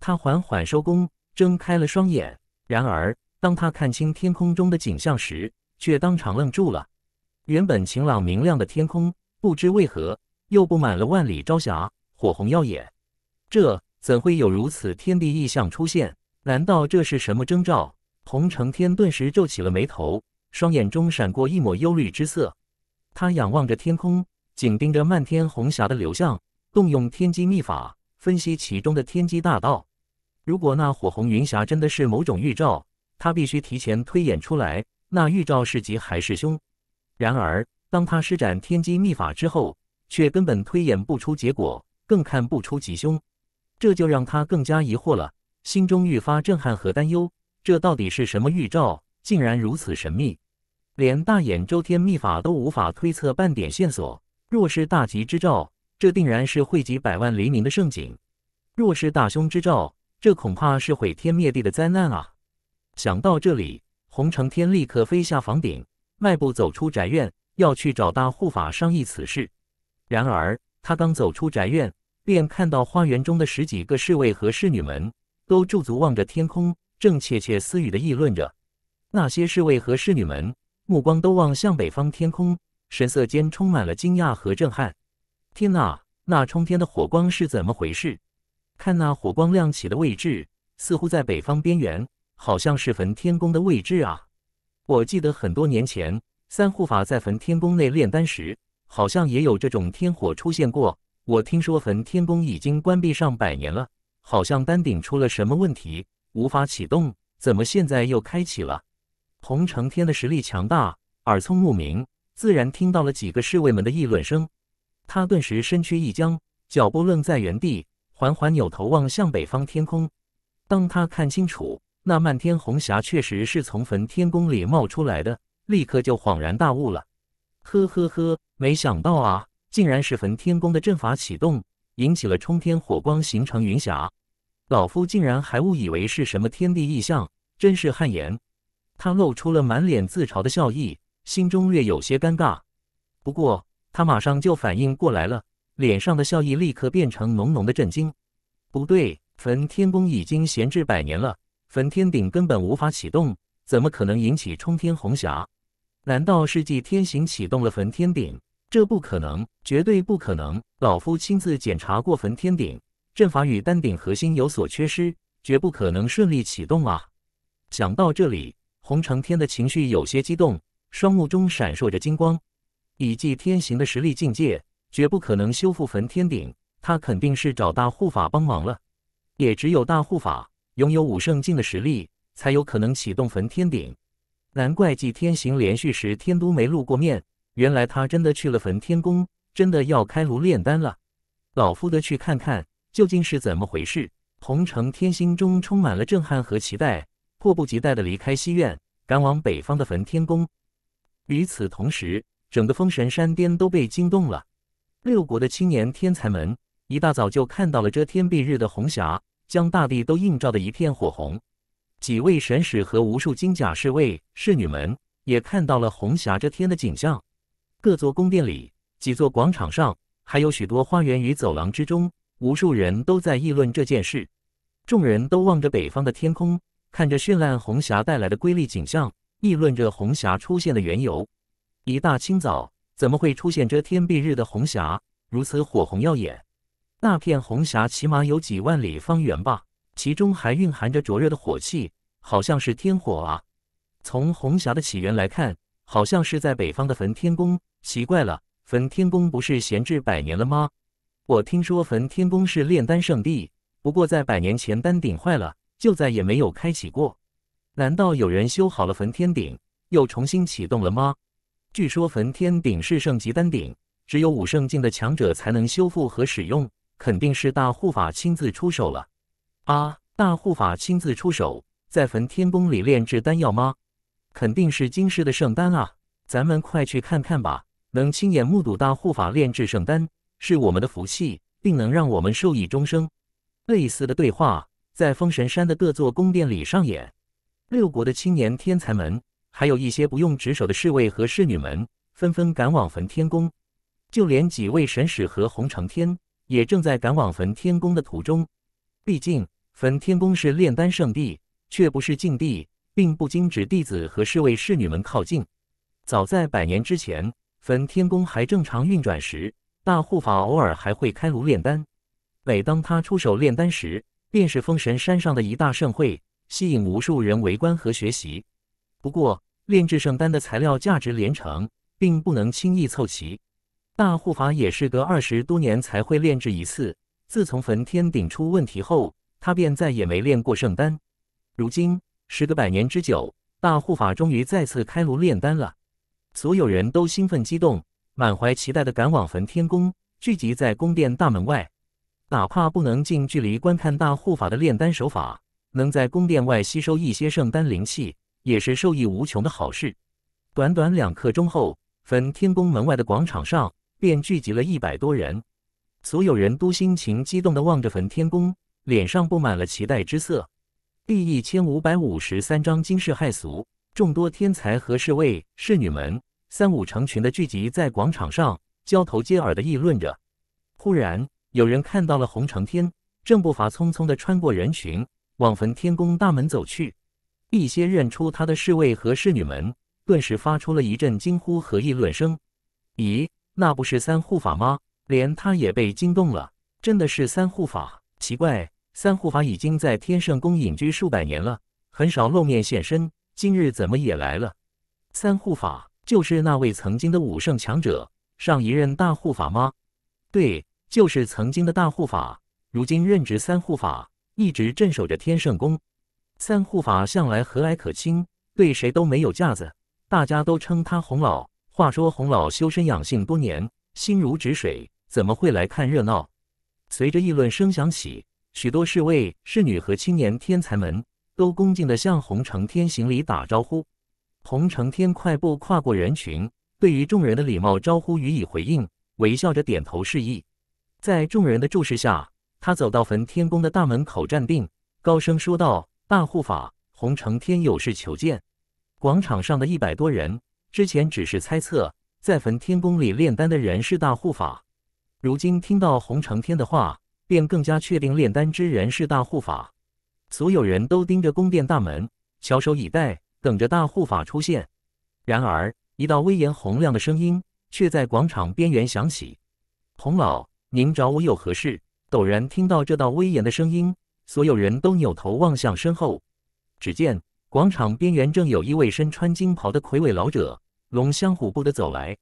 他缓缓收工，睁开了双眼。然而，当他看清天空中的景象时，却当场愣住了。原本晴朗明亮的天空，不知为何又布满了万里朝霞，火红耀眼。这怎会有如此天地异象出现？难道这是什么征兆？洪承天顿时皱起了眉头，双眼中闪过一抹忧虑之色。他仰望着天空，紧盯着漫天红霞的流向，动用天机秘法分析其中的天机大道。如果那火红云霞真的是某种预兆，他必须提前推演出来，那预兆是吉还是凶？然而，当他施展天机秘法之后，却根本推演不出结果，更看不出吉凶。这就让他更加疑惑了。心中愈发震撼和担忧，这到底是什么预兆？竟然如此神秘，连大眼周天秘法都无法推测半点线索。若是大吉之兆，这定然是汇集百万黎民的盛景；若是大凶之兆，这恐怕是毁天灭地的灾难啊！想到这里，洪承天立刻飞下房顶，迈步走出宅院，要去找大护法商议此事。然而他刚走出宅院，便看到花园中的十几个侍卫和侍女们。都驻足望着天空，正窃窃私语的议论着。那些侍卫和侍女们目光都望向北方天空，神色间充满了惊讶和震撼。天哪，那冲天的火光是怎么回事？看那火光亮起的位置，似乎在北方边缘，好像是焚天宫的位置啊！我记得很多年前，三护法在焚天宫内炼丹时，好像也有这种天火出现过。我听说焚天宫已经关闭上百年了。好像丹顶出了什么问题，无法启动。怎么现在又开启了？洪承天的实力强大，耳聪目明，自然听到了几个侍卫们的议论声。他顿时身躯一僵，脚步愣在原地，缓缓扭头望向北方天空。当他看清楚那漫天红霞确实是从焚天宫里冒出来的，立刻就恍然大悟了。呵呵呵，没想到啊，竟然是焚天宫的阵法启动，引起了冲天火光，形成云霞。老夫竟然还误以为是什么天地异象，真是汗颜。他露出了满脸自嘲的笑意，心中略有些尴尬。不过他马上就反应过来了，脸上的笑意立刻变成浓浓的震惊。不对，焚天宫已经闲置百年了，焚天鼎根本无法启动，怎么可能引起冲天红霞？难道是纪天行启动了焚天鼎？这不可能，绝对不可能！老夫亲自检查过焚天鼎。阵法与丹鼎核心有所缺失，绝不可能顺利启动啊！想到这里，洪承天的情绪有些激动，双目中闪烁着金光。以祭天行的实力境界，绝不可能修复焚天鼎，他肯定是找大护法帮忙了。也只有大护法拥有武圣境的实力，才有可能启动焚天鼎。难怪祭天行连续十天都没露过面，原来他真的去了焚天宫，真的要开炉炼丹了。老夫得去看看。究竟是怎么回事？红承天心中充满了震撼和期待，迫不及待地离开西苑，赶往北方的焚天宫。与此同时，整个封神山巅都被惊动了。六国的青年天才们一大早就看到了遮天蔽日的红霞，将大地都映照的一片火红。几位神使和无数金甲侍卫、侍女们也看到了红霞遮天的景象。各座宫殿里、几座广场上，还有许多花园与走廊之中。无数人都在议论这件事，众人都望着北方的天空，看着绚烂红霞带来的瑰丽景象，议论着红霞出现的缘由。一大清早，怎么会出现遮天蔽日的红霞？如此火红耀眼，那片红霞起码有几万里方圆吧？其中还蕴含着灼热的火气，好像是天火啊！从红霞的起源来看，好像是在北方的焚天宫。奇怪了，焚天宫不是闲置百年了吗？我听说焚天宫是炼丹圣地，不过在百年前丹鼎坏了，就再也没有开启过。难道有人修好了焚天鼎，又重新启动了吗？据说焚天鼎是圣级丹鼎，只有武圣境的强者才能修复和使用，肯定是大护法亲自出手了。啊，大护法亲自出手，在焚天宫里炼制丹药吗？肯定是金师的圣丹啊！咱们快去看看吧，能亲眼目睹大护法炼制圣丹。是我们的福气，并能让我们受益终生。类似的对话在封神山的各座宫殿里上演。六国的青年天才们，还有一些不用值守的侍卫和侍女们，纷纷赶往焚天宫。就连几位神使和洪城天也正在赶往焚天宫的途中。毕竟，焚天宫是炼丹圣地，却不是禁地，并不禁止弟子和侍卫、侍女们靠近。早在百年之前，焚天宫还正常运转时。大护法偶尔还会开炉炼丹，每当他出手炼丹时，便是封神山上的一大盛会，吸引无数人围观和学习。不过，炼制圣丹的材料价值连城，并不能轻易凑齐。大护法也是隔二十多年才会炼制一次。自从焚天鼎出问题后，他便再也没炼过圣丹。如今，时隔百年之久，大护法终于再次开炉炼丹了，所有人都兴奋激动。满怀期待的赶往焚天宫，聚集在宫殿大门外。哪怕不能近距离观看大护法的炼丹手法，能在宫殿外吸收一些圣丹灵气，也是受益无穷的好事。短短两刻钟后，焚天宫门外的广场上便聚集了一百多人，所有人都心情激动地望着焚天宫，脸上布满了期待之色。第一千五百五十三章惊世骇俗，众多天才和侍卫、侍女们。三五成群的聚集在广场上，交头接耳的议论着。忽然，有人看到了洪承天正步伐匆匆的穿过人群，往焚天宫大门走去。一些认出他的侍卫和侍女们，顿时发出了一阵惊呼和议论声：“咦，那不是三护法吗？”连他也被惊动了。真的是三护法？奇怪，三护法已经在天圣宫隐居数百年了，很少露面现身，今日怎么也来了？三护法。就是那位曾经的武圣强者，上一任大护法吗？对，就是曾经的大护法，如今任职三护法，一直镇守着天圣宫。三护法向来和蔼可亲，对谁都没有架子，大家都称他洪老。话说洪老修身养性多年，心如止水，怎么会来看热闹？随着议论声响起，许多侍卫、侍女和青年天才们，都恭敬地向洪承天行礼打招呼。洪承天快步跨过人群，对于众人的礼貌招呼予以回应，微笑着点头示意。在众人的注视下，他走到焚天宫的大门口站定，高声说道：“大护法，洪承天有事求见。”广场上的一百多人之前只是猜测，在焚天宫里炼丹的人是大护法，如今听到洪承天的话，便更加确定炼丹之人是大护法。所有人都盯着宫殿大门，翘首以待。等着大护法出现，然而一道威严洪亮的声音却在广场边缘响起：“洪老，您找我有何事？”陡然听到这道威严的声音，所有人都扭头望向身后。只见广场边缘正有一位身穿金袍的魁伟老者，龙香虎步的走来。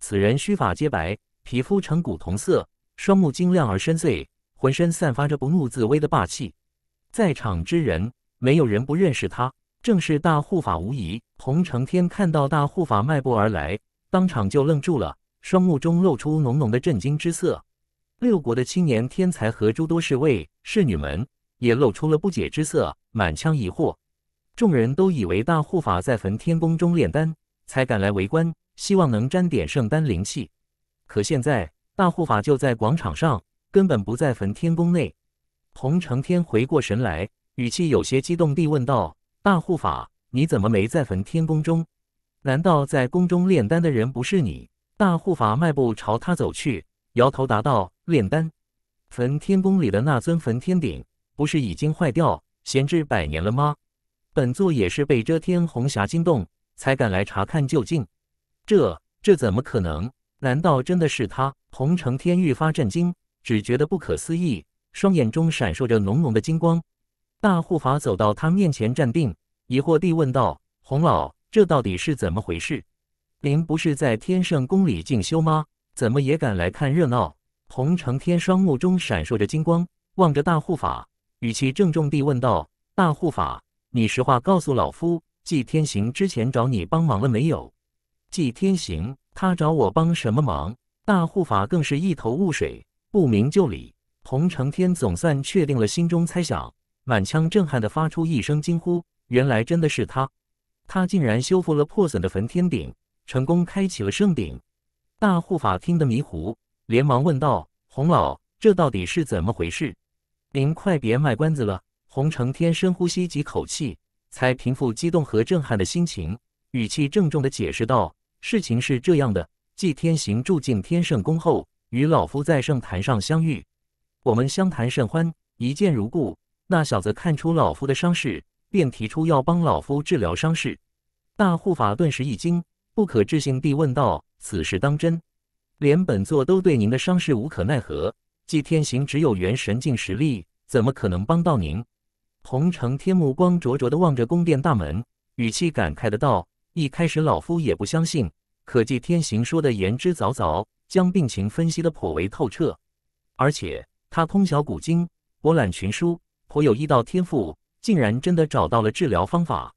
此人须发皆白，皮肤呈古铜色，双目晶亮而深邃，浑身散发着不怒自威的霸气。在场之人，没有人不认识他。正是大护法无疑。洪承天看到大护法迈步而来，当场就愣住了，双目中露出浓浓的震惊之色。六国的青年天才和诸多侍卫、侍女们也露出了不解之色，满腔疑惑。众人都以为大护法在焚天宫中炼丹，才赶来围观，希望能沾点圣丹灵气。可现在，大护法就在广场上，根本不在焚天宫内。洪承天回过神来，语气有些激动地问道。大护法，你怎么没在焚天宫中？难道在宫中炼丹的人不是你？大护法迈步朝他走去，摇头答道：“炼丹，焚天宫里的那尊焚天鼎不是已经坏掉，闲置百年了吗？本座也是被遮天红霞惊动，才敢来查看究竟。这……这怎么可能？难道真的是他？”洪承天愈发震惊，只觉得不可思议，双眼中闪烁着浓浓的金光。大护法走到他面前站定，疑惑地问道：“洪老，这到底是怎么回事？您不是在天圣宫里进修吗？怎么也敢来看热闹？”洪承天双目中闪烁着金光，望着大护法，语气郑重地问道：“大护法，你实话告诉老夫，纪天行之前找你帮忙了没有？”“纪天行，他找我帮什么忙？”大护法更是一头雾水，不明就里。洪承天总算确定了心中猜想。满腔震撼的发出一声惊呼：“原来真的是他！他竟然修复了破损的焚天鼎，成功开启了圣鼎！”大护法听得迷糊，连忙问道：“洪老，这到底是怎么回事？您快别卖关子了。”洪承天深呼吸几口气，才平复激动和震撼的心情，语气郑重的解释道：“事情是这样的，继天行住进天圣宫后，与老夫在圣坛上相遇，我们相谈甚欢，一见如故。”那小子看出老夫的伤势，便提出要帮老夫治疗伤势。大护法顿时一惊，不可置信地问道：“此事当真？连本座都对您的伤势无可奈何。季天行只有元神境实力，怎么可能帮到您？”洪承天目光灼灼地望着宫殿大门，语气感慨地道：“一开始老夫也不相信，可季天行说的言之凿凿，将病情分析得颇为透彻，而且他通晓古今，博览群书。”颇有医道天赋，竟然真的找到了治疗方法，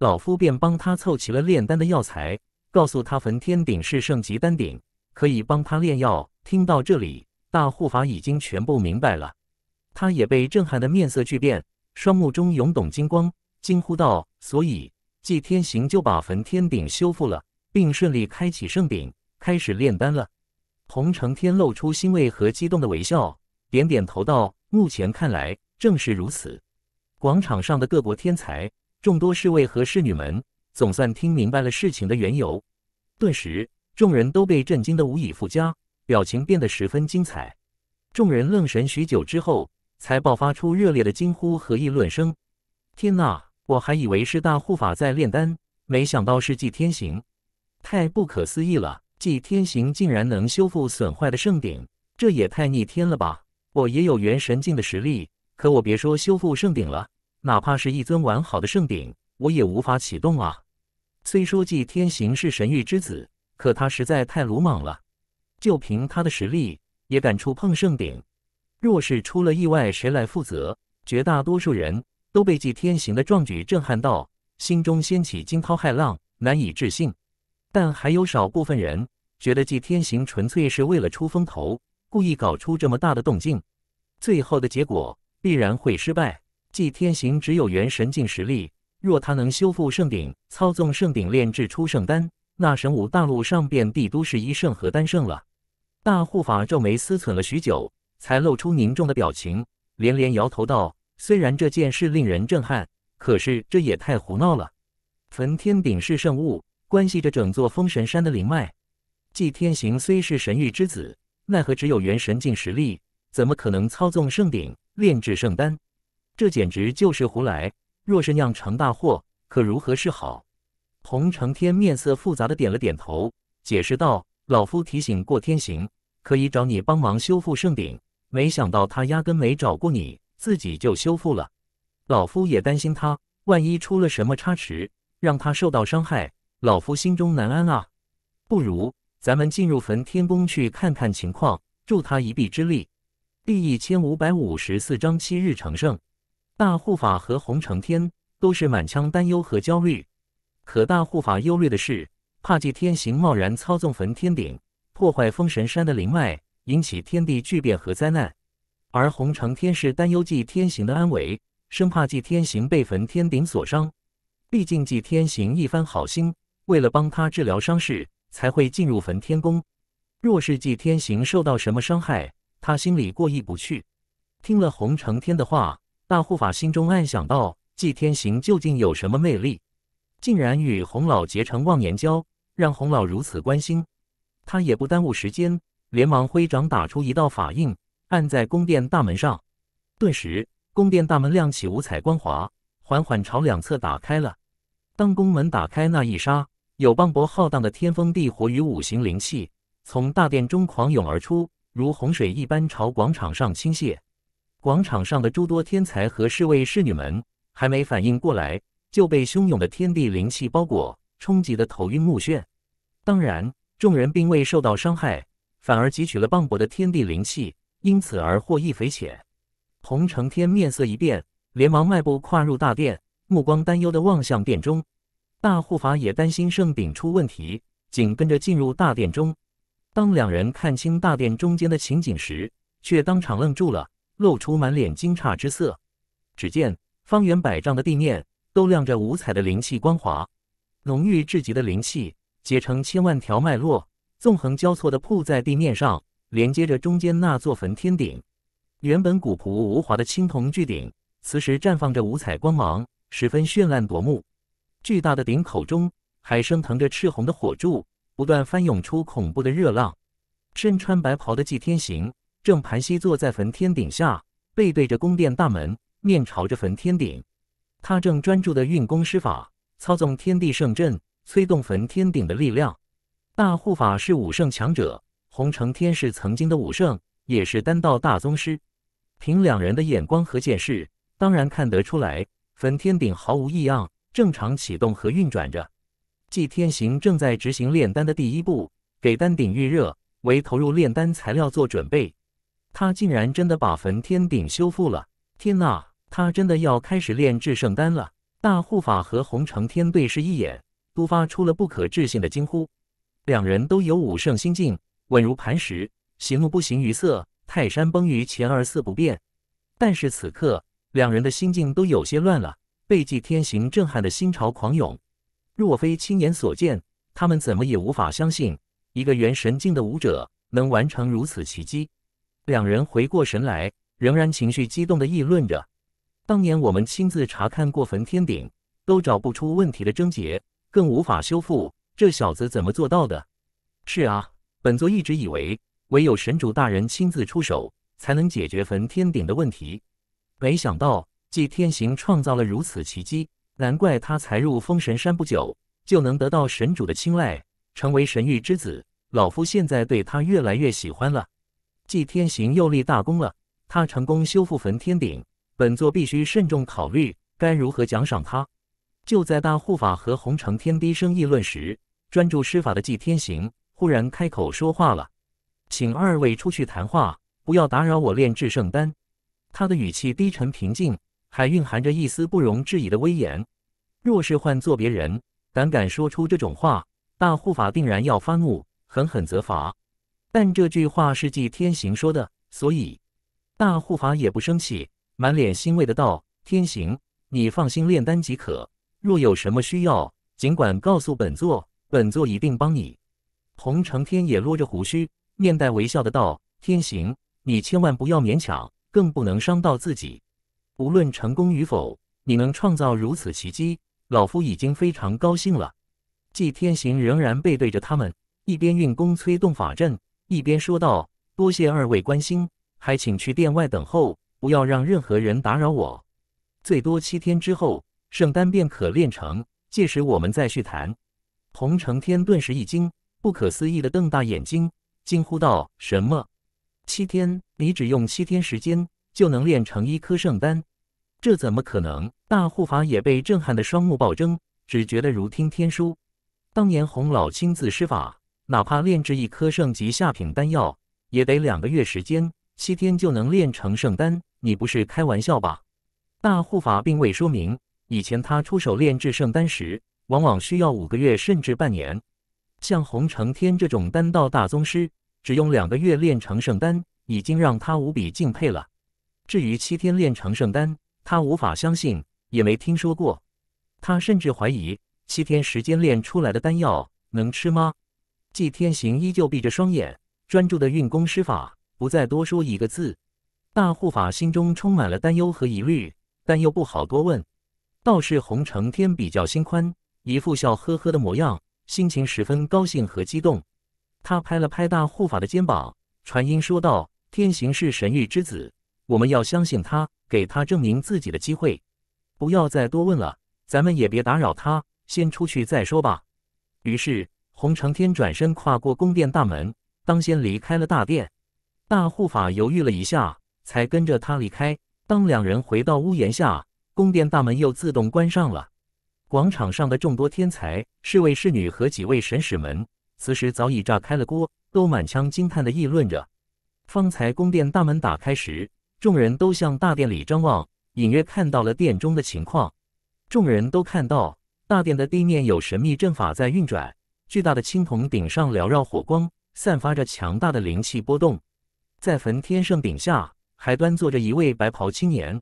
老夫便帮他凑齐了炼丹的药材，告诉他焚天鼎是圣级丹鼎，可以帮他炼药。听到这里，大护法已经全部明白了，他也被震撼的面色巨变，双目中涌动金光，惊呼道：“所以祭天行就把焚天鼎修复了，并顺利开启圣鼎，开始炼丹了。”洪承天露出欣慰和激动的微笑，点点头道：“目前看来。”正是如此，广场上的各国天才、众多侍卫和侍女们总算听明白了事情的缘由，顿时，众人都被震惊的无以复加，表情变得十分精彩。众人愣神许久之后，才爆发出热烈的惊呼和议论声：“天哪！我还以为是大护法在炼丹，没想到是祭天行，太不可思议了！祭天行竟然能修复损坏的圣鼎，这也太逆天了吧！我也有元神境的实力。”可我别说修复圣鼎了，哪怕是一尊完好的圣鼎，我也无法启动啊。虽说祭天行是神域之子，可他实在太鲁莽了，就凭他的实力，也敢触碰圣鼎。若是出了意外，谁来负责？绝大多数人都被祭天行的壮举震撼到，心中掀起惊涛骇浪，难以置信。但还有少部分人觉得祭天行纯粹是为了出风头，故意搞出这么大的动静。最后的结果。必然会失败。祭天行只有元神境实力，若他能修复圣鼎，操纵圣鼎炼制出圣丹，那神武大陆上遍地都是医圣和丹圣了。大护法皱眉思忖了许久，才露出凝重的表情，连连摇头道：“虽然这件事令人震撼，可是这也太胡闹了。焚天鼎是圣物，关系着整座封神山的灵脉。祭天行虽是神域之子，奈何只有元神境实力，怎么可能操纵圣鼎？”炼制圣丹，这简直就是胡来！若是酿成大祸，可如何是好？洪承天面色复杂的点了点头，解释道：“老夫提醒过天行，可以找你帮忙修复圣鼎，没想到他压根没找过你，自己就修复了。老夫也担心他，万一出了什么差池，让他受到伤害，老夫心中难安啊！不如咱们进入焚天宫去看看情况，助他一臂之力。”第一千五百五十四章七日成圣，大护法和红承天都是满腔担忧和焦虑。可大护法忧虑的是，怕祭天行贸然操纵焚天鼎，破坏封神山的灵脉，引起天地巨变和灾难；而红承天是担忧祭天行的安危，生怕祭天行被焚天鼎所伤。毕竟祭天行一番好心，为了帮他治疗伤势，才会进入焚天宫。若是祭天行受到什么伤害，他心里过意不去，听了洪承天的话，大护法心中暗想到：纪天行究竟有什么魅力，竟然与洪老结成忘年交，让洪老如此关心？”他也不耽误时间，连忙挥掌打出一道法印，按在宫殿大门上。顿时，宫殿大门亮起五彩光华，缓缓朝两侧打开了。当宫门打开那一刹，有磅礴浩荡的天风地火与五行灵气从大殿中狂涌而出。如洪水一般朝广场上倾泻，广场上的诸多天才和侍卫侍女们还没反应过来，就被汹涌的天地灵气包裹，冲击的头晕目眩。当然，众人并未受到伤害，反而汲取了磅礴的天地灵气，因此而获益匪浅。洪承天面色一变，连忙迈步跨入大殿，目光担忧的望向殿中。大护法也担心圣鼎出问题，紧跟着进入大殿中。当两人看清大殿中间的情景时，却当场愣住了，露出满脸惊诧之色。只见方圆百丈的地面都亮着五彩的灵气光华，浓郁至极的灵气结成千万条脉络，纵横交错地铺在地面上，连接着中间那座焚天顶。原本古朴无华的青铜巨鼎，此时绽放着五彩光芒，十分绚烂夺目。巨大的鼎口中还升腾着赤红的火柱。不断翻涌出恐怖的热浪。身穿白袍的纪天行正盘膝坐在焚天顶下，背对着宫殿大门，面朝着焚天顶。他正专注地运功施法，操纵天地圣阵，催动焚天鼎的力量。大护法是武圣强者，洪承天是曾经的武圣，也是丹道大宗师。凭两人的眼光和见识，当然看得出来，焚天鼎毫无异样，正常启动和运转着。季天行正在执行炼丹的第一步，给丹鼎预热，为投入炼丹材料做准备。他竟然真的把焚天鼎修复了！天呐，他真的要开始炼制圣丹了！大护法和洪承天对视一眼，都发出了不可置信的惊呼。两人都有武圣心境，稳如磐石，喜怒不形于色，泰山崩于前而色不变。但是此刻，两人的心境都有些乱了，被季天行震撼的心潮狂涌。若非亲眼所见，他们怎么也无法相信一个元神境的武者能完成如此奇迹。两人回过神来，仍然情绪激动地议论着：“当年我们亲自查看过焚天鼎，都找不出问题的症结，更无法修复。这小子怎么做到的？”“是啊，本座一直以为唯有神主大人亲自出手才能解决焚天鼎的问题，没想到祭天行创造了如此奇迹。”难怪他才入封神山不久，就能得到神主的青睐，成为神域之子。老夫现在对他越来越喜欢了。祭天行又立大功了，他成功修复焚天鼎，本座必须慎重考虑该如何奖赏他。就在大护法和红承天低声议论时，专注施法的祭天行忽然开口说话了：“请二位出去谈话，不要打扰我炼制圣丹。”他的语气低沉平静。还蕴含着一丝不容置疑的威严。若是换做别人，胆敢说出这种话，大护法定然要发怒，狠狠责罚。但这句话是纪天行说的，所以大护法也不生气，满脸欣慰的道：“天行，你放心炼丹即可。若有什么需要，尽管告诉本座，本座一定帮你。”洪承天也撸着胡须，面带微笑的道：“天行，你千万不要勉强，更不能伤到自己。”无论成功与否，你能创造如此奇迹，老夫已经非常高兴了。季天行仍然背对着他们，一边运功催动法阵，一边说道：“多谢二位关心，还请去殿外等候，不要让任何人打扰我。最多七天之后，圣丹便可炼成，届时我们再续谈。”洪承天顿时一惊，不可思议地瞪大眼睛，惊呼道：“什么？七天？你只用七天时间就能炼成一颗圣丹？”这怎么可能？大护法也被震撼得双目暴睁，只觉得如听天书。当年洪老亲自施法，哪怕炼制一颗圣级下品丹药，也得两个月时间。七天就能炼成圣丹？你不是开玩笑吧？大护法并未说明，以前他出手炼制圣丹时，往往需要五个月甚至半年。像洪承天这种丹道大宗师，只用两个月炼成圣丹，已经让他无比敬佩了。至于七天炼成圣丹，他无法相信，也没听说过。他甚至怀疑七天时间炼出来的丹药能吃吗？季天行依旧闭着双眼，专注的运功施法，不再多说一个字。大护法心中充满了担忧和疑虑，但又不好多问。道士洪承天比较心宽，一副笑呵呵的模样，心情十分高兴和激动。他拍了拍大护法的肩膀，传音说道：“天行是神域之子，我们要相信他。”给他证明自己的机会，不要再多问了，咱们也别打扰他，先出去再说吧。于是，洪长天转身跨过宫殿大门，当先离开了大殿。大护法犹豫了一下，才跟着他离开。当两人回到屋檐下，宫殿大门又自动关上了。广场上的众多天才、侍卫、侍女和几位神使们，此时早已炸开了锅，都满腔惊叹地议论着方才宫殿大门打开时。众人都向大殿里张望，隐约看到了殿中的情况。众人都看到大殿的地面有神秘阵法在运转，巨大的青铜鼎上缭绕火光，散发着强大的灵气波动。在焚天圣鼎下，还端坐着一位白袍青年。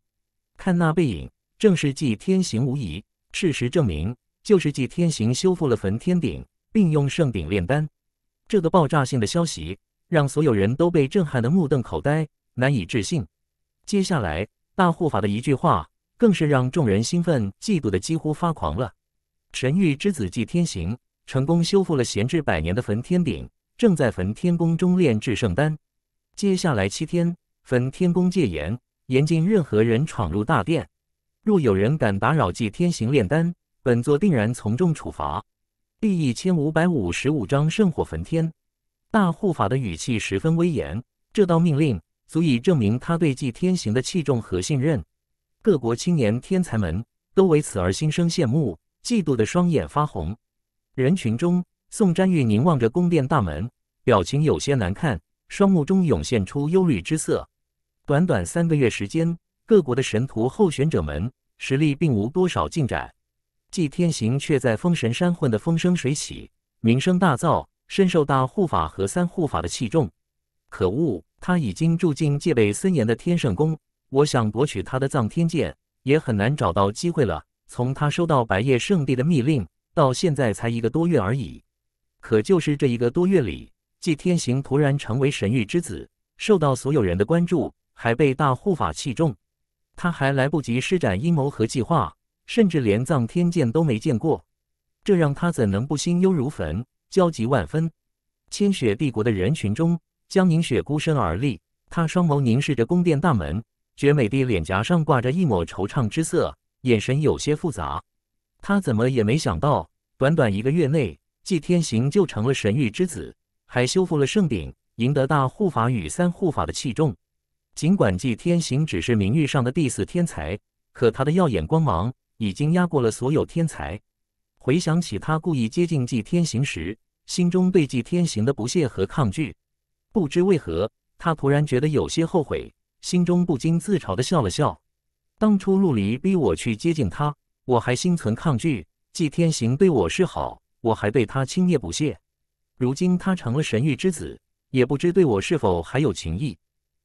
看那背影，正是纪天行无疑。事实证明，就是纪天行修复了焚天鼎，并用圣鼎炼丹。这个爆炸性的消息，让所有人都被震撼得目瞪口呆，难以置信。接下来，大护法的一句话更是让众人兴奋、嫉妒的几乎发狂了。神域之子祭天行成功修复了闲置百年的焚天鼎，正在焚天宫中炼制圣丹。接下来七天，焚天宫戒严，严禁任何人闯入大殿。若有人敢打扰祭天行炼丹，本座定然从重处罚。第一千五百五十五章圣火焚天。大护法的语气十分威严，这道命令。足以证明他对纪天行的器重和信任。各国青年天才们都为此而心生羡慕、嫉妒的双眼发红。人群中，宋占玉凝望着宫殿大门，表情有些难看，双目中涌现出忧虑之色。短短三个月时间，各国的神徒候选者们实力并无多少进展，纪天行却在封神山混得风生水起，名声大噪，深受大护法和三护法的器重。可恶！他已经住进戒备森严的天圣宫，我想夺取他的藏天剑也很难找到机会了。从他收到白夜圣地的密令到现在才一个多月而已，可就是这一个多月里，季天行突然成为神域之子，受到所有人的关注，还被大护法器重。他还来不及施展阴谋和计划，甚至连藏天剑都没见过，这让他怎能不心忧如焚、焦急万分？千雪帝国的人群中。江凝雪孤身而立，她双眸凝视着宫殿大门，绝美的脸颊上挂着一抹惆怅之色，眼神有些复杂。她怎么也没想到，短短一个月内，纪天行就成了神域之子，还修复了圣鼎，赢得大护法与三护法的器重。尽管纪天行只是名誉上的第四天才，可他的耀眼光芒已经压过了所有天才。回想起他故意接近纪天行时，心中对纪天行的不屑和抗拒。不知为何，他突然觉得有些后悔，心中不禁自嘲的笑了笑。当初陆离逼我去接近他，我还心存抗拒；季天行对我示好，我还对他轻蔑不屑。如今他成了神域之子，也不知对我是否还有情意。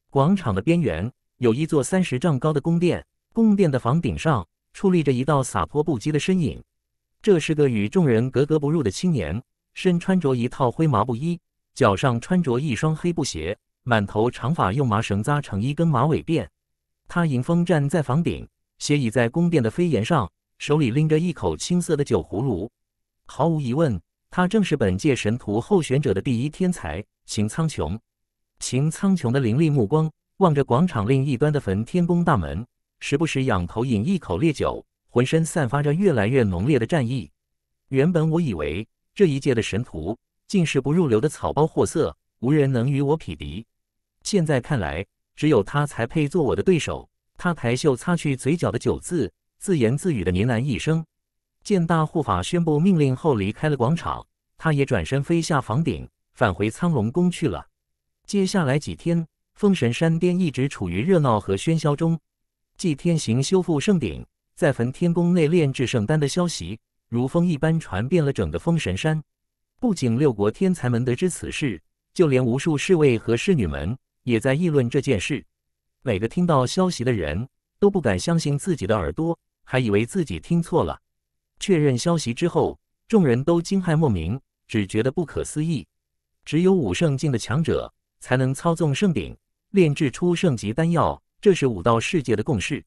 广场的边缘有一座三十丈高的宫殿，宫殿的房顶上矗立着一道洒脱不羁的身影。这是个与众人格格不入的青年，身穿着一套灰麻布衣。脚上穿着一双黑布鞋，满头长发用麻绳扎成一根马尾辫。他迎风站在房顶，斜倚在宫殿的飞檐上，手里拎着一口青色的酒葫芦。毫无疑问，他正是本届神徒候选者的第一天才秦苍穹。秦苍穹的凌厉目光望着广场另一端的焚天宫大门，时不时仰头饮一口烈酒，浑身散发着越来越浓烈的战意。原本我以为这一届的神徒。竟是不入流的草包货色，无人能与我匹敌。现在看来，只有他才配做我的对手。他抬袖擦去嘴角的酒渍，自言自语的呢喃一声。见大护法宣布命令后离开了广场，他也转身飞下房顶，返回苍龙宫去了。接下来几天，封神山巅一直处于热闹和喧嚣中。祭天行修复圣鼎，在焚天宫内炼制圣丹的消息，如风一般传遍了整个封神山。不仅六国天才们得知此事，就连无数侍卫和侍女们也在议论这件事。每个听到消息的人都不敢相信自己的耳朵，还以为自己听错了。确认消息之后，众人都惊骇莫名，只觉得不可思议。只有武圣境的强者才能操纵圣鼎，炼制出圣级丹药，这是武道世界的共识。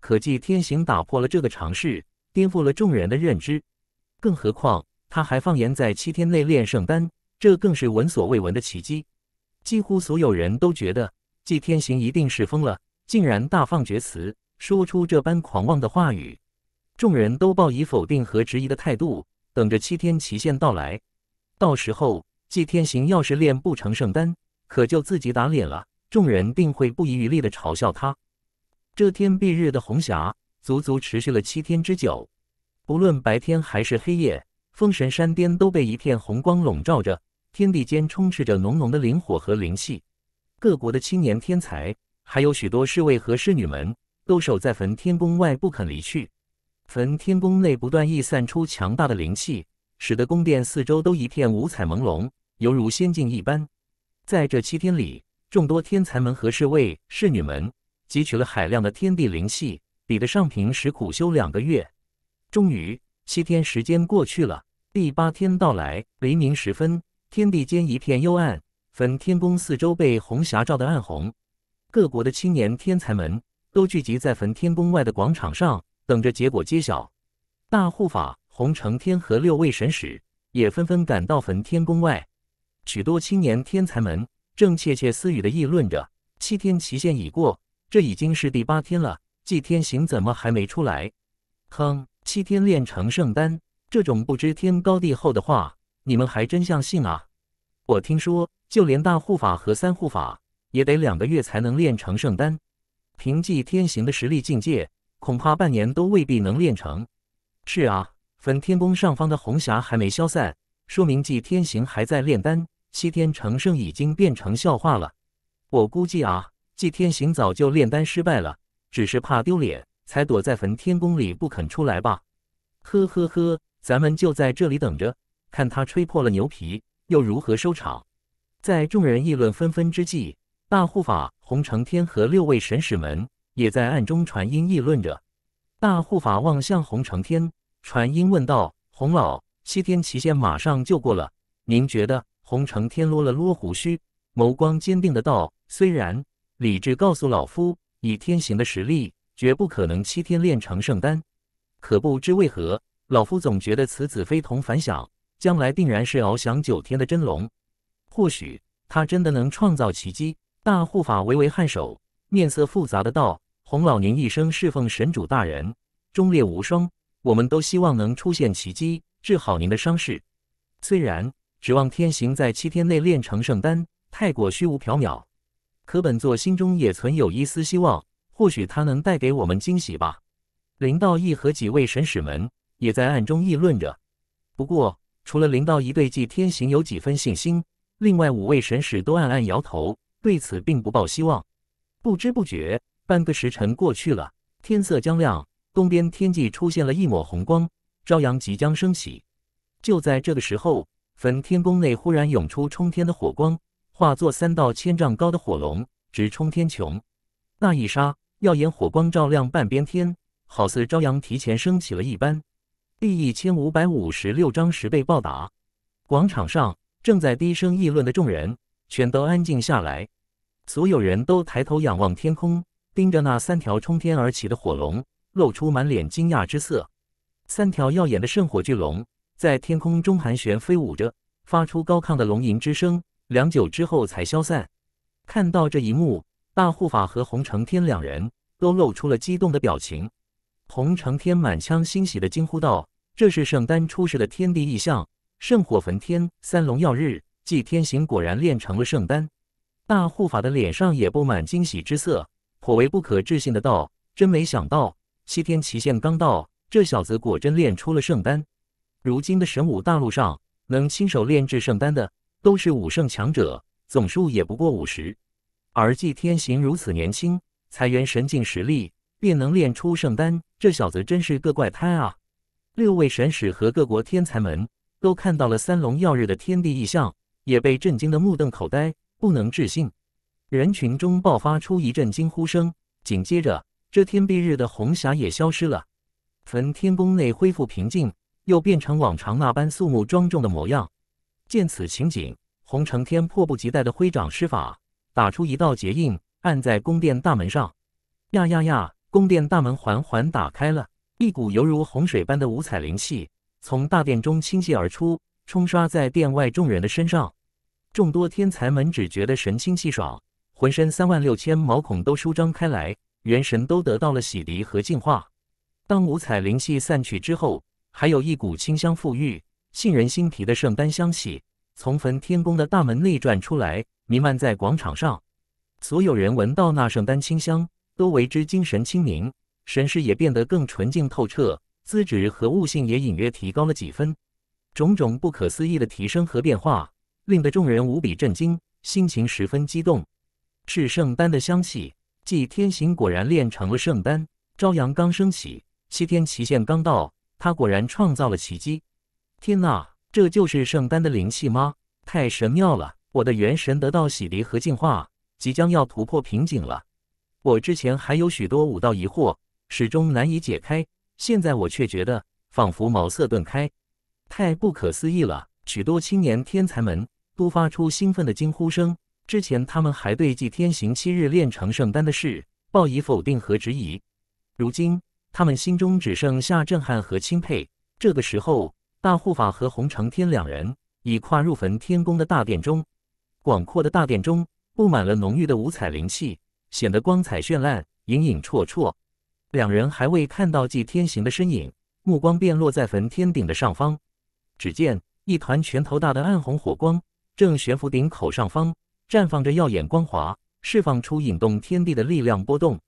可季天行打破了这个常识，颠覆了众人的认知。更何况……他还放言在七天内炼圣丹，这更是闻所未闻的奇迹。几乎所有人都觉得季天行一定是疯了，竟然大放厥词，说出这般狂妄的话语。众人都抱以否定和质疑的态度，等着七天期限到来。到时候，季天行要是炼不成圣丹，可就自己打脸了。众人定会不遗余力地嘲笑他。遮天蔽日的红霞足足持续了七天之久，不论白天还是黑夜。封神山巅都被一片红光笼罩着，天地间充斥着浓浓的灵火和灵气。各国的青年天才，还有许多侍卫和侍女们，都守在焚天宫外不肯离去。焚天宫内不断溢散出强大的灵气，使得宫殿四周都一片五彩朦胧，犹如仙境一般。在这七天里，众多天才们和侍卫、侍女们汲取了海量的天地灵气，比得上平时苦修两个月。终于。七天时间过去了，第八天到来，黎明时分，天地间一片幽暗，焚天宫四周被红霞照得暗红。各国的青年天才们都聚集在焚天宫外的广场上，等着结果揭晓。大护法洪承天和六位神使也纷纷赶到焚天宫外。许多青年天才们正窃窃私语地议论着：七天期限已过，这已经是第八天了，祭天行怎么还没出来？哼！七天炼成圣丹，这种不知天高地厚的话，你们还真相信啊？我听说，就连大护法和三护法也得两个月才能炼成圣丹。凭借天行的实力境界，恐怕半年都未必能炼成。是啊，焚天宫上方的红霞还没消散，说明祭天行还在炼丹。七天成圣已经变成笑话了。我估计啊，祭天行早就炼丹失败了，只是怕丢脸。才躲在焚天宫里不肯出来吧？呵呵呵，咱们就在这里等着，看他吹破了牛皮又如何收场。在众人议论纷纷之际，大护法洪承天和六位神使们也在暗中传音议论着。大护法望向洪承天，传音问道：“洪老，西天奇仙马上就过了，您觉得？”洪承天撸了撸胡须，眸光坚定的道：“虽然理智告诉老夫，以天行的实力。”绝不可能七天炼成圣丹，可不知为何，老夫总觉得此子非同凡响，将来定然是翱翔九天的真龙。或许他真的能创造奇迹。大护法微微颔首，面色复杂的道：“洪老，您一生侍奉神主大人，忠烈无双，我们都希望能出现奇迹，治好您的伤势。虽然指望天行在七天内炼成圣丹太过虚无缥缈，可本座心中也存有一丝希望。”或许他能带给我们惊喜吧。林道义和几位神使们也在暗中议论着。不过，除了林道义对祭天行有几分信心，另外五位神使都暗暗摇头，对此并不抱希望。不知不觉，半个时辰过去了，天色将亮，东边天际出现了一抹红光，朝阳即将升起。就在这个时候，焚天宫内忽然涌出冲天的火光，化作三道千丈高的火龙，直冲天穹。那一刹。耀眼火光照亮半边天，好似朝阳提前升起了一般。第一千五百五十六章十倍暴打。广场上正在低声议论的众人全都安静下来，所有人都抬头仰望天空，盯着那三条冲天而起的火龙，露出满脸惊讶之色。三条耀眼的圣火巨龙在天空中盘旋飞舞着，发出高亢的龙吟之声，良久之后才消散。看到这一幕。大护法和洪承天两人都露出了激动的表情，洪承天满腔欣喜的惊呼道：“这是圣丹出世的天地异象，圣火焚天，三龙耀日，祭天行果然练成了圣丹。”大护法的脸上也布满惊喜之色，颇为不可置信的道：“真没想到，西天奇现刚到，这小子果真练出了圣丹。如今的神武大陆上，能亲手炼制圣丹的，都是武圣强者，总数也不过五十。”而纪天行如此年轻，才元神境实力便能炼出圣丹，这小子真是个怪胎啊！六位神使和各国天才们都看到了三龙耀日的天地异象，也被震惊的目瞪口呆，不能置信。人群中爆发出一阵惊呼声，紧接着遮天蔽日的红霞也消失了，焚天宫内恢复平静，又变成往常那般肃穆庄重的模样。见此情景，洪承天迫不及待的挥掌施法。打出一道结印，按在宫殿大门上。呀呀呀！宫殿大门缓缓打开了一股犹如洪水般的五彩灵气从大殿中倾泻而出，冲刷在殿外众人的身上。众多天才们只觉得神清气爽，浑身三万六千毛孔都舒张开来，元神都得到了洗涤和净化。当五彩灵气散去之后，还有一股清香馥郁、沁人心脾的圣丹香气。从焚天宫的大门内转出来，弥漫在广场上。所有人闻到那圣丹清香，都为之精神清明，神识也变得更纯净透彻，资质和悟性也隐约提高了几分。种种不可思议的提升和变化，令得众人无比震惊，心情十分激动。是圣丹的香气，纪天行果然练成了圣丹。朝阳刚升起，西天期限刚到，他果然创造了奇迹！天呐！这就是圣丹的灵气吗？太神妙了！我的元神得到洗涤和净化，即将要突破瓶颈了。我之前还有许多武道疑惑，始终难以解开，现在我却觉得仿佛茅塞顿开，太不可思议了！许多青年天才们都发出兴奋的惊呼声。之前他们还对纪天行七日炼成圣丹的事抱以否定和质疑，如今他们心中只剩下震撼和钦佩。这个时候。大护法和洪长天两人已跨入焚天宫的大殿中，广阔的大殿中布满了浓郁的五彩灵气，显得光彩绚烂、隐隐绰绰。两人还未看到祭天行的身影，目光便落在焚天顶的上方。只见一团拳头大的暗红火光正悬浮顶口上方，绽放着耀眼光华，释放出引动天地的力量波动。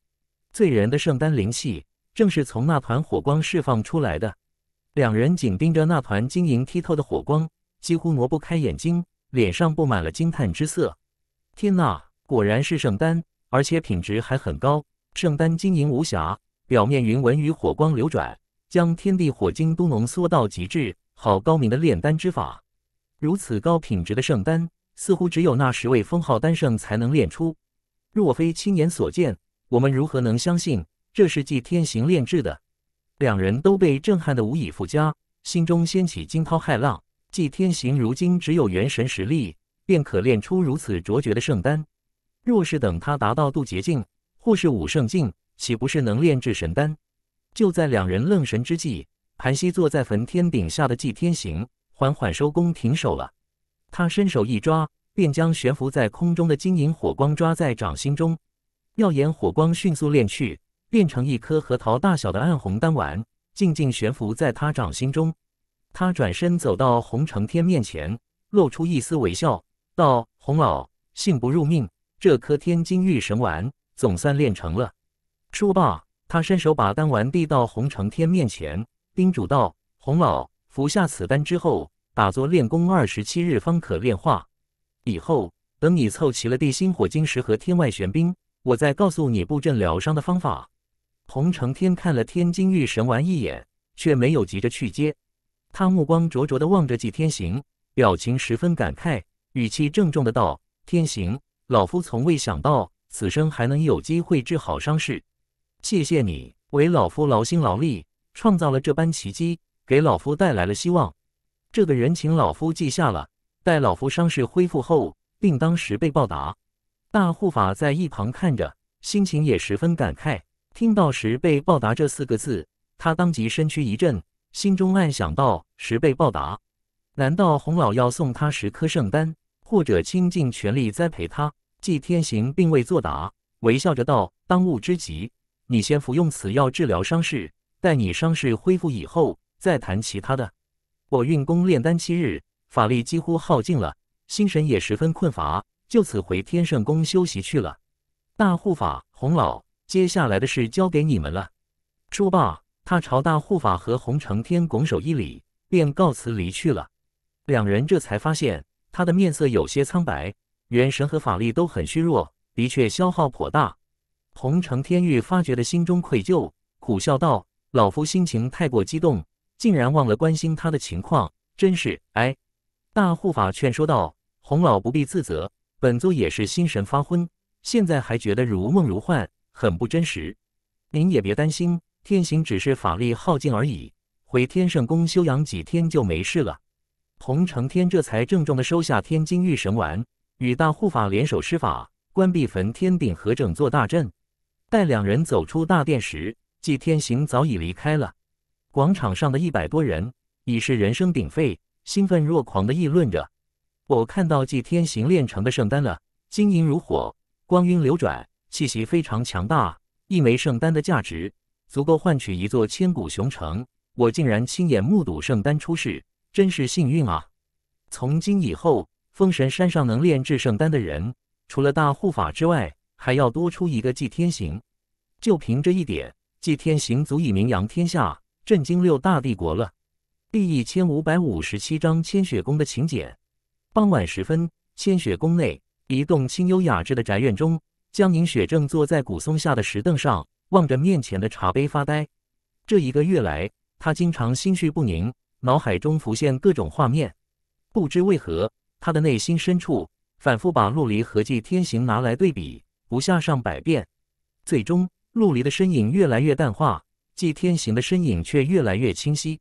醉人的圣丹灵气正是从那团火光释放出来的。两人紧盯着那团晶莹剔透的火光，几乎挪不开眼睛，脸上布满了惊叹之色。天哪，果然是圣丹，而且品质还很高。圣丹晶莹无瑕，表面云纹与火光流转，将天地火精都浓缩到极致。好高明的炼丹之法！如此高品质的圣丹，似乎只有那十位封号丹圣才能炼出。若非亲眼所见，我们如何能相信这是祭天行炼制的？两人都被震撼的无以复加，心中掀起惊涛骇浪。纪天行如今只有元神实力，便可练出如此卓绝的圣丹。若是等他达到渡劫境，或是武圣境，岂不是能炼制神丹？就在两人愣神之际，盘膝坐在焚天顶下的纪天行缓缓收工停手了。他伸手一抓，便将悬浮在空中的晶莹火光抓在掌心中，耀眼火光迅速炼去。变成一颗核桃大小的暗红丹丸，静静悬浮在他掌心中。他转身走到洪承天面前，露出一丝微笑，道：“洪老，幸不辱命，这颗天金玉神丸总算炼成了。”说罢，他伸手把丹丸递到洪承天面前，叮嘱道：“洪老，服下此丹之后，打坐练功二十七日方可炼化。以后等你凑齐了地心火晶石和天外玄冰，我再告诉你布阵疗伤的方法。”洪承天看了天津玉神丸一眼，却没有急着去接。他目光灼灼地望着纪天行，表情十分感慨，语气郑重地道：“天行，老夫从未想到此生还能有机会治好伤势，谢谢你为老夫劳心劳力，创造了这般奇迹，给老夫带来了希望。这个人情，老夫记下了，待老夫伤势恢复后，定当十倍报答。”大护法在一旁看着，心情也十分感慨。听到“十倍报答”这四个字，他当即身躯一震，心中暗想到：十倍报答，难道洪老要送他十颗圣丹，或者倾尽全力栽培他？”祭天行并未作答，微笑着道：“当务之急，你先服用此药治疗伤势，待你伤势恢复以后再谈其他的。我运功炼丹七日，法力几乎耗尽了，心神也十分困乏，就此回天圣宫休息去了。”大护法洪老。接下来的事交给你们了。说罢，他朝大护法和洪承天拱手一礼，便告辞离去了。两人这才发现他的面色有些苍白，元神和法力都很虚弱，的确消耗颇大。洪承天愈发觉得心中愧疚，苦笑道：“老夫心情太过激动，竟然忘了关心他的情况，真是……哎。”大护法劝说道：“洪老不必自责，本座也是心神发昏，现在还觉得如梦如幻。”很不真实，您也别担心，天行只是法力耗尽而已，回天圣宫休养几天就没事了。洪承天这才郑重的收下天金玉神丸，与大护法联手施法，关闭焚天鼎和整座大阵。待两人走出大殿时，纪天行早已离开了。广场上的一百多人已是人声鼎沸，兴奋若狂的议论着：“我看到纪天行炼成的圣丹了，晶莹如火，光晕流转。”气息非常强大，一枚圣丹的价值足够换取一座千古雄城。我竟然亲眼目睹圣丹出世，真是幸运啊！从今以后，封神山上能炼制圣丹的人，除了大护法之外，还要多出一个祭天行。就凭这一点，祭天行足以名扬天下，震惊六大帝国了。第一千五百五十七章千雪宫的请柬。傍晚时分，千雪宫内，一栋清幽雅致的宅院中。江宁雪正坐在古松下的石凳上，望着面前的茶杯发呆。这一个月来，她经常心绪不宁，脑海中浮现各种画面。不知为何，他的内心深处反复把陆离和纪天行拿来对比，不下上百遍。最终，陆离的身影越来越淡化，纪天行的身影却越来越清晰。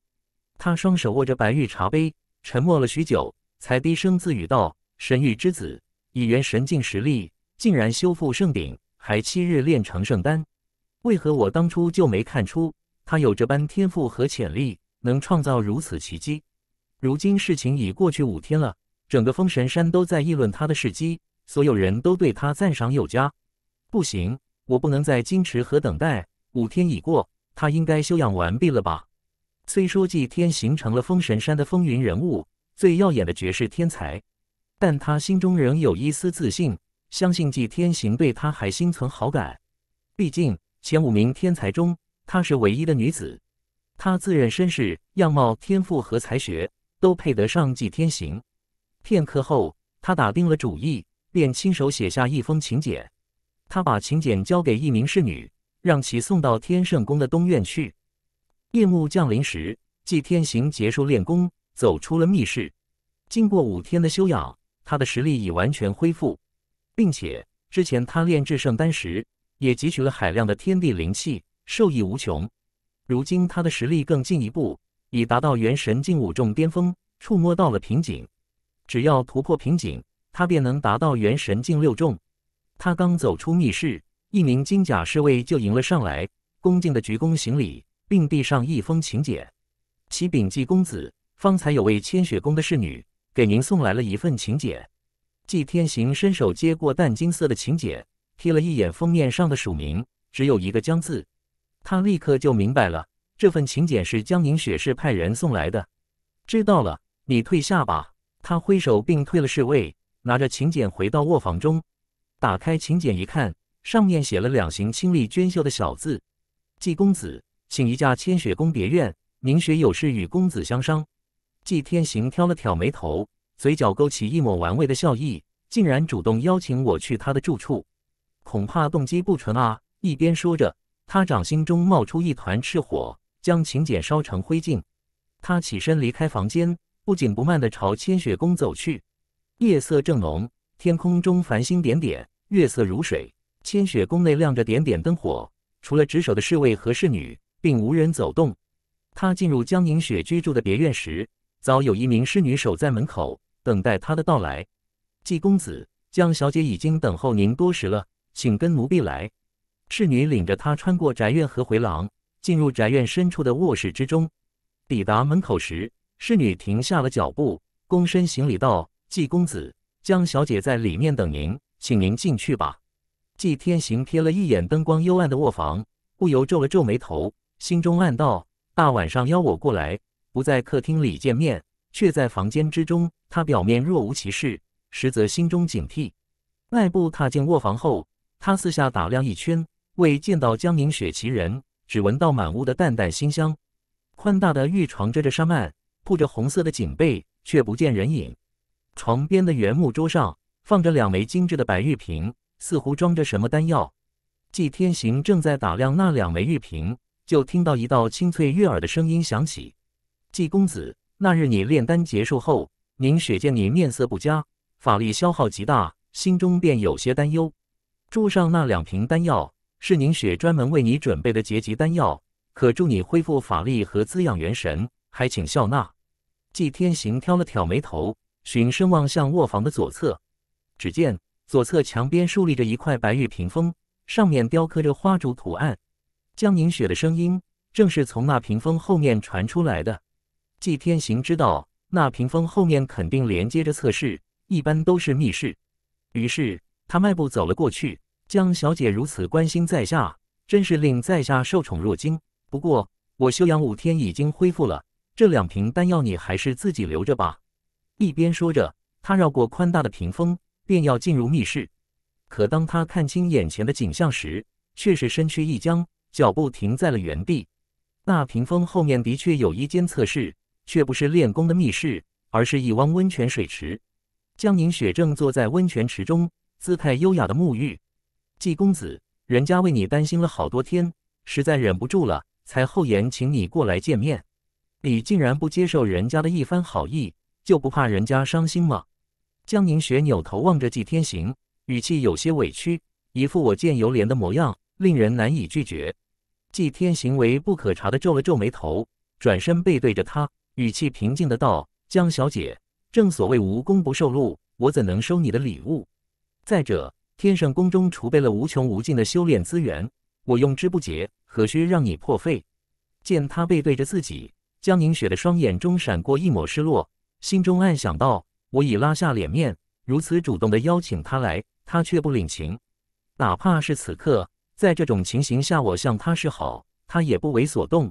他双手握着白玉茶杯，沉默了许久，才低声自语道：“神域之子，以元神境实力。”竟然修复圣鼎，还七日炼成圣丹，为何我当初就没看出他有这般天赋和潜力，能创造如此奇迹？如今事情已过去五天了，整个封神山都在议论他的事迹，所有人都对他赞赏有加。不行，我不能再矜持和等待，五天已过，他应该修养完毕了吧？虽说祭天形成了封神山的风云人物，最耀眼的绝世天才，但他心中仍有一丝自信。相信季天行对她还心存好感，毕竟前五名天才中她是唯一的女子。她自认身世、样貌、天赋和才学都配得上季天行。片刻后，她打定了主意，便亲手写下一封请柬。她把请柬交给一名侍女，让其送到天圣宫的东院去。夜幕降临时，季天行结束练功，走出了密室。经过五天的修养，他的实力已完全恢复。并且之前他炼制圣丹时，也汲取了海量的天地灵气，受益无穷。如今他的实力更进一步，已达到元神境五重巅峰，触摸到了瓶颈。只要突破瓶颈，他便能达到元神境六重。他刚走出密室，一名金甲侍卫就迎了上来，恭敬的鞠躬行礼，并递上一封请柬：“启禀季公子，方才有位千雪宫的侍女给您送来了一份请柬。”季天行伸手接过淡金色的请柬，瞥了一眼封面上的署名，只有一个江字，他立刻就明白了，这份请柬是江宁雪氏派人送来的。知道了，你退下吧。他挥手并退了侍卫，拿着请柬回到卧房中，打开请柬一看，上面写了两行清丽娟秀的小字：“季公子，请移驾千雪宫别院，宁雪有事与公子相商。”季天行挑了挑眉头。嘴角勾起一抹玩味的笑意，竟然主动邀请我去他的住处，恐怕动机不纯啊！一边说着，他掌心中冒出一团赤火，将请柬烧成灰烬。他起身离开房间，不紧不慢地朝千雪宫走去。夜色正浓，天空中繁星点点，月色如水。千雪宫内亮着点点灯火，除了值守的侍卫和侍女，并无人走动。他进入江凝雪居住的别院时，早有一名侍女守在门口。等待他的到来，季公子，江小姐已经等候您多时了，请跟奴婢来。侍女领着她穿过宅院和回廊，进入宅院深处的卧室之中。抵达门口时，侍女停下了脚步，躬身行礼道：“季公子，江小姐在里面等您，请您进去吧。”季天行瞥了一眼灯光幽暗的卧房，不由皱了皱眉头，心中暗道：“大晚上邀我过来，不在客厅里见面，却在房间之中。”他表面若无其事，实则心中警惕。迈步踏进卧房后，他四下打量一圈，未见到江宁雪其人，只闻到满屋的淡淡馨香。宽大的玉床遮着纱幔，铺着红色的锦被，却不见人影。床边的圆木桌上放着两枚精致的白玉瓶，似乎装着什么丹药。季天行正在打量那两枚玉瓶，就听到一道清脆悦耳的声音响起：“季公子，那日你炼丹结束后。”宁雪见你面色不佳，法力消耗极大，心中便有些担忧。桌上那两瓶丹药是宁雪专门为你准备的结级丹药，可助你恢复法力和滋养元神，还请笑纳。季天行挑了挑眉头，循声望向卧房的左侧，只见左侧墙边竖立着一块白玉屏风，上面雕刻着花烛图案。江凝雪的声音正是从那屏风后面传出来的。季天行知道。那屏风后面肯定连接着测试，一般都是密室。于是他迈步走了过去。江小姐如此关心在下，真是令在下受宠若惊。不过我休养五天已经恢复了，这两瓶丹药你还是自己留着吧。一边说着，他绕过宽大的屏风，便要进入密室。可当他看清眼前的景象时，却是身躯一僵，脚步停在了原地。那屏风后面的确有一间测试。却不是练功的密室，而是一汪温泉水池。江凝雪正坐在温泉池中，姿态优雅地沐浴。季公子，人家为你担心了好多天，实在忍不住了，才厚颜请你过来见面。你竟然不接受人家的一番好意，就不怕人家伤心吗？江凝雪扭头望着季天行，语气有些委屈，一副我见犹怜的模样，令人难以拒绝。季天行为不可察地皱了皱眉头，转身背对着他。语气平静的道：“江小姐，正所谓无功不受禄，我怎能收你的礼物？再者，天圣宫中储备了无穷无尽的修炼资源，我用之不竭，何须让你破费？”见他背对着自己，江凝雪的双眼中闪过一抹失落，心中暗想道：“我已拉下脸面，如此主动的邀请他来，他却不领情。哪怕是此刻，在这种情形下，我向他示好，他也不为所动。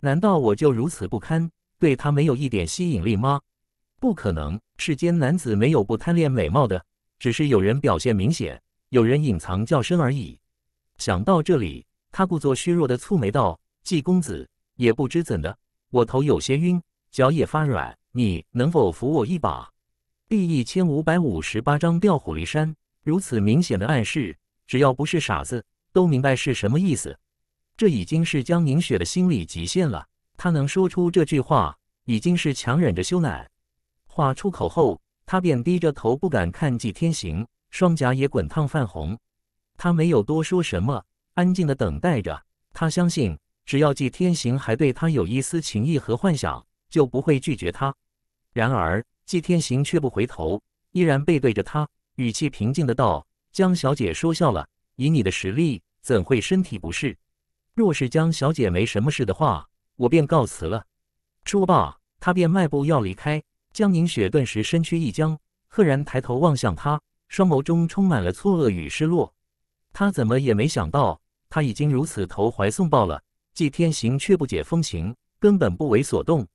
难道我就如此不堪？”对他没有一点吸引力吗？不可能，世间男子没有不贪恋美貌的，只是有人表现明显，有人隐藏较深而已。想到这里，他故作虚弱的蹙眉道：“季公子，也不知怎的，我头有些晕，脚也发软，你能否扶我一把？”第一千五百五十八章调虎离山。如此明显的暗示，只要不是傻子，都明白是什么意思。这已经是江凝雪的心理极限了。他能说出这句话，已经是强忍着羞赧。话出口后，他便低着头不敢看纪天行，双颊也滚烫泛红。他没有多说什么，安静的等待着。他相信，只要纪天行还对他有一丝情意和幻想，就不会拒绝他。然而，纪天行却不回头，依然背对着他，语气平静的道：“江小姐说笑了，以你的实力，怎会身体不适？若是江小姐没什么事的话。”我便告辞了。说罢，他便迈步要离开。江凝雪顿时身躯一僵，赫然抬头望向他，双眸中充满了错愕与失落。他怎么也没想到，他已经如此投怀送抱了，季天行却不解风情，根本不为所动。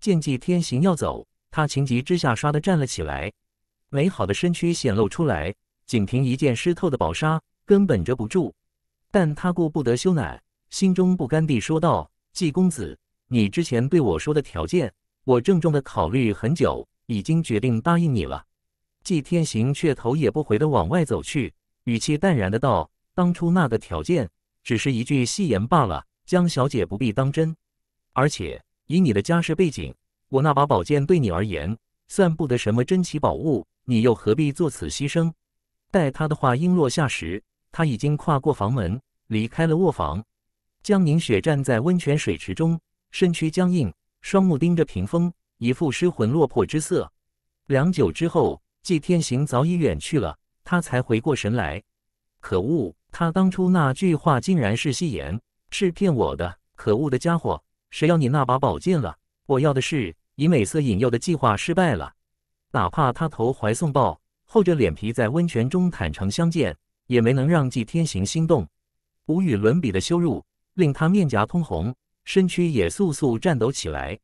见季天行要走，他情急之下唰地站了起来，美好的身躯显露出来，仅凭一件湿透的薄纱根本遮不住。但他顾不得羞赧，心中不甘地说道。季公子，你之前对我说的条件，我郑重的考虑很久，已经决定答应你了。季天行却头也不回的往外走去，语气淡然的道：“当初那个条件，只是一句戏言罢了，江小姐不必当真。而且以你的家世背景，我那把宝剑对你而言，算不得什么珍奇宝物，你又何必做此牺牲？”待他的话音落下时，他已经跨过房门，离开了卧房。江凝雪站在温泉水池中，身躯僵硬，双目盯着屏风，一副失魂落魄之色。良久之后，季天行早已远去了，他才回过神来。可恶！他当初那句话竟然是戏言，是骗我的。可恶的家伙，谁要你那把宝剑了？我要的是以美色引诱的计划失败了。哪怕他投怀送抱，厚着脸皮在温泉中坦诚相见，也没能让季天行心动。无与伦比的羞辱。令他面颊通红，身躯也簌簌颤抖起来。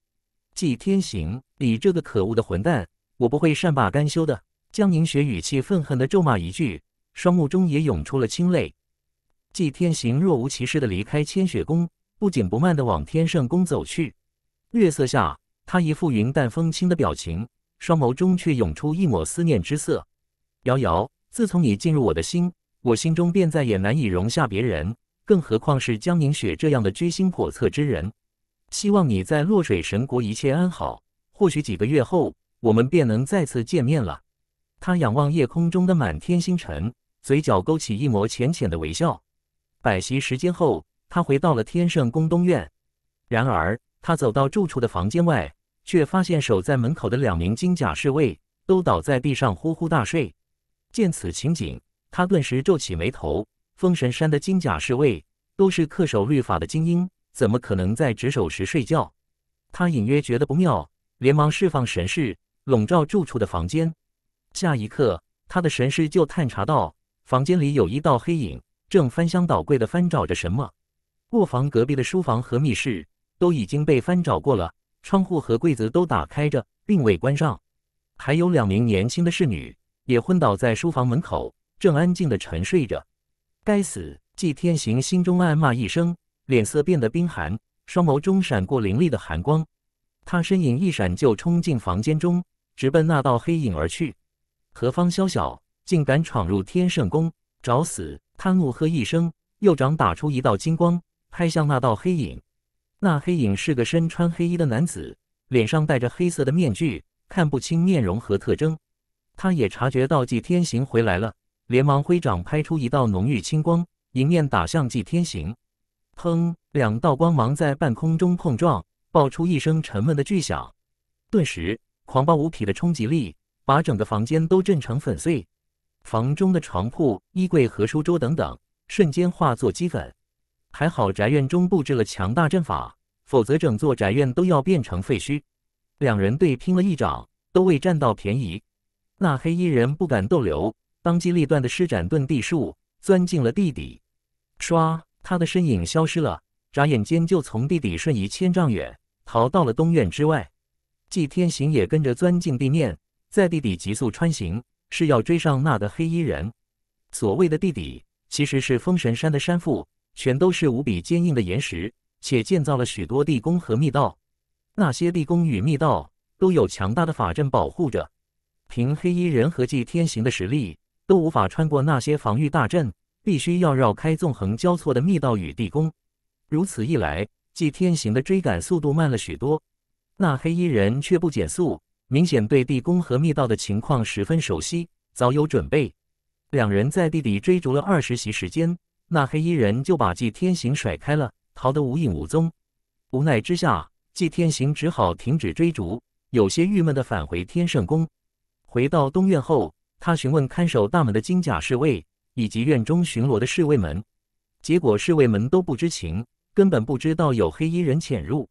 季天行，你这个可恶的混蛋，我不会善罢甘休的！江凝雪语气愤恨地咒骂一句，双目中也涌出了清泪。季天行若无其事地离开千雪宫，不紧不慢地往天圣宫走去。月色下，他一副云淡风轻的表情，双眸中却涌出一抹思念之色。瑶瑶，自从你进入我的心，我心中便再也难以容下别人。更何况是江凝雪这样的居心叵测之人，希望你在落水神国一切安好。或许几个月后，我们便能再次见面了。他仰望夜空中的满天星辰，嘴角勾起一抹浅浅的微笑。摆席时间后，他回到了天圣宫东院。然而，他走到住处的房间外，却发现守在门口的两名金甲侍卫都倒在地上呼呼大睡。见此情景，他顿时皱起眉头。封神山的金甲侍卫都是恪守律法的精英，怎么可能在值守时睡觉？他隐约觉得不妙，连忙释放神识，笼罩住处的房间。下一刻，他的神识就探查到房间里有一道黑影，正翻箱倒柜的翻找着什么。卧房隔壁的书房和密室都已经被翻找过了，窗户和柜子都打开着，并未关上。还有两名年轻的侍女也昏倒在书房门口，正安静的沉睡着。该死！纪天行心中暗骂一声，脸色变得冰寒，双眸中闪过凌厉的寒光。他身影一闪，就冲进房间中，直奔那道黑影而去。何方宵小，竟敢闯入天圣宫，找死！他怒喝一声，右掌打出一道金光，拍向那道黑影。那黑影是个身穿黑衣的男子，脸上戴着黑色的面具，看不清面容和特征。他也察觉到纪天行回来了。连忙挥掌拍出一道浓郁青光，迎面打向纪天行。砰！两道光芒在半空中碰撞，爆出一声沉闷的巨响。顿时，狂暴无匹的冲击力把整个房间都震成粉碎。房中的床铺、衣柜和书桌等等，瞬间化作齑粉。还好宅院中布置了强大阵法，否则整座宅院都要变成废墟。两人对拼了一掌，都未占到便宜。那黑衣人不敢逗留。当机立断的施展遁地术，钻进了地底。唰，他的身影消失了，眨眼间就从地底瞬移千丈远，逃到了东院之外。纪天行也跟着钻进地面，在地底急速穿行，是要追上那个黑衣人。所谓的地底，其实是封神山的山腹，全都是无比坚硬的岩石，且建造了许多地宫和密道。那些地宫与密道都有强大的法阵保护着，凭黑衣人和纪天行的实力。都无法穿过那些防御大阵，必须要绕开纵横交错的密道与地宫。如此一来，纪天行的追赶速度慢了许多。那黑衣人却不减速，明显对地宫和密道的情况十分熟悉，早有准备。两人在地底追逐了二十席时间，那黑衣人就把纪天行甩开了，逃得无影无踪。无奈之下，纪天行只好停止追逐，有些郁闷地返回天圣宫。回到东院后。他询问看守大门的金甲侍卫以及院中巡逻的侍卫们，结果侍卫们都不知情，根本不知道有黑衣人潜入。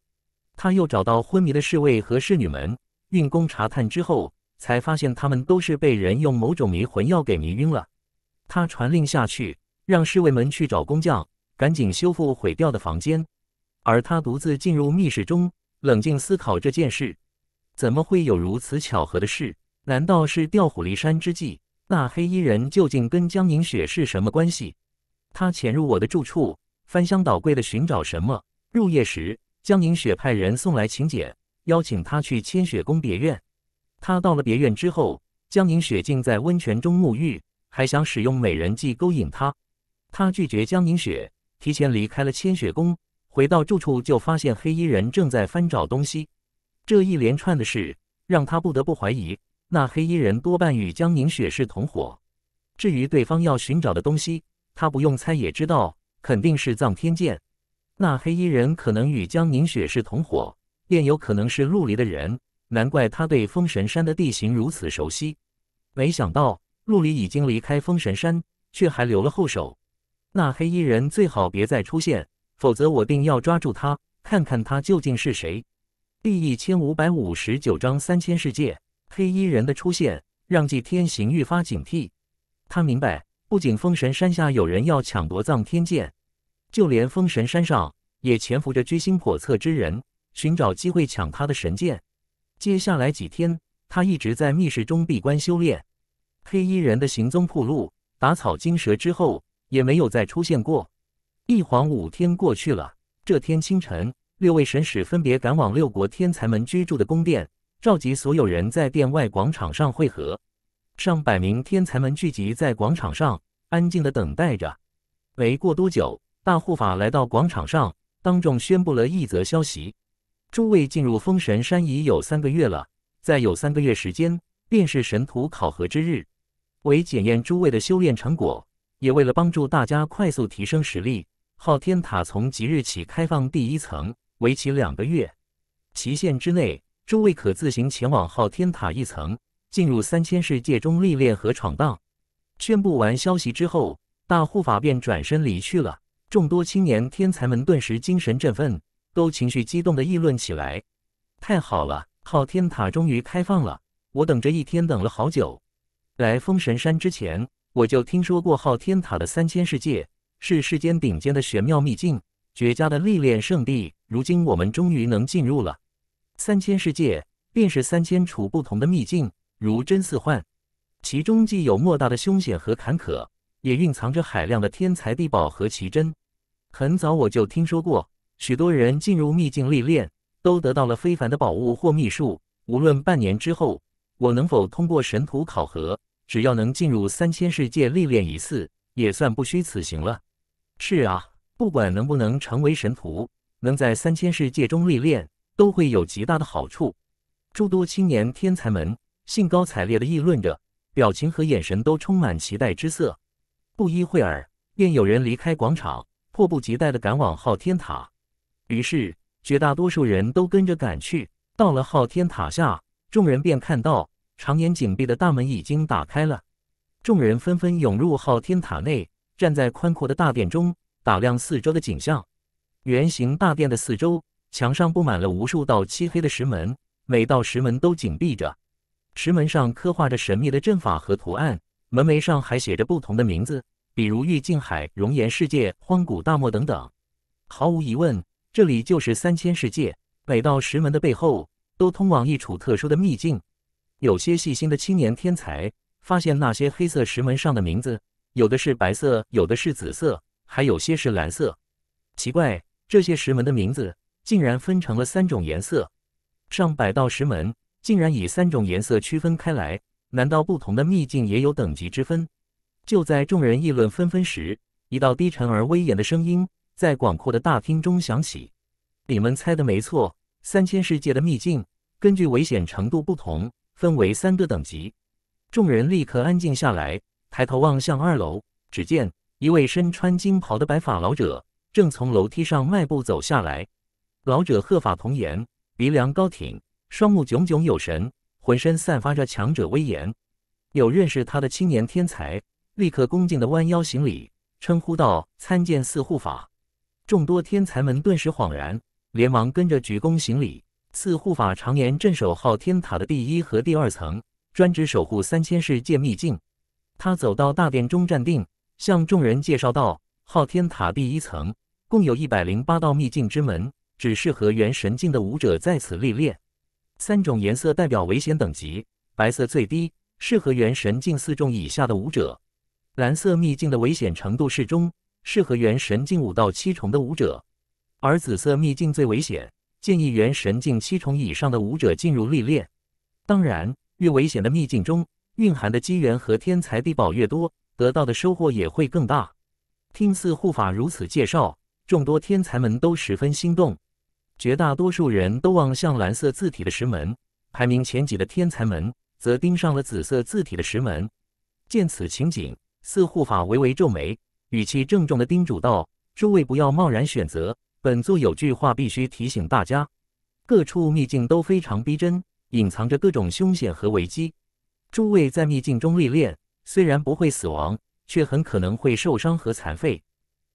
他又找到昏迷的侍卫和侍女们，运功查探之后，才发现他们都是被人用某种迷魂药给迷晕了。他传令下去，让侍卫们去找工匠，赶紧修复毁掉的房间。而他独自进入密室中，冷静思考这件事，怎么会有如此巧合的事？难道是调虎离山之计？那黑衣人究竟跟江凝雪是什么关系？他潜入我的住处，翻箱倒柜的寻找什么？入夜时，江凝雪派人送来请柬，邀请他去千雪宫别院。他到了别院之后，江凝雪竟在温泉中沐浴，还想使用美人计勾引他。他拒绝江凝雪，提前离开了千雪宫，回到住处就发现黑衣人正在翻找东西。这一连串的事，让他不得不怀疑。那黑衣人多半与江凝雪是同伙，至于对方要寻找的东西，他不用猜也知道，肯定是藏天剑。那黑衣人可能与江凝雪是同伙，便有可能是陆离的人。难怪他对封神山的地形如此熟悉。没想到陆离已经离开封神山，却还留了后手。那黑衣人最好别再出现，否则我定要抓住他，看看他究竟是谁。第一千五百五十九章三千世界。黑衣人的出现让祭天行愈发警惕，他明白不仅封神山下有人要抢夺葬天剑，就连封神山上也潜伏着居心叵测之人，寻找机会抢他的神剑。接下来几天，他一直在密室中闭关修炼。黑衣人的行踪铺路，打草惊蛇之后，也没有再出现过。一晃五天过去了，这天清晨，六位神使分别赶往六国天才门居住的宫殿。召集所有人在殿外广场上会合，上百名天才们聚集在广场上，安静的等待着。没过多久，大护法来到广场上，当众宣布了一则消息：诸位进入封神山已有三个月了，再有三个月时间便是神徒考核之日。为检验诸位的修炼成果，也为了帮助大家快速提升实力，昊天塔从即日起开放第一层，为期两个月，期限之内。诸位可自行前往昊天塔一层，进入三千世界中历练和闯荡。宣布完消息之后，大护法便转身离去了。众多青年天才们顿时精神振奋，都情绪激动地议论起来：“太好了！昊天塔终于开放了！我等这一天等了好久。来封神山之前，我就听说过昊天塔的三千世界是世间顶尖的玄妙秘境，绝佳的历练圣地。如今我们终于能进入了。”三千世界便是三千处不同的秘境，如真似幻，其中既有莫大的凶险和坎坷，也蕴藏着海量的天才地宝和奇珍。很早我就听说过，许多人进入秘境历练，都得到了非凡的宝物或秘术。无论半年之后我能否通过神图考核，只要能进入三千世界历练一次，也算不虚此行了。是啊，不管能不能成为神徒，能在三千世界中历练。都会有极大的好处。诸多青年天才们兴高采烈地议论着，表情和眼神都充满期待之色。不一会儿，便有人离开广场，迫不及待地赶往昊天塔。于是，绝大多数人都跟着赶去。到了昊天塔下，众人便看到常年紧闭的大门已经打开了。众人纷纷涌入昊天塔内，站在宽阔的大殿中，打量四周的景象。圆形大殿的四周。墙上布满了无数道漆黑的石门，每道石门都紧闭着。石门上刻画着神秘的阵法和图案，门楣上还写着不同的名字，比如玉净海、熔岩世界、荒古大漠等等。毫无疑问，这里就是三千世界。每道石门的背后都通往一处特殊的秘境。有些细心的青年天才发现，那些黑色石门上的名字，有的是白色，有的是紫色，还有些是蓝色。奇怪，这些石门的名字。竟然分成了三种颜色，上百道石门竟然以三种颜色区分开来，难道不同的秘境也有等级之分？就在众人议论纷纷时，一道低沉而威严的声音在广阔的大厅中响起：“你们猜的没错，三千世界的秘境根据危险程度不同，分为三个等级。”众人立刻安静下来，抬头望向二楼，只见一位身穿金袍的白发老者正从楼梯上迈步走下来。老者鹤发童颜，鼻梁高挺，双目炯炯有神，浑身散发着强者威严。有认识他的青年天才，立刻恭敬地弯腰行礼，称呼道：“参见四护法。”众多天才们顿时恍然，连忙跟着鞠躬行礼。四护法常年镇守昊天塔的第一和第二层，专职守护三千世界秘境。他走到大殿中站定，向众人介绍道：“昊天塔第一层共有一百零八道秘境之门。”只适合元神境的武者在此历练。三种颜色代表危险等级，白色最低，适合元神境四重以下的武者；蓝色秘境的危险程度适中，适合元神境五到七重的武者；而紫色秘境最危险，建议元神境七重以上的武者进入历练。当然，越危险的秘境中蕴含的机缘和天才地宝越多，得到的收获也会更大。听四护法如此介绍，众多天才们都十分心动。绝大多数人都望向蓝色字体的石门，排名前几的天才门则盯上了紫色字体的石门。见此情景，四护法微微皱眉，语气郑重地叮嘱道：“诸位不要贸然选择。本座有句话必须提醒大家：各处秘境都非常逼真，隐藏着各种凶险和危机。诸位在秘境中历练，虽然不会死亡，却很可能会受伤和残废。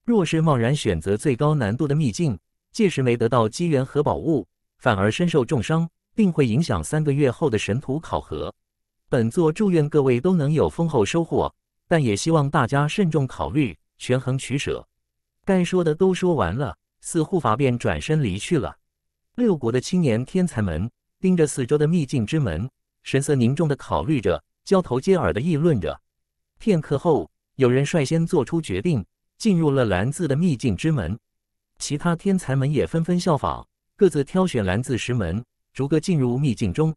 若是贸然选择最高难度的秘境，”届时没得到机缘和宝物，反而身受重伤，并会影响三个月后的神图考核。本座祝愿各位都能有丰厚收获，但也希望大家慎重考虑，权衡取舍。该说的都说完了，四护法便转身离去了。六国的青年天才们盯着四周的秘境之门，神色凝重地考虑着，交头接耳地议论着。片刻后，有人率先做出决定，进入了蓝字的秘境之门。其他天才们也纷纷效仿，各自挑选蓝字石门，逐个进入秘境中。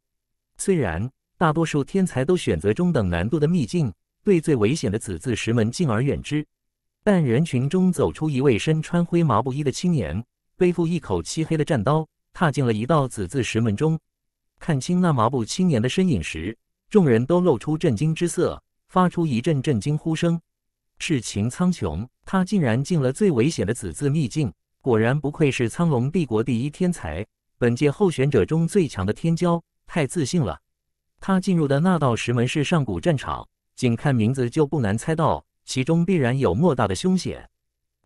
虽然大多数天才都选择中等难度的秘境，对最危险的紫字石门敬而远之，但人群中走出一位身穿灰麻布衣的青年，背负一口漆黑的战刀，踏进了一道紫字石门中。看清那麻布青年的身影时，众人都露出震惊之色，发出一阵阵惊呼声。是秦苍穹，他竟然进了最危险的紫字秘境！果然不愧是苍龙帝国第一天才，本届候选者中最强的天骄，太自信了。他进入的那道石门是上古战场，仅看名字就不难猜到，其中必然有莫大的凶险。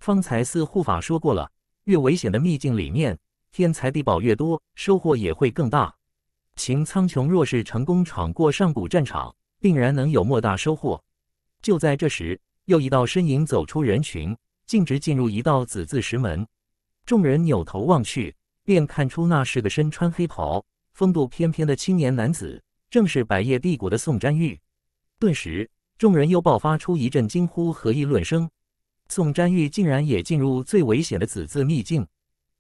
方才四护法说过了，越危险的秘境里面，天才地宝越多，收获也会更大。秦苍穹若是成功闯过上古战场，定然能有莫大收获。就在这时，又一道身影走出人群，径直进入一道紫字石门。众人扭头望去，便看出那是个身穿黑袍、风度翩翩的青年男子，正是百业帝国的宋占玉。顿时，众人又爆发出一阵惊呼和议论声。宋占玉竟然也进入最危险的“子字秘境”，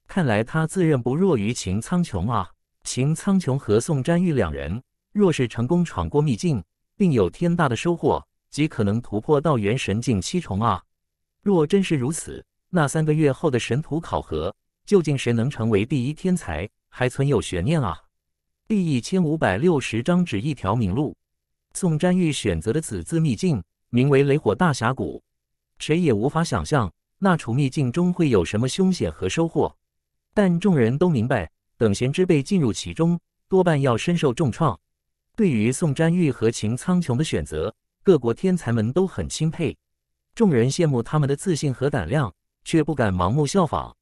看来他自认不弱于秦苍穹啊！秦苍穹和宋占玉两人若是成功闯过秘境，并有天大的收获，极可能突破到元神境七重啊！若真是如此，那三个月后的神图考核，究竟谁能成为第一天才，还存有悬念啊！第一千五百六十章指一条明路。宋占玉选择的此次秘境名为雷火大峡谷，谁也无法想象那处秘境中会有什么凶险和收获。但众人都明白，等闲之辈进入其中，多半要深受重创。对于宋占玉和秦苍穹的选择，各国天才们都很钦佩，众人羡慕他们的自信和胆量。却不敢盲目效仿。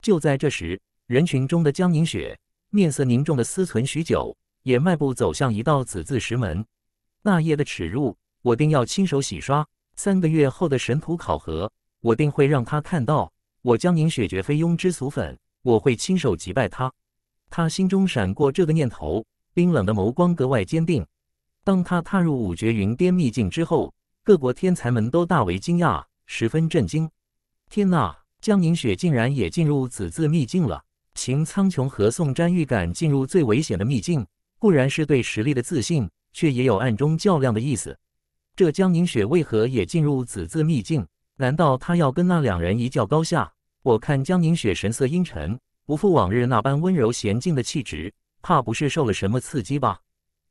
就在这时，人群中的江凝雪面色凝重的思忖许久，也迈步走向一道紫字石门。那夜的耻辱，我定要亲手洗刷。三个月后的神图考核，我定会让他看到，我江凝雪绝非庸脂俗粉，我会亲手击败他。他心中闪过这个念头，冰冷的眸光格外坚定。当他踏入五绝云巅秘境之后，各国天才们都大为惊讶，十分震惊。天哪，江凝雪竟然也进入紫字秘境了！秦苍穹和宋占玉敢进入最危险的秘境，固然是对实力的自信，却也有暗中较量的意思。这江凝雪为何也进入紫字秘境？难道她要跟那两人一较高下？我看江凝雪神色阴沉，不复往日那般温柔娴静的气质，怕不是受了什么刺激吧？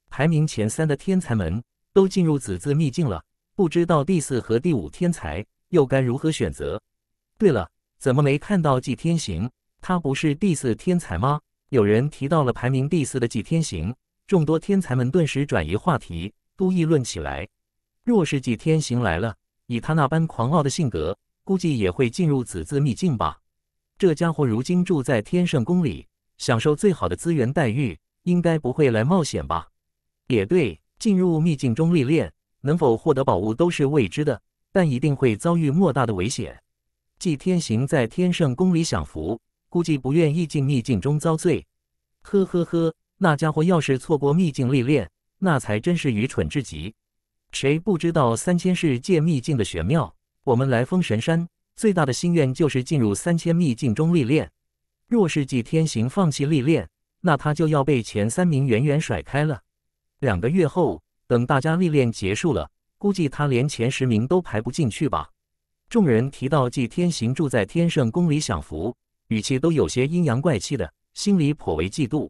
排名前三的天才们都进入紫字秘境了，不知道第四和第五天才又该如何选择？对了，怎么没看到纪天行？他不是第四天才吗？有人提到了排名第四的纪天行，众多天才们顿时转移话题，都议论起来。若是纪天行来了，以他那般狂傲的性格，估计也会进入紫字秘境吧？这家伙如今住在天圣宫里，享受最好的资源待遇，应该不会来冒险吧？也对，进入秘境中历练，能否获得宝物都是未知的，但一定会遭遇莫大的危险。季天行在天圣宫里享福，估计不愿意进秘境中遭罪。呵呵呵，那家伙要是错过秘境历练，那才真是愚蠢至极。谁不知道三千世界秘境的玄妙？我们来封神山最大的心愿就是进入三千秘境中历练。若是季天行放弃历练，那他就要被前三名远远甩开了。两个月后，等大家历练结束了，估计他连前十名都排不进去吧。众人提到季天行住在天圣宫里享福，语气都有些阴阳怪气的，心里颇为嫉妒，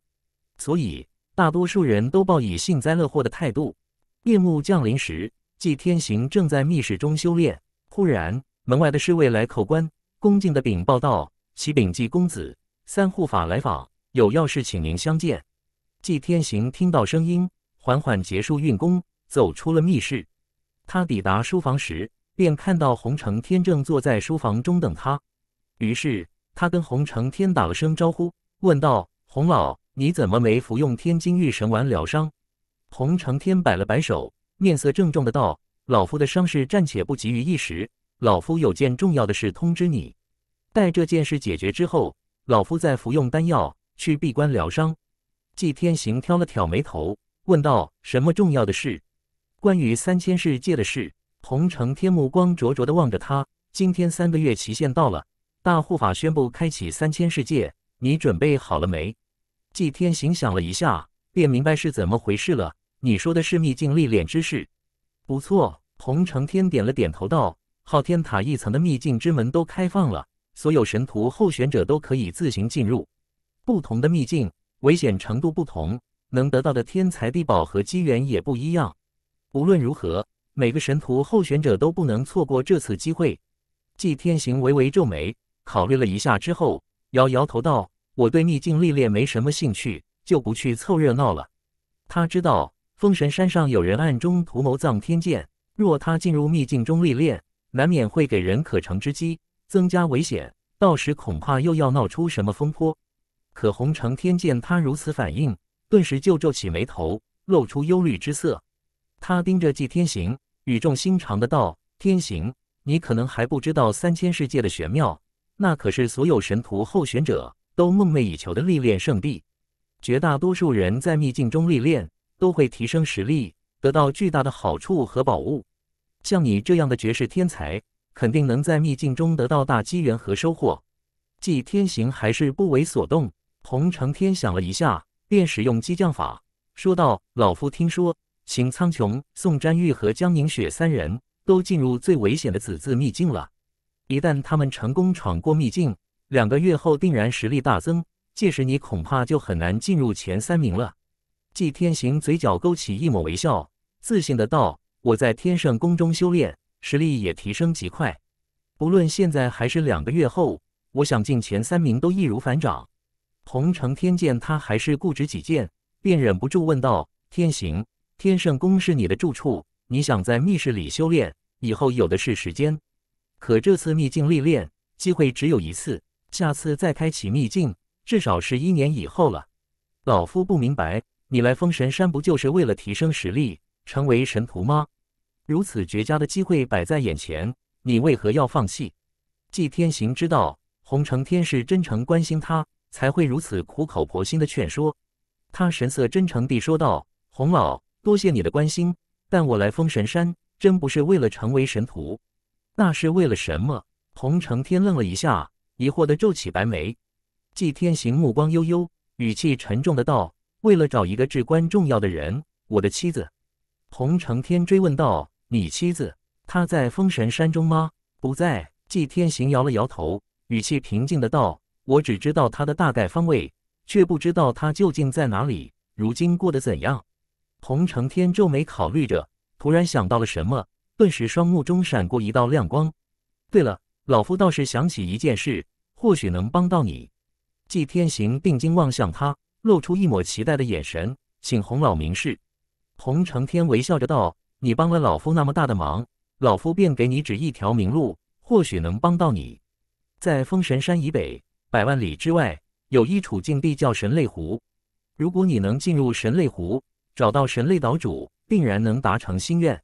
所以大多数人都抱以幸灾乐祸的态度。夜幕降临时，季天行正在密室中修炼，忽然门外的侍卫来叩关，恭敬的禀报道：“启禀季公子，三护法来访，有要事请您相见。”季天行听到声音，缓缓结束运功，走出了密室。他抵达书房时。便看到洪承天正坐在书房中等他，于是他跟洪承天打了声招呼，问道：“洪老，你怎么没服用天津玉神丸疗伤？”洪承天摆了摆手，面色郑重的道：“老夫的伤势暂且不急于一时，老夫有件重要的事通知你。待这件事解决之后，老夫再服用丹药去闭关疗伤。”季天行挑了挑眉头，问道：“什么重要的事？关于三千世界的事？”洪承天目光灼灼地望着他。今天三个月期限到了，大护法宣布开启三千世界，你准备好了没？祭天行想了一下，便明白是怎么回事了。你说的是秘境历练之事？不错。洪承天点了点头道：“昊天塔一层的秘境之门都开放了，所有神徒候选者都可以自行进入。不同的秘境，危险程度不同，能得到的天才地宝和机缘也不一样。无论如何。”每个神徒候选者都不能错过这次机会。季天行微微皱眉，考虑了一下之后，摇摇头道：“我对秘境历练没什么兴趣，就不去凑热闹了。”他知道封神山上有人暗中图谋葬天剑，若他进入秘境中历练，难免会给人可乘之机，增加危险。到时恐怕又要闹出什么风波。可红城天见他如此反应，顿时就皱起眉头，露出忧虑之色。他盯着季天行，语重心长的道：“天行，你可能还不知道三千世界的玄妙，那可是所有神徒候选者都梦寐以求的历练圣地。绝大多数人在秘境中历练，都会提升实力，得到巨大的好处和宝物。像你这样的绝世天才，肯定能在秘境中得到大机缘和收获。”季天行还是不为所动，洪承天想了一下，便使用激将法，说道：“老夫听说。”秦苍穹、宋占玉和江凝雪三人都进入最危险的“子字秘境”了。一旦他们成功闯过秘境，两个月后定然实力大增。届时你恐怕就很难进入前三名了。纪天行嘴角勾起一抹微笑，自信的道：“我在天圣宫中修炼，实力也提升极快。不论现在还是两个月后，我想进前三名都易如反掌。”洪承天见他还是固执己见，便忍不住问道：“天行。”天圣宫是你的住处，你想在密室里修炼，以后有的是时间。可这次秘境历练机会只有一次，下次再开启秘境，至少是一年以后了。老夫不明白，你来封神山不就是为了提升实力，成为神徒吗？如此绝佳的机会摆在眼前，你为何要放弃？祭天行知道洪承天是真诚关心他，才会如此苦口婆心的劝说。他神色真诚地说道：“洪老。”多谢你的关心，但我来封神山，真不是为了成为神徒，那是为了什么？洪承天愣了一下，疑惑的皱起白眉。季天行目光悠悠，语气沉重的道：“为了找一个至关重要的人，我的妻子。”洪承天追问道：“你妻子？她在封神山中吗？”“不在。”季天行摇了摇头，语气平静的道：“我只知道她的大概方位，却不知道她究竟在哪里，如今过得怎样。”洪承天皱眉考虑着，突然想到了什么，顿时双目中闪过一道亮光。对了，老夫倒是想起一件事，或许能帮到你。纪天行定睛望向他，露出一抹期待的眼神，请洪老明示。洪承天微笑着道：“你帮了老夫那么大的忙，老夫便给你指一条明路，或许能帮到你。在封神山以北百万里之外，有一处境地叫神泪湖。如果你能进入神泪湖……”找到神类岛主，定然能达成心愿。